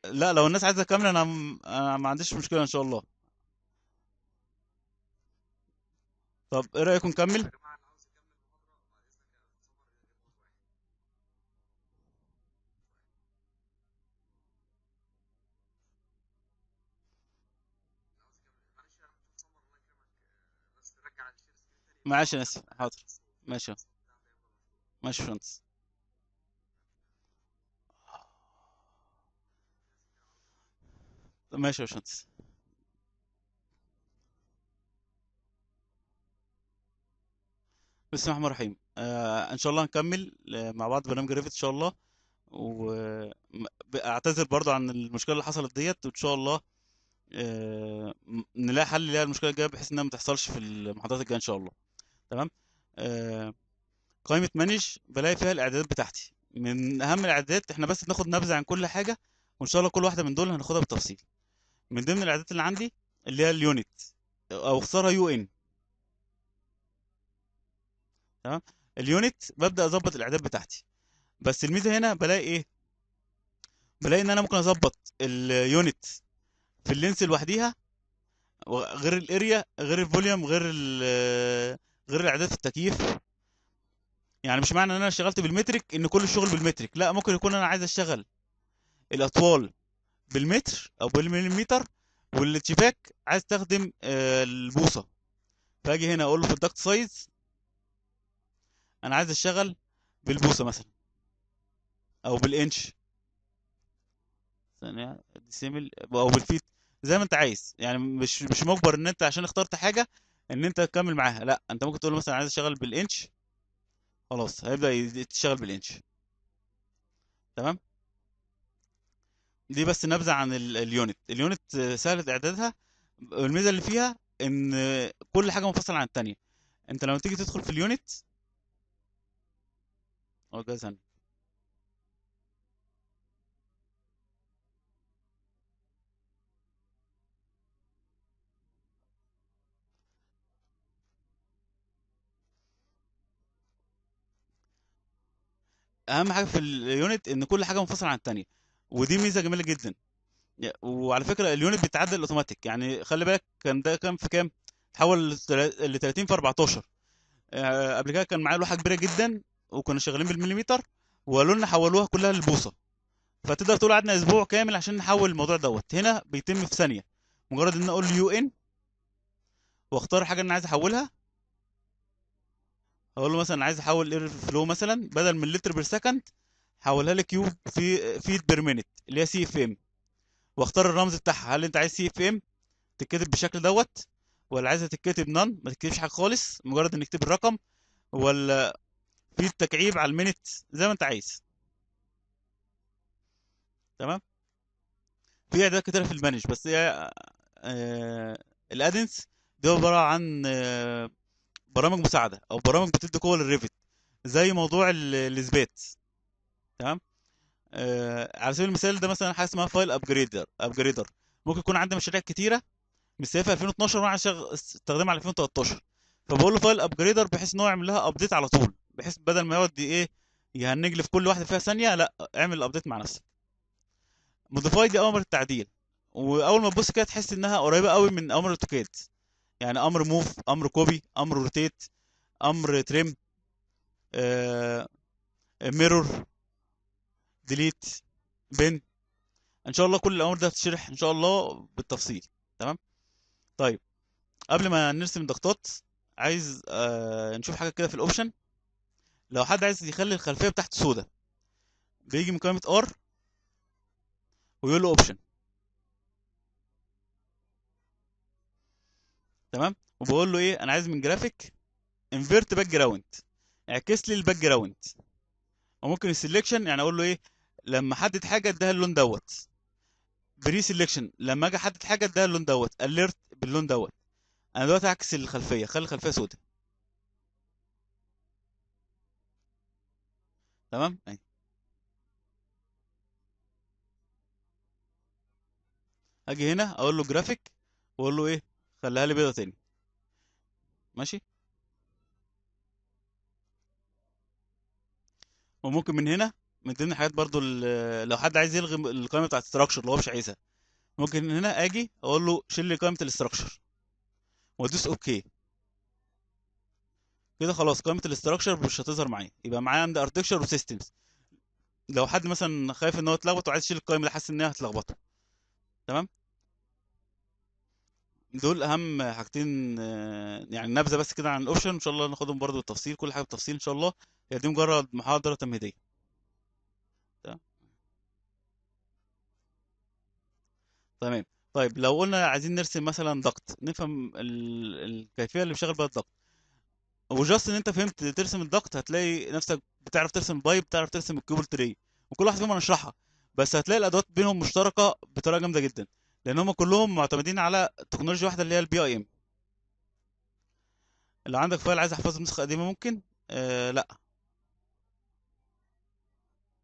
لا لو الناس عايزه كامله انا انا ما عنديش مشكله ان شاء الله طب ايه رأيكم نكمل؟ معلش يا ناسي حاضر ماشي ماشي فرنس ماشي يا بسم الله الرحمن الرحيم آه ان شاء الله هنكمل آه، مع بعض برنامج ريفت ان شاء الله واعتذر برضو عن المشكله اللي حصلت ديت وان شاء الله آه نلاقي حل ليها المشكله الجايه بحيث انها ما تحصلش في المحاضرات الجايه ان شاء الله تمام آه قائمه مانج بلاقي فيها الاعدادات بتاعتي من اهم الاعدادات احنا بس بناخد نبذه عن كل حاجه وان شاء الله كل واحده من دول هناخدها بالتفصيل من ضمن الاعدادات اللي عندي اللي هي اليونت او اختصارها يو ان تمام اليونت ببدا اظبط الاعداد بتاعتي بس الميزه هنا بلاقي ايه بلاقي ان انا ممكن اظبط اليونت في اللينس لوحديها غير الاريا غير الفوليوم غير غير الاعداد في التكييف يعني مش معنى ان انا اشتغلت بالمترك ان كل الشغل بالمترك لا ممكن يكون انا عايز اشتغل الاطوال بالمتر او بالمليمتر والاتشيفاك عايز استخدم آه، البوصه فاجي هنا اقول له في الدكت سايز انا عايز اشتغل بالبوصه مثلا او بالانش ثانيه ديسيمل او بالفيت زي ما انت عايز يعني مش مش مجبر ان انت عشان اخترت حاجه ان انت تكمل معاها لا انت ممكن تقول مثلا عايز اشتغل بالانش خلاص هيبدا تشتغل بالانش تمام دي بس نبذه عن اليونت اليونت سهله اعدادها الميزه اللي فيها ان كل حاجه منفصله عن الثانيه انت لما تيجي تدخل في اليونت Oh, سنة أهم حاجة في اليونت إن كل حاجة منفصلة عن التانية، ودي ميزة جميلة جدًا. وعلى فكرة اليونت بيتعدل أوتوماتيك، يعني خلّي بالك كان ده كام في كام؟ تحول ل30 في 14 آه، قبل كده كان معايا لوحة كبيرة جدًا وكنا شغالين بالمليمتر وقالوا لنا حولوها كلها للبوصه فتقدر تقول قعدنا اسبوع كامل عشان نحول الموضوع دوت هنا بيتم في ثانيه مجرد ان اقول يو ان واختار حاجه انا عايز احولها اقول له مثلا عايز احول اير فلو مثلا بدل من لتر بير سكند حولها لك يو في فيت بير مينت اللي هي سي اف ام واختار الرمز بتاعها هل انت عايز سي اف ام تتكتب بالشكل دوت ولا عايزها تتكتب نان ما تكتبش حاجه خالص مجرد انك تكتب الرقم ولا في التكعيب على المينت زي ما انت عايز تمام في ادوات كتيره في المانج بس هي آه،, آه الادنس دي عباره عن آه برامج مساعده او برامج بتدي قوه للريفت زي موضوع الاثبات تمام آه على سبيل المثال ده مثلا حاجه اسمها فايل ابجريدر ابجريدر ممكن يكون عندي مشاريع كتيره مستهدفها 2012 وانا استخدمها على 2013 فبقول له فايل ابجريدر بحيث ان هو يعمل لها ابديت على طول بحيث بدل ما يقعد ايه يهنجل في كل واحده فيها ثانيه لا اعمل الابديت مع نفسك موديفاي دي امر التعديل واول ما تبص كده تحس انها قريبه قوي من امر الاوتوكاد يعني امر موف امر كوبي امر روتيت امر تريم آه، ميرور ديليت بن ان شاء الله كل الامور ده هتشرح ان شاء الله بالتفصيل تمام طيب قبل ما نرسم ضغطات عايز آه نشوف حاجه كده في الاوبشن لو حد عايز يخلي الخلفيه بتاعته سودة بيجي من كلمة R ويقول له اوبشن تمام وبقول له ايه انا عايز من جرافيك انفيرت باك جراوند اعكس لي الباك جراوند وممكن السلكشن يعني اقول له ايه لما حدد حاجه اديها اللون دوت بري سلكشن لما اجي احدد حاجه اديها اللون دوت اليرت باللون دوت انا دلوقتي هعكس الخلفيه خلي الخلفيه سوداء تمام اجي هنا اقول له جرافيك واقول له ايه خليها لي بيضه تاني ماشي وممكن من هنا من ضمن الحاجات برضو لو حد عايز يلغي القائمه بتاعت الاستراكشر اللي هو مش عايزها ممكن هنا اجي اقول له شيل لي قائمه الاستراكشر وادوس اوكي كده خلاص قائمه الاستراكشر مش هتظهر معايا يبقى معايا عند اركتشر وسيستمز لو حد مثلا خايف ان هو يتلخبط وعايز يشيل القائمه اللي حاسس ان هي هتلخبطه تمام دول اهم حاجتين آه، يعني نبذه بس كده عن الاوبشن ان شاء الله ناخدهم برضو بالتفصيل كل حاجه بالتفصيل ان شاء الله هي دي مجرد محاضره تمهيديه تمام طيب. طيب لو قلنا عايزين نرسم مثلا ضغط نفهم الكيفيه اللي بيشتغل بيها الضغط وجاست ان انت فهمت ترسم الضغط هتلاقي نفسك بتعرف ترسم بايب بتعرف ترسم الكيبل تري وكل واحد فيهم انا اشرحها بس هتلاقي الادوات بينهم مشتركه بطريقه جامده جدا لان هم كلهم معتمدين على تكنولوجيا واحده اللي هي البي اي ام اللي عندك فايل عايز احفظه نسخه قديمه ممكن آه لا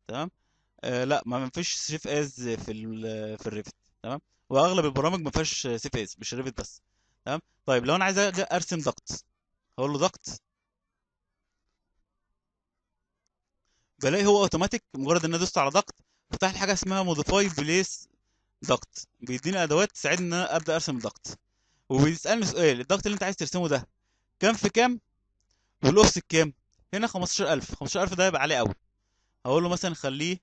تمام آه لا ما فيش سيف از في في الريفت تمام واغلب البرامج ما فيهاش سيف از مش ريفت بس تمام طيب لو انا عايز ارسم ضغط هقول له ضغط بلاقي هو اوتوماتيك مجرد ان انا دوست على ضغط فتح لي حاجه اسمها موديفاي بليس ضغط بيديني ادوات تساعدني ان انا ابدا ارسم الضغط وبيسالني سؤال الضغط اللي انت عايز ترسمه ده كام في كام والاوس كام هنا 15000 15000 ده هيبقى عالي قوي هقول له مثلا خليه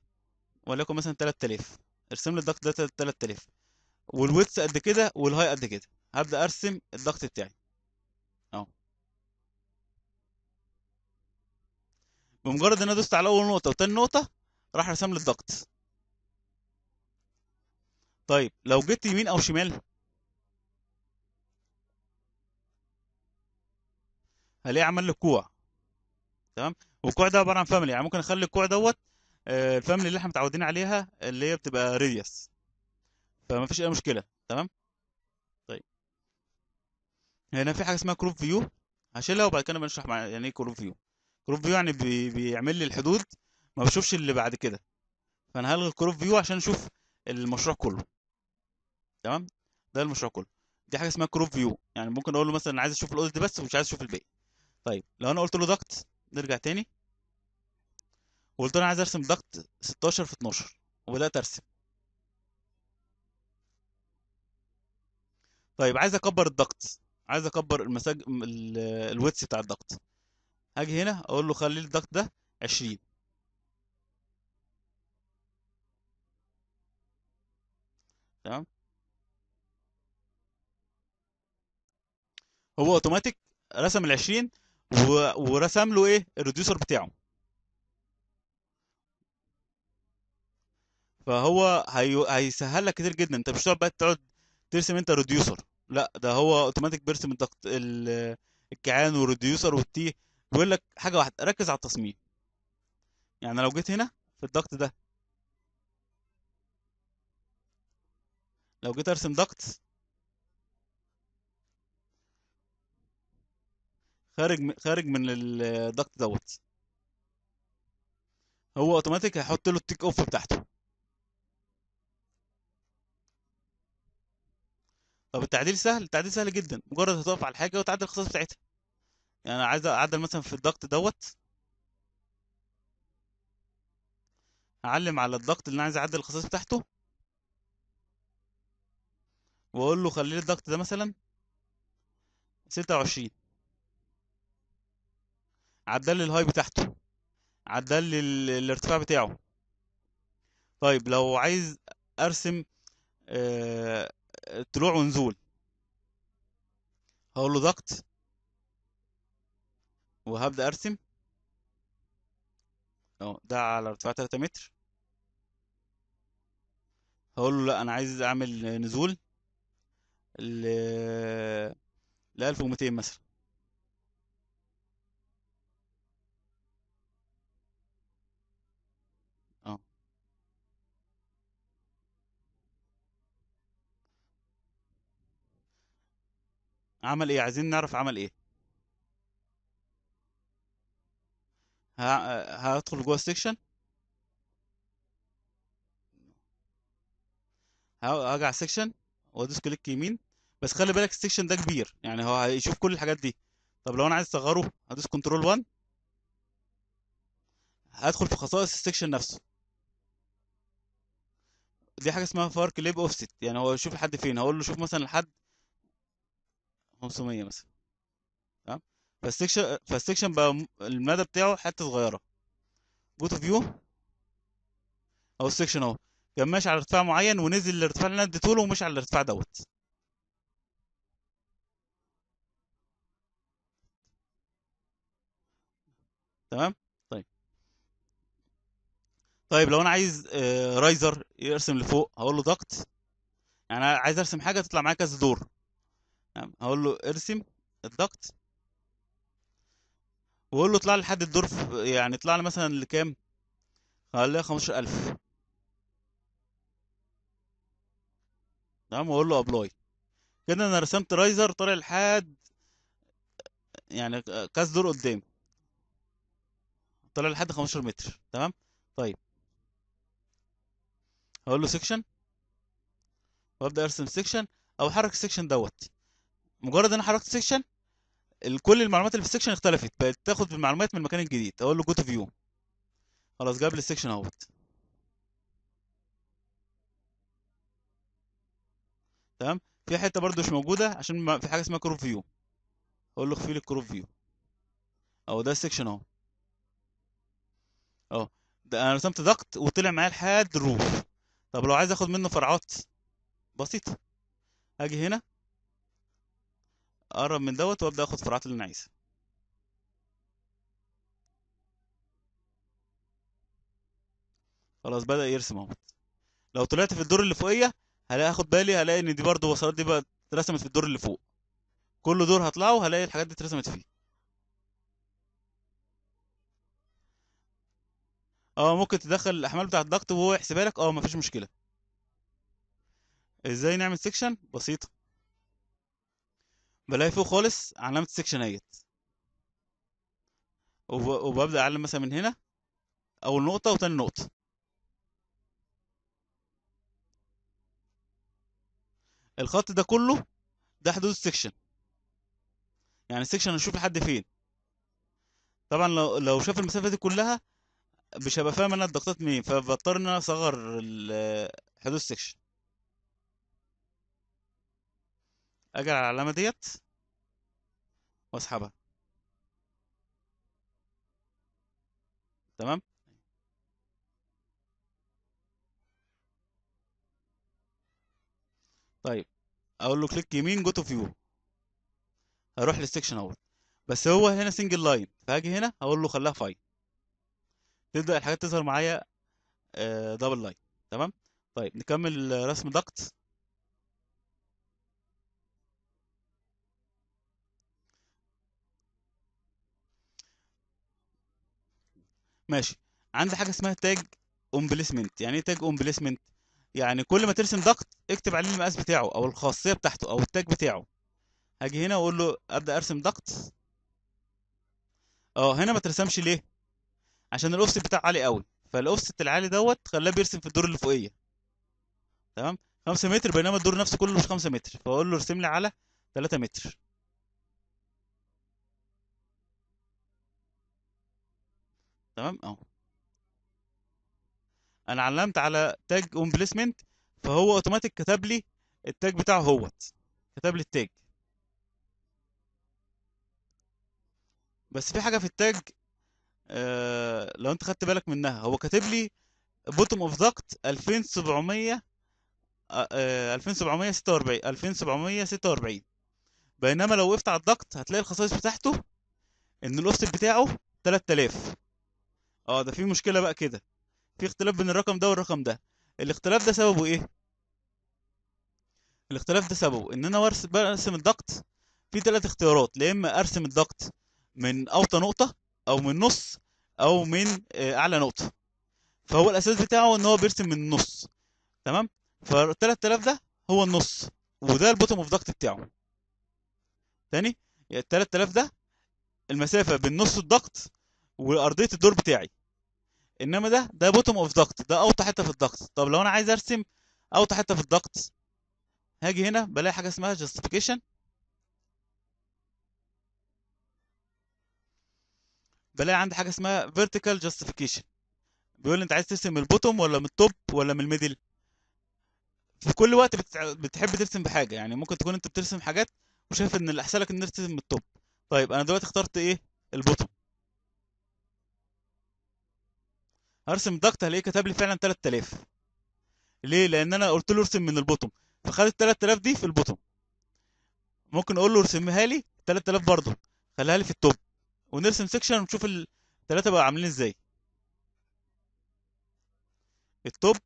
وليكن مثلا 3000 ارسم لي الضغط ده 3000 والويتس قد كده والهاي قد كده هبدا ارسم الضغط بتاعي بمجرد ان انا دوست على اول نقطه وتاني نقطه راح رسم لي الضغط طيب لو جيت يمين او شمال هلاقيه عمل لي كوع تمام والكوع ده عباره عن فاميلي يعني ممكن اخلي الكوع دوت آه، الفاميلي اللي احنا متعودين عليها اللي هي بتبقى ريديس فما فيش اي مشكله تمام طيب هنا في حاجه اسمها كروب فيو هشيلها وبعد كده بنشرح يعني ايه كروب فيو كروب فيو يعني بي... بيعمل لي الحدود ما بشوفش اللي بعد كده فانا هلغي الكروب فيو عشان اشوف المشروع كله تمام ده المشروع كله دي حاجه اسمها كروب فيو يعني ممكن اقول له مثلا عايز اشوف الاوديت بس ومش عايز اشوف الباقي طيب لو انا قلت له ضغط نرجع تاني وقلت له انا عايز ارسم ضغط 16 في 12 وبدات ارسم طيب عايز اكبر الضغط عايز اكبر المساج الويتس بتاع الضغط اجي هنا اقول له خلي الضغط ده 20 تمام هو اوتوماتيك رسم ال 20 ورسم له ايه الريديوسر بتاعه فهو هي... هيسهل لك كتير جدا انت مش هتقعد بقى تقعد ترسم انت ريديوسر لا ده هو اوتوماتيك بيرسم الضغط الكعان والريديوسر والتي بيقول لك حاجه واحده ركز على التصميم يعني لو جيت هنا في الضغط ده لو جيت ارسم ضغط خارج خارج من الضغط دوت هو اوتوماتيك هيحط له التيك اوف بتاعته طب التعديل سهل التعديل سهل جدا مجرد هتقف على الحاجه وتعدل الخصائص بتاعتها يعني انا عايز اعدل مثلا في الضغط دوت اعلم على الضغط اللي انا عايز اعدل الخصائص بتاعته واقول له خلي لي الضغط ده مثلا 26 عدل لي الهاي بتاعته عدل لي الارتفاع بتاعه طيب لو عايز ارسم آه، طلوع ونزول هقول له ضغط وهبدأ أرسم أهو ده على ارتفاع 3 متر هقول له لا أنا عايز أعمل نزول ل ل 1200 مثلا عمل ايه عايزين نعرف عمل ايه هدخل جوه السكشن هرجع السكشن وادوس كليك يمين بس خلي بالك السكشن ده كبير يعني هو هيشوف كل الحاجات دي طب لو انا عايز اصغره هدوس كنترول 1 هدخل في خصائص السكشن نفسه دي حاجه اسمها فار كليب اوفست يعني هو يشوف لحد فين هقول له شوف مثلا لحد 500 مثلا فالسكشن فالسكشن بقى المدى بتاعه حته صغيره جوت فيو او السكشن اهو كان ماشي على ارتفاع معين ونزل الارتفاع اللي انا اديته له ومشي على الارتفاع دوت تمام طيب طيب لو انا عايز رايزر آه، يرسم لفوق هقول له ضغط يعني عايز ارسم حاجه تطلع معايا كذا دور تمام هقول له ارسم الضغط وقول له اطلع لي لحد الدور يعني اطلع لي مثلا لكام خليها 15000 تمام واقول له ابلاي كده انا رسمت رايزر طالع لحد يعني كاس دور قدام طالع لحد 15 متر تمام طيب هقول له سيكشن وابدا ارسم سيكشن او احرك السيكشن دوت مجرد ان انا حركت سيكشن كل المعلومات اللي في السكشن اختلفت بقت تاخد المعلومات من المكان الجديد اقول له جو تو فيو خلاص جاب لي السكشن اهوت تمام في حته برده مش موجوده عشان في حاجه اسمها كروب فيو اقول له اخفي لي الكروب فيو اهو ده السكشن اهو اهو ده انا رسمت ضغط وطلع معايا لحد الروف طب لو عايز اخد منه فرعات بسيطه هاجي هنا اقرب من دوت وابدا اخد فرعات اللي انا عايزها خلاص بدا يرسم اهو لو طلعت في الدور اللي فوقيه هلاقي اخد بالي هلاقي ان دي برضو وصلات دي بقى اترسمت في الدور اللي فوق كل دور هطلعه هلاقي الحاجات دي اترسمت فيه اه ممكن تدخل الاحمال بتاعه الضغط وهو يحسبها لك اه مفيش مشكله ازاي نعمل سيكشن بسيطه بلاقي فوق خالص علامة السكشن ايت وببدأ أعلم مثلا من هنا أول نقطة وتاني نقطة الخط ده كله ده حدود السكشن يعني السكشن هنشوف لحد فين طبعا لو لو شاف المسافة دي كلها مش هبقى فاهم انا اتضغطت مين فبضطر ان انا اصغر حدود السكشن اجي على العلامه ديت واسحبها تمام طيب اقول له كليك يمين جو تو فيو هروح للسكشن اهوت بس هو هنا سنجل لاين فهاجي هنا اقول له خليها فاين تبدا الحاجات تظهر معايا دبل آه، لاين تمام طيب نكمل رسم ضغط ماشي عندي حاجه اسمها تاج اون بليسمنت يعني ايه تاج اون بليسمنت يعني كل ما ترسم ضغط اكتب عليه المقاس بتاعه او الخاصيه بتاعته او التاج بتاعه هاجي هنا واقول له ابدا ارسم ضغط اه هنا ما ترسمش ليه عشان الاوفست بتاعه عالي قوي فالاوفست العالي دوت خلاه بيرسم في الدور اللي فوقيه تمام 5 متر بينما الدور نفسه كله مش 5 متر فاقول له ارسم لي على 3 متر تمام اهو انا علمت على تاج اون بليسمنت فهو اوتوماتيك كتب لي التاج بتاعه هوت كتب لي التاج بس في حاجه في التاج آه لو انت خدت بالك منها هو كاتب لي بوتوم اوف ضغط 2700 2746 2746 بينما لو وقفت على الضغط هتلاقي الخصائص بتاعته ان الاوفست بتاعه 3000 اه ده في مشكلة بقى كده في اختلاف بين الرقم ده والرقم ده الاختلاف ده سببه ايه الاختلاف ده سببه ان انا برسم الضغط في ثلاث اختيارات يا اما ارسم الضغط من اوطى نقطة او من نص او من آه، اعلى نقطة فهو الاساس بتاعه ان هو بيرسم من النص تمام فال 3000 ده هو النص وده البوتوم اوف ضغط بتاعه تاني يعني ال 3000 ده المسافة بين نص الضغط وارضيه الدور بتاعي انما ده ده بوتوم اوف ضغط ده اوطى حته في الضغط طب لو انا عايز ارسم اوطى حته في الضغط هاجي هنا بلاقي حاجه اسمها جاستيفيكيشن بلاقي عندي حاجه اسمها فيرتيكال جاستيفيكيشن بيقول لي انت عايز ترسم من البوتوم ولا من التوب ولا من الميدل في كل وقت بتحب ترسم بحاجه يعني ممكن تكون انت بترسم حاجات وشايف ان الاحسن لك ان ترسم من التوب طيب انا دلوقتي اخترت ايه البوتوم ارسم ضغط هلاقيه كتب لي فعلا 3000 ليه لان انا قلت له ارسم من البوتوم فخد ال 3000 دي في البوتوم ممكن اقول له ارسمها لي 3000 برضه خليها لي في التوب ونرسم سيكشن ونشوف الثلاثه بقى عاملين ازاي التوب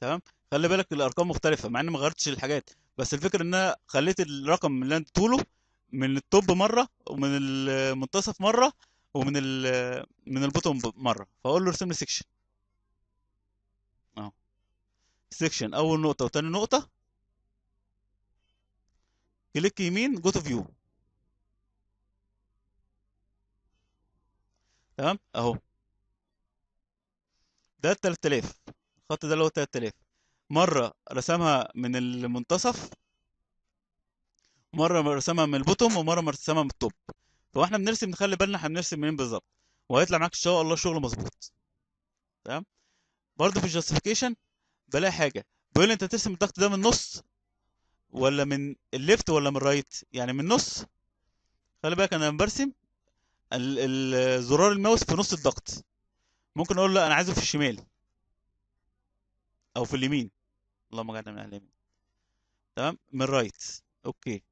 تمام خلي بالك الارقام مختلفه مع اني ما غيرتش الحاجات بس الفكره ان انا خليت الرقم اللي انت طوله من التوب مره ومن المنتصف مره ومن ال من البوتوم مره فاقول له ارسم لي سيكشن اهو سيكشن اول نقطه وتاني نقطه كليك يمين جو تو فيو تمام اهو ده 3000 الخط ده اللي هو 3000 مره رسمها من المنتصف مره رسمها من البوتوم ومره رسمها من التوب فاحنا احنا بنرسم نخلي بالنا احنا بنرسم منين بالظبط وهيطلع معاك ان شاء الله شغل مظبوط تمام برضه في الجاستيفيكيشن بلاقي حاجه بيقول لي انت ترسم الضغط ده من النص ولا من الليفت ولا من الرايت يعني من النص خلي بالك انا برسم زرار الماوس في نص الضغط ممكن اقول لا انا عايزه في الشمال او في اليمين اللهم اجعلنا من العالمين تمام من رايت اوكي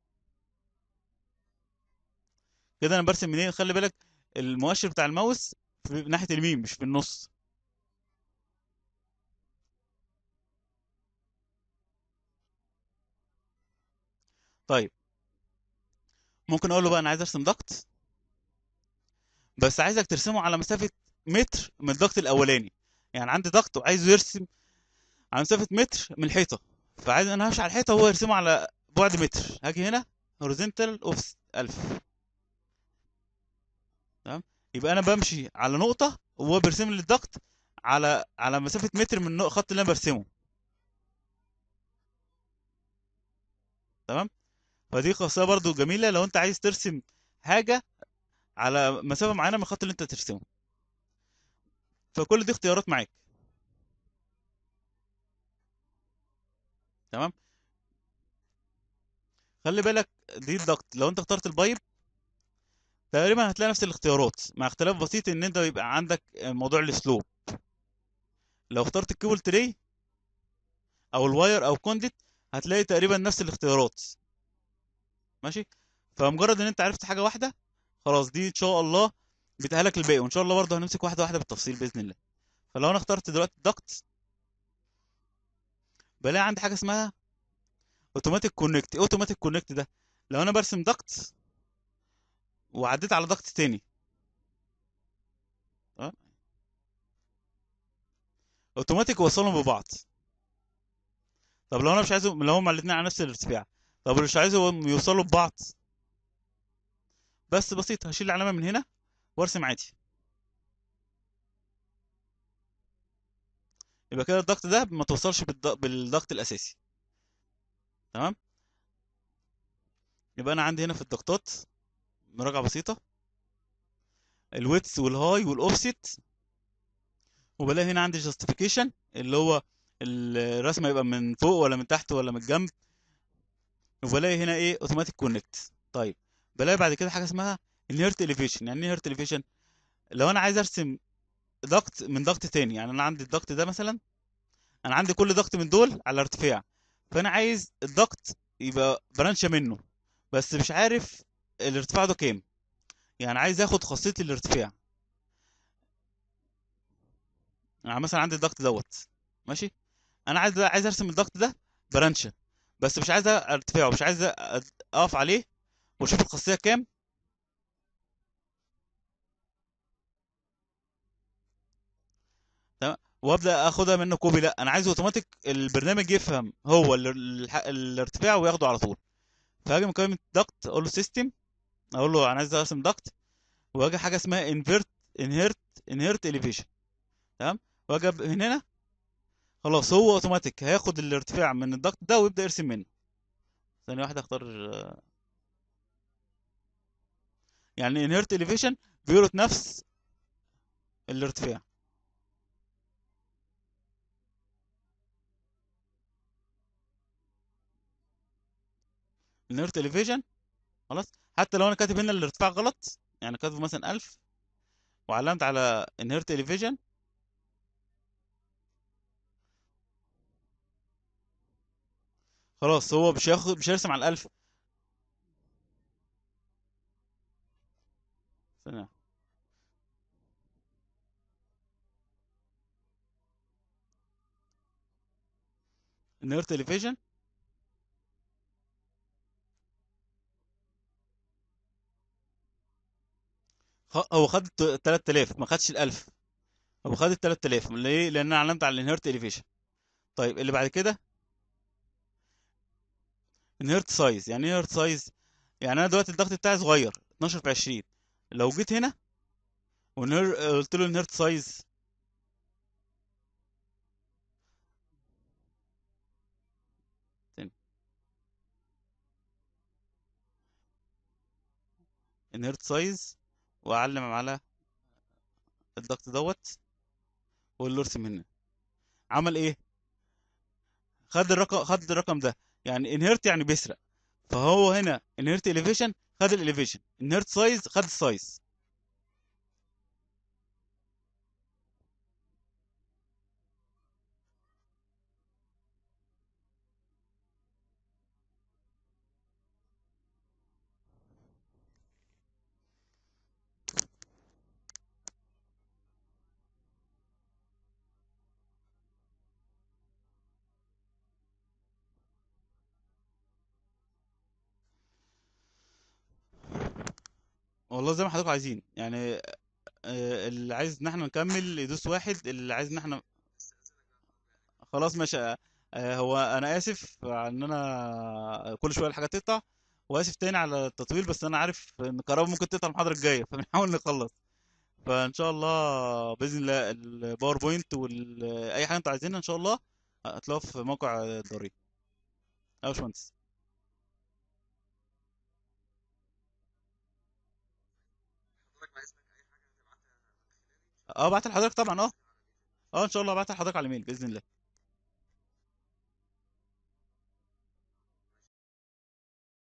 كده انا برسم منين خلي بالك المؤشر بتاع الماوس في ناحيه اليمين مش في النص طيب ممكن اقول له بقى انا عايز ارسم ضغط بس عايزك ترسمه على مسافه متر من الضغط الاولاني يعني عندي ضغط وعايزه يرسم على مسافه متر من الحيطه فعايز همشي على الحيطه وهو يرسمه على بعد متر هاجي هنا هوريزونتال اوف 1000 تمام يبقى انا بمشي على نقطه وهو بيرسم لي الضغط على على مسافه متر من الخط اللي انا برسمه تمام فدي خاصيه برضو جميله لو انت عايز ترسم حاجه على مسافه معينه من الخط اللي انت ترسمه فكل دي اختيارات معاك تمام خلي بالك دي الضغط لو انت اخترت البايب تقريبا هتلاقي نفس الاختيارات مع اختلاف بسيط ان انت يبقى عندك موضوع السلوب لو اخترت الكيبل تري او الواير او كونديت هتلاقي تقريبا نفس الاختيارات ماشي فمجرد ان انت عرفت حاجه واحده خلاص دي ان شاء الله بتاهلك الباقي وان شاء الله برضه هنمسك واحده واحده بالتفصيل باذن الله فلو انا اخترت دلوقتي الضغط بلاقي عندي حاجه اسمها اوتوماتيك كونكت اوتوماتيك كونكت ده لو انا برسم ضغط وعديت على ضغط تاني أه؟ اوتوماتيك وصلهم ببعض طب لو انا مش عايزهم لو هما الاتنين على نفس الارتفاع طب مش عايزهم يوصلوا ببعض بس بسيط هشيل العلامه من هنا وارسم عادي يبقى كده الضغط ده ما توصلش بالضغط الاساسي تمام يبقى انا عندي هنا في الضغطات مراجعه بسيطه الويتس والهاي والاوفست وبلاقي هنا عندي جاستيفيكيشن اللي هو الرسمه يبقى من فوق ولا من تحت ولا من الجنب وبلاقي هنا ايه اوتوماتيك كونكت طيب بلاقي بعد كده حاجه اسمها النيرت اليفيشن يعني ايه نيرت اليفيشن لو انا عايز ارسم ضغط من ضغط تاني يعني انا عندي الضغط ده مثلا انا عندي كل ضغط من دول على ارتفاع فانا عايز الضغط يبقى برانشه منه بس مش عارف الارتفاع ده كام يعني عايز اخد خاصيه الارتفاع انا مثلا عندي الضغط دوت ماشي انا عايز عايز ارسم الضغط ده برانشه بس مش عايز ارتفاعه مش عايز اقف عليه واشوف الخاصيه كام تمام وابدا اخدها منه كوبي لا انا عايز اوتوماتيك البرنامج يفهم هو الارتفاع وياخده على طول فاجي من قائمه ضغط اقول له سيستم اقول له انا عايز ارسم ضغط واجي حاجه اسمها انفيرت انهيرت انهيرت اليفيشن تمام واجي من هنا خلاص هو اوتوماتيك هياخد الارتفاع من الضغط ده ويبدا يرسم منه ثانيه واحده اختار يعني انهيرت اليفيشن بيربط نفس الارتفاع النيرت اليفيجن خلاص حتى لو انا كاتب هنا الارتفاع غلط يعني كاتبه مثلا 1000 وعلمت على النيرت اليفيجن خلاص هو مش هياخد مش هيرسم على ال 1000 النير اليفيجن هو خد 3000 ما خدش ال 1000 هو خد ال 3000 ليه؟ لان انا علمت على الانهيرت اليفيشن طيب اللي بعد كده انهيرت سايز يعني ايه انهيرت سايز يعني انا دلوقتي الضغط بتاعي صغير 12 في 20 لو جيت هنا ونهر قلت له انهيرت سايز انهيرت سايز واعلم على الضغط دوت واقول له ارسم هنا عمل ايه خد الرقم خد الرقم ده يعني انهرت يعني بيسرق فهو هنا انهرت اليفيشن خد الاليفيشن انهرت سايز خد السايز والله زي ما حضراتكم عايزين يعني آه، اللي عايز ان احنا نكمل يدوس واحد اللي عايز ان احنا خلاص ماشي آه، آه، هو انا اسف ان انا كل شويه الحاجات تقطع واسف تاني على التطويل بس انا عارف ان كهربا ممكن تقطع المحاضره الجايه فبنحاول نخلص فان شاء الله باذن الله الباوربوينت واي حاجه انتوا عايزينها ان شاء الله هتلاقوها في موقع الضريبه يا باشمهندس اه بعت لحضرتك طبعا اه اه ان شاء الله هبعتها لحضرتك على الميل باذن الله